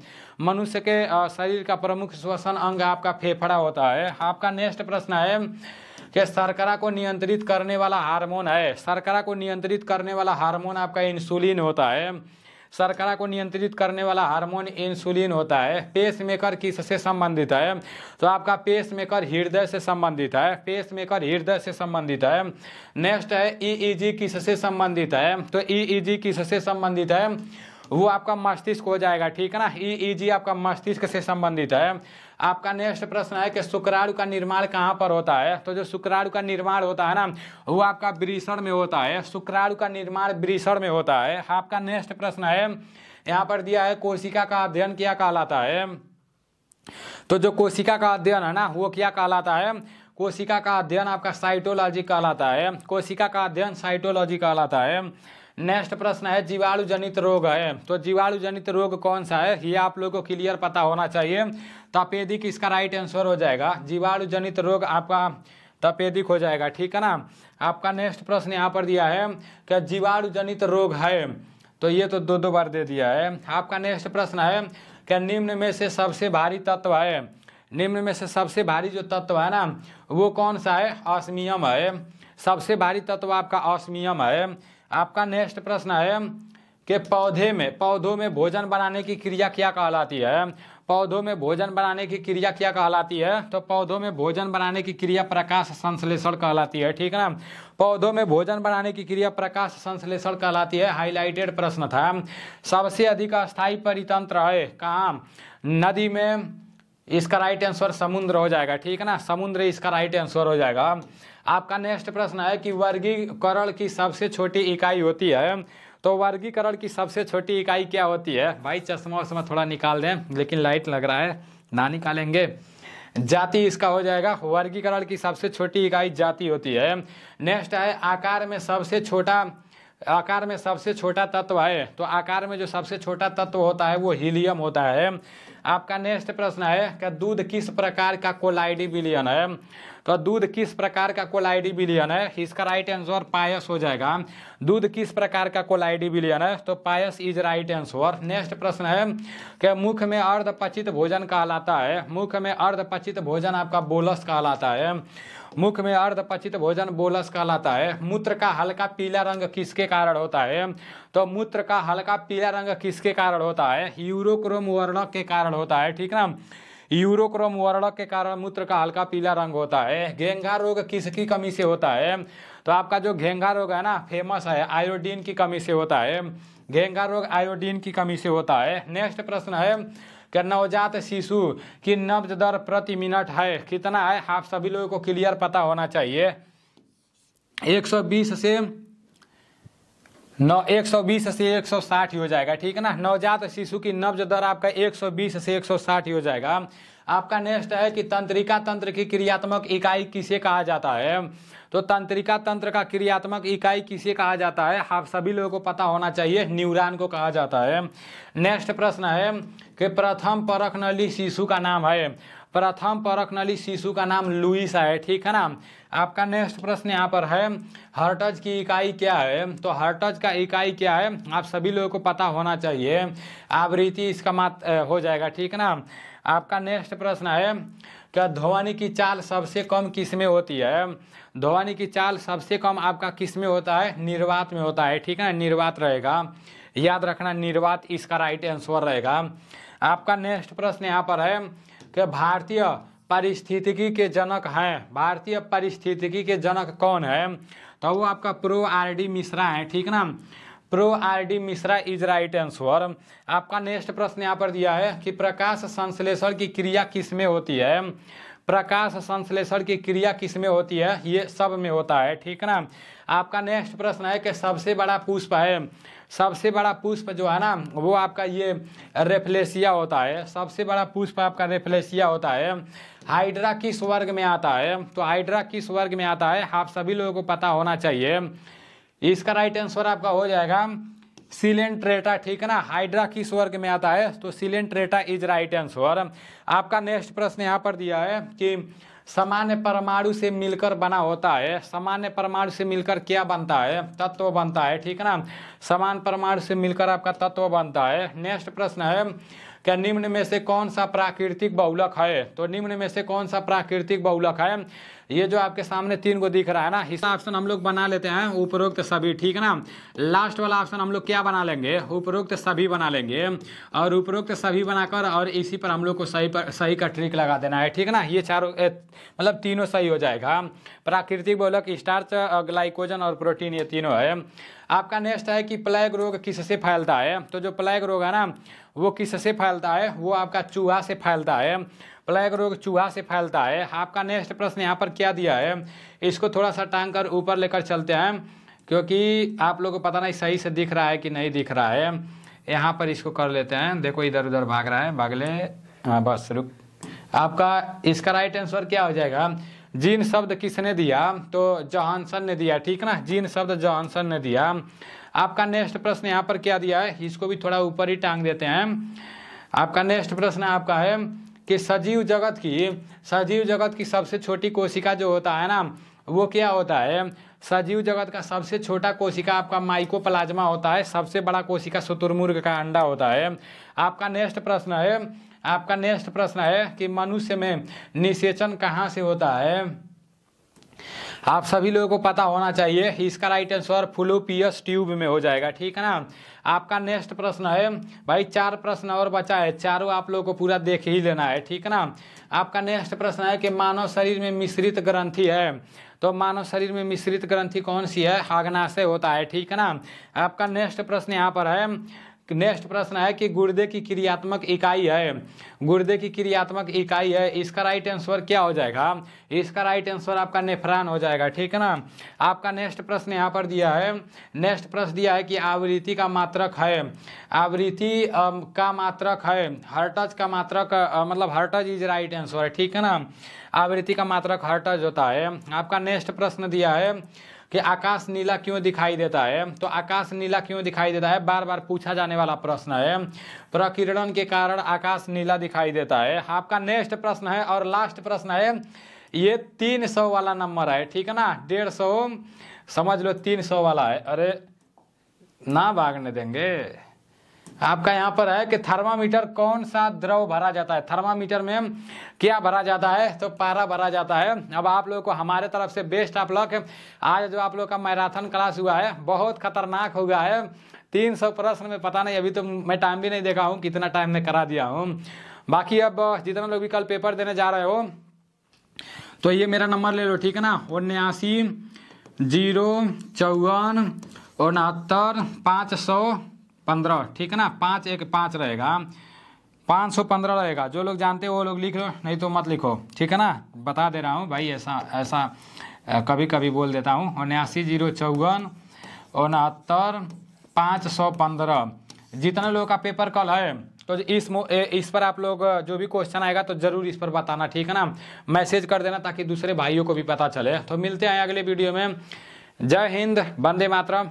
मनुष्य के शरीर का प्रमुख श्वसन अंग आपका फेफड़ा होता है आपका नेक्स्ट प्रश्न है कि सरकरा को नियंत्रित करने वाला हार्मोन है सरकरा को नियंत्रित करने वाला हार्मोन आपका इंसुलिन होता है सरकरा को नियंत्रित करने वाला हार्मोन इंसुलिन होता है पेस मेकर किससे संबंधित है तो आपका पेस मेकर हृदय से संबंधित है पेस मेकर हृदय से संबंधित है नेक्स्ट है ईईजी e e किससे संबंधित है तो ईईजी e किससे संबंधित है वो आपका मस्तिष्क हो जाएगा ठीक है ना ईईजी आपका मस्तिष्क से संबंधित है आपका नेक्स्ट प्रश्न है कि शुक्राणु का निर्माण कहाँ पर होता है तो जो शुक्राणु का निर्माण होता है ना वो आपका ब्रीषण में होता है शुक्राणु का निर्माण ब्रीषण में होता है आपका नेक्स्ट प्रश्न है यहाँ पर दिया है कोशिका का अध्ययन क्या कहलाता है तो जो कोशिका का अध्ययन है ना वो क्या कहलाता है कोशिका का अध्ययन आपका साइटोलॉजी कहलाता है कोशिका का अध्ययन साइटोलॉजी कहलाता है नेक्स्ट प्रश्न है जीवाणु जनित रोग है तो जीवाणु जनित रोग कौन सा है ये आप लोगों को क्लियर पता होना चाहिए तपेदिक इसका राइट आंसर हो जाएगा जीवाणु जनित रोग आपका तपेदिक हो जाएगा ठीक है ना आपका नेक्स्ट प्रश्न यहाँ पर दिया है क्या जीवाणु जनित रोग है तो ये तो दो दो बार दे दिया है आपका नेक्स्ट प्रश्न है क्या निम्न में से सबसे भारी तत्व है निम्न में से सबसे भारी जो तत्व है ना वो कौन सा है असमियम है सबसे भारी तत्व आपका असमियम है आपका नेक्स्ट प्रश्न है कि पौधे में पौधों में भोजन बनाने की क्रिया क्या कहलाती है पौधों में भोजन बनाने की क्रिया क्या कहलाती है तो पौधों में भोजन बनाने की क्रिया प्रकाश संश्लेषण कहलाती है ठीक है ना पौधों में भोजन बनाने की क्रिया प्रकाश संश्लेषण कहलाती है हाईलाइटेड प्रश्न था सबसे अधिक अस्थायी परितंत्र है कहाँ नदी में इसका राइट आंसर समुद्र हो जाएगा ठीक है ना समुद्र इसका राइट आंसर हो जाएगा आपका नेक्स्ट प्रश्न है कि वर्गीकरण की सबसे छोटी इकाई होती है तो वर्गीकरण की सबसे छोटी इकाई क्या होती है भाई चश्मा उसमें थोड़ा निकाल दें लेकिन लाइट लग रहा है ना निकालेंगे जाति इसका हो जाएगा वर्गीकरण की सबसे छोटी इकाई जाति होती है नेक्स्ट है आकार में सबसे छोटा आकार में सबसे छोटा तत्व है तो आकार में जो सबसे छोटा तत्व होता है वो हीलियम होता है आपका नेक्स्ट प्रश्न है कि दूध किस प्रकार का कोलाइडी विलियन है तो दूध किस प्रकार का कोलाइडी विलियन है इसका राइट आंसर पायस हो जाएगा दूध किस प्रकार का कोलाइडी विलियन है तो पायस इज राइट आंसर नेक्स्ट प्रश्न है कि मुख में अर्धपचित भोजन कहलाता है मुख में अर्धपचित भोजन आपका बोलस कहलाता है मुख में अर्धपचित भोजन बोलस कहलाता है मूत्र का हल्का पीला रंग किसके कारण होता है तो मूत्र का हल्का पीला रंग किसके कारण होता है यूरोक्रोम वर्णक के कारण होता है ठीक ना यूरोक्रोम वर्णक के कारण मूत्र का हल्का पीला रंग होता है घेंघा रोग किसकी कमी से होता है तो आपका जो घेंघा रोग है ना फेमस है आयोडीन की कमी से होता है घेंघा रोग आयोडीन की कमी से होता है नेक्स्ट प्रश्न है कि नवजात शिशु की नब्ज दर प्रति मिनट है कितना है आप सभी लोगों को क्लियर पता होना चाहिए 120 से नौ एक सौ बीस से एक सौ साठ हो जाएगा ठीक है ना नवजात शिशु की नब्ज दर आपका एक सौ बीस से एक सौ साठ हो जाएगा आपका नेक्स्ट है कि तंत्रिका तंत्र की क्रियात्मक इकाई किसे कहा जाता है तो तंत्रिका तंत्र का क्रियात्मक इकाई किसे कहा जाता है आप सभी लोगों को पता होना चाहिए न्यूरॉन को कहा जाता है नेक्स्ट प्रश्न है कि प्रथम परख नली शिशु का नाम है प्रथम परख नली शिशु का नाम लुइस है ठीक है ना आपका नेक्स्ट प्रश्न यहाँ पर है हर्टज की इकाई क्या है तो हर्टज का इकाई क्या है आप सभी लोगों को पता होना चाहिए आवृत्ति इसका मात हो जाएगा ठीक ना आपका नेक्स्ट प्रश्न है क्या धोवानी की चाल सबसे कम किस में होती है धोवानी की चाल सबसे कम आपका किस में होता है निर्वात में होता है ठीक है निर्वात रहेगा याद रखना निर्वात इसका राइट आंसर रहेगा आपका नेक्स्ट प्रश्न यहाँ पर है कि भारतीय पारिस्थितिकी के जनक हैं भारतीय पारिस्थितिकी के जनक कौन है तो वो आपका प्रो आर डी मिश्रा है ठीक ना pro R D Mishra is right answer आपका नेक्स्ट प्रश्न यहाँ पर दिया है कि प्रकाश संश्लेषण की क्रिया किस में होती है प्रकाश संश्लेषण की क्रिया किस में होती है ये सब में होता है ठीक ना आपका नेक्स्ट प्रश्न है कि सबसे बड़ा पुष्प है सबसे बड़ा पुष्प जो है ना वो आपका ये रेफ्लेसिया होता है सबसे बड़ा पुष्प आपका रेफ्लेसिया होता है हाइड्रा किस वर्ग में आता है तो हाइड्रा किस वर्ग में आता है आप सभी लोगों को पता होना चाहिए इसका राइट आंसर आपका हो जाएगा सिलेंट्रेटा ठीक है ना हाइड्रा किस वर्ग में आता है तो सिलेंट्रेटा इज राइट आंसर आपका नेक्स्ट प्रश्न यहाँ पर दिया है कि सामान्य परमाणु से मिलकर बना होता है सामान्य परमाणु से मिलकर क्या बनता है तत्व बनता है ठीक है ना समान परमाणु से मिलकर आपका तत्व बनता है नेक्स्ट प्रश्न है क्या निम्न में से कौन सा प्राकृतिक बहुलक है तो निम्न में से कौन सा प्राकृतिक बहुलक है ये जो आपके सामने तीन को दिख रहा है ना हिस्सा ऑप्शन हम लोग बना लेते हैं उपरोक्त सभी ठीक है ना लास्ट वाला ऑप्शन हम लोग क्या बना लेंगे उपरोक्त सभी बना लेंगे और उपरोक्त सभी बनाकर और इसी पर हम लोग को सही पर सही का ट्रिक लगा देना है ठीक है ना ये चारों मतलब तीनों सही हो जाएगा प्राकृतिक बोलक स्टार्च ग्लाइकोजन और प्रोटीन ये तीनों है आपका नेक्स्ट है कि प्लेग रोग किससे फैलता है तो जो प्लेग रोग है ना वो किससे फैलता है वो आपका चूहा से फैलता है ब्लैक रोग चूहा से फैलता है आपका नेक्स्ट प्रश्न यहाँ पर क्या दिया है इसको थोड़ा सा टांग कर ऊपर लेकर चलते हैं क्योंकि आप लोगों को पता नहीं सही से दिख रहा है कि नहीं दिख रहा है यहाँ पर इसको कर लेते हैं देखो इधर उधर भाग रहा है भागले हाँ बस रुक आपका इसका राइट आंसर क्या हो जाएगा जीन शब्द किसने दिया तो जॉनसन ने दिया ठीक ना जीन शब्द जॉनसन ने दिया आपका नेक्स्ट प्रश्न यहाँ पर क्या दिया है इसको भी थोड़ा ऊपर ही टांग देते हैं आपका नेक्स्ट प्रश्न आपका है कि सजीव जगत की सजीव जगत की सबसे छोटी कोशिका जो होता है ना वो क्या होता है सजीव जगत का सबसे छोटा कोशिका आपका प्लाज्मा होता है सबसे बड़ा कोशिका शुतुरमुर्ग का अंडा होता है आपका नेक्स्ट प्रश्न है आपका नेक्स्ट प्रश्न है कि मनुष्य में निषेचन कहाँ से होता है आप सभी लोगों को पता होना चाहिए इसका राइट आंसर फ्लोपियस ट्यूब में हो जाएगा ठीक है ना आपका नेक्स्ट प्रश्न है भाई चार प्रश्न और बचा है चारों आप लोगों को पूरा देख ही लेना है ठीक है ना आपका नेक्स्ट प्रश्न है कि मानव शरीर में मिश्रित ग्रंथि है तो मानव शरीर में मिश्रित ग्रंथि कौन सी है हागनाशय होता है ठीक है ना आपका नेक्स्ट प्रश्न यहाँ पर है नेक्स्ट प्रश्न है कि गुर्दे की क्रियात्मक इकाई है गुर्दे की क्रियात्मक इकाई है इसका राइट आंसर क्या हो जाएगा इसका राइट आंसर आपका नेफरान हो जाएगा ठीक है ना आपका नेक्स्ट प्रश्न यहाँ पर दिया है नेक्स्ट प्रश्न दिया है कि आवृत्ति का मात्रक है आवृत्ति का मात्रक है हर्टज का मात्रक मतलब हर्टज इज राइट आंसर है ठीक है ना आवृत्ति का मात्रक हर्टज होता है आपका नेक्स्ट प्रश्न दिया है कि आकाश नीला क्यों दिखाई देता है तो आकाश नीला क्यों दिखाई देता है बार बार पूछा जाने वाला प्रश्न है प्रकिरणन के कारण आकाश नीला दिखाई देता है आपका नेक्स्ट प्रश्न है और लास्ट प्रश्न है ये तीन सौ वाला नंबर है ठीक है ना डेढ़ सौ समझ लो तीन सौ वाला है अरे ना भागने देंगे आपका यहाँ पर है कि थर्मामीटर कौन सा द्रव भरा जाता है थर्मामीटर में क्या भरा जाता है तो पारा भरा जाता है अब आप लोगों को हमारे तरफ से बेस्ट आप लोग आज जो आप लोग का मैराथन क्लास हुआ है बहुत खतरनाक हुआ है तीन सौ प्रश्न में पता नहीं अभी तो मैं टाइम भी नहीं देखा हूँ कितना टाइम में करा दिया हूँ बाकी अब जितना लोग भी कल पेपर देने जा रहे हो तो ये मेरा नंबर ले लो ठीक है ना उन्यासी जीरो चौवन उनहत्तर पाँच सौ पंद्रह ठीक है ना पाँच एक पाँच रहेगा पाँच सौ पंद्रह रहेगा जो लोग जानते हो वो लोग लिख लो नहीं तो मत लिखो ठीक है ना बता दे रहा हूँ भाई ऐसा ऐसा कभी कभी बोल देता हूँ उन्यासी जीरो चौवन उनहत्तर पाँच सौ पंद्रह जितने लोगों का पेपर कल है तो इस इस पर आप लोग जो भी क्वेश्चन आएगा तो ज़रूर इस पर बताना ठीक है ना मैसेज कर देना ताकि दूसरे भाइयों को भी पता चले तो मिलते हैं अगले वीडियो में जय हिंद बंदे मातरम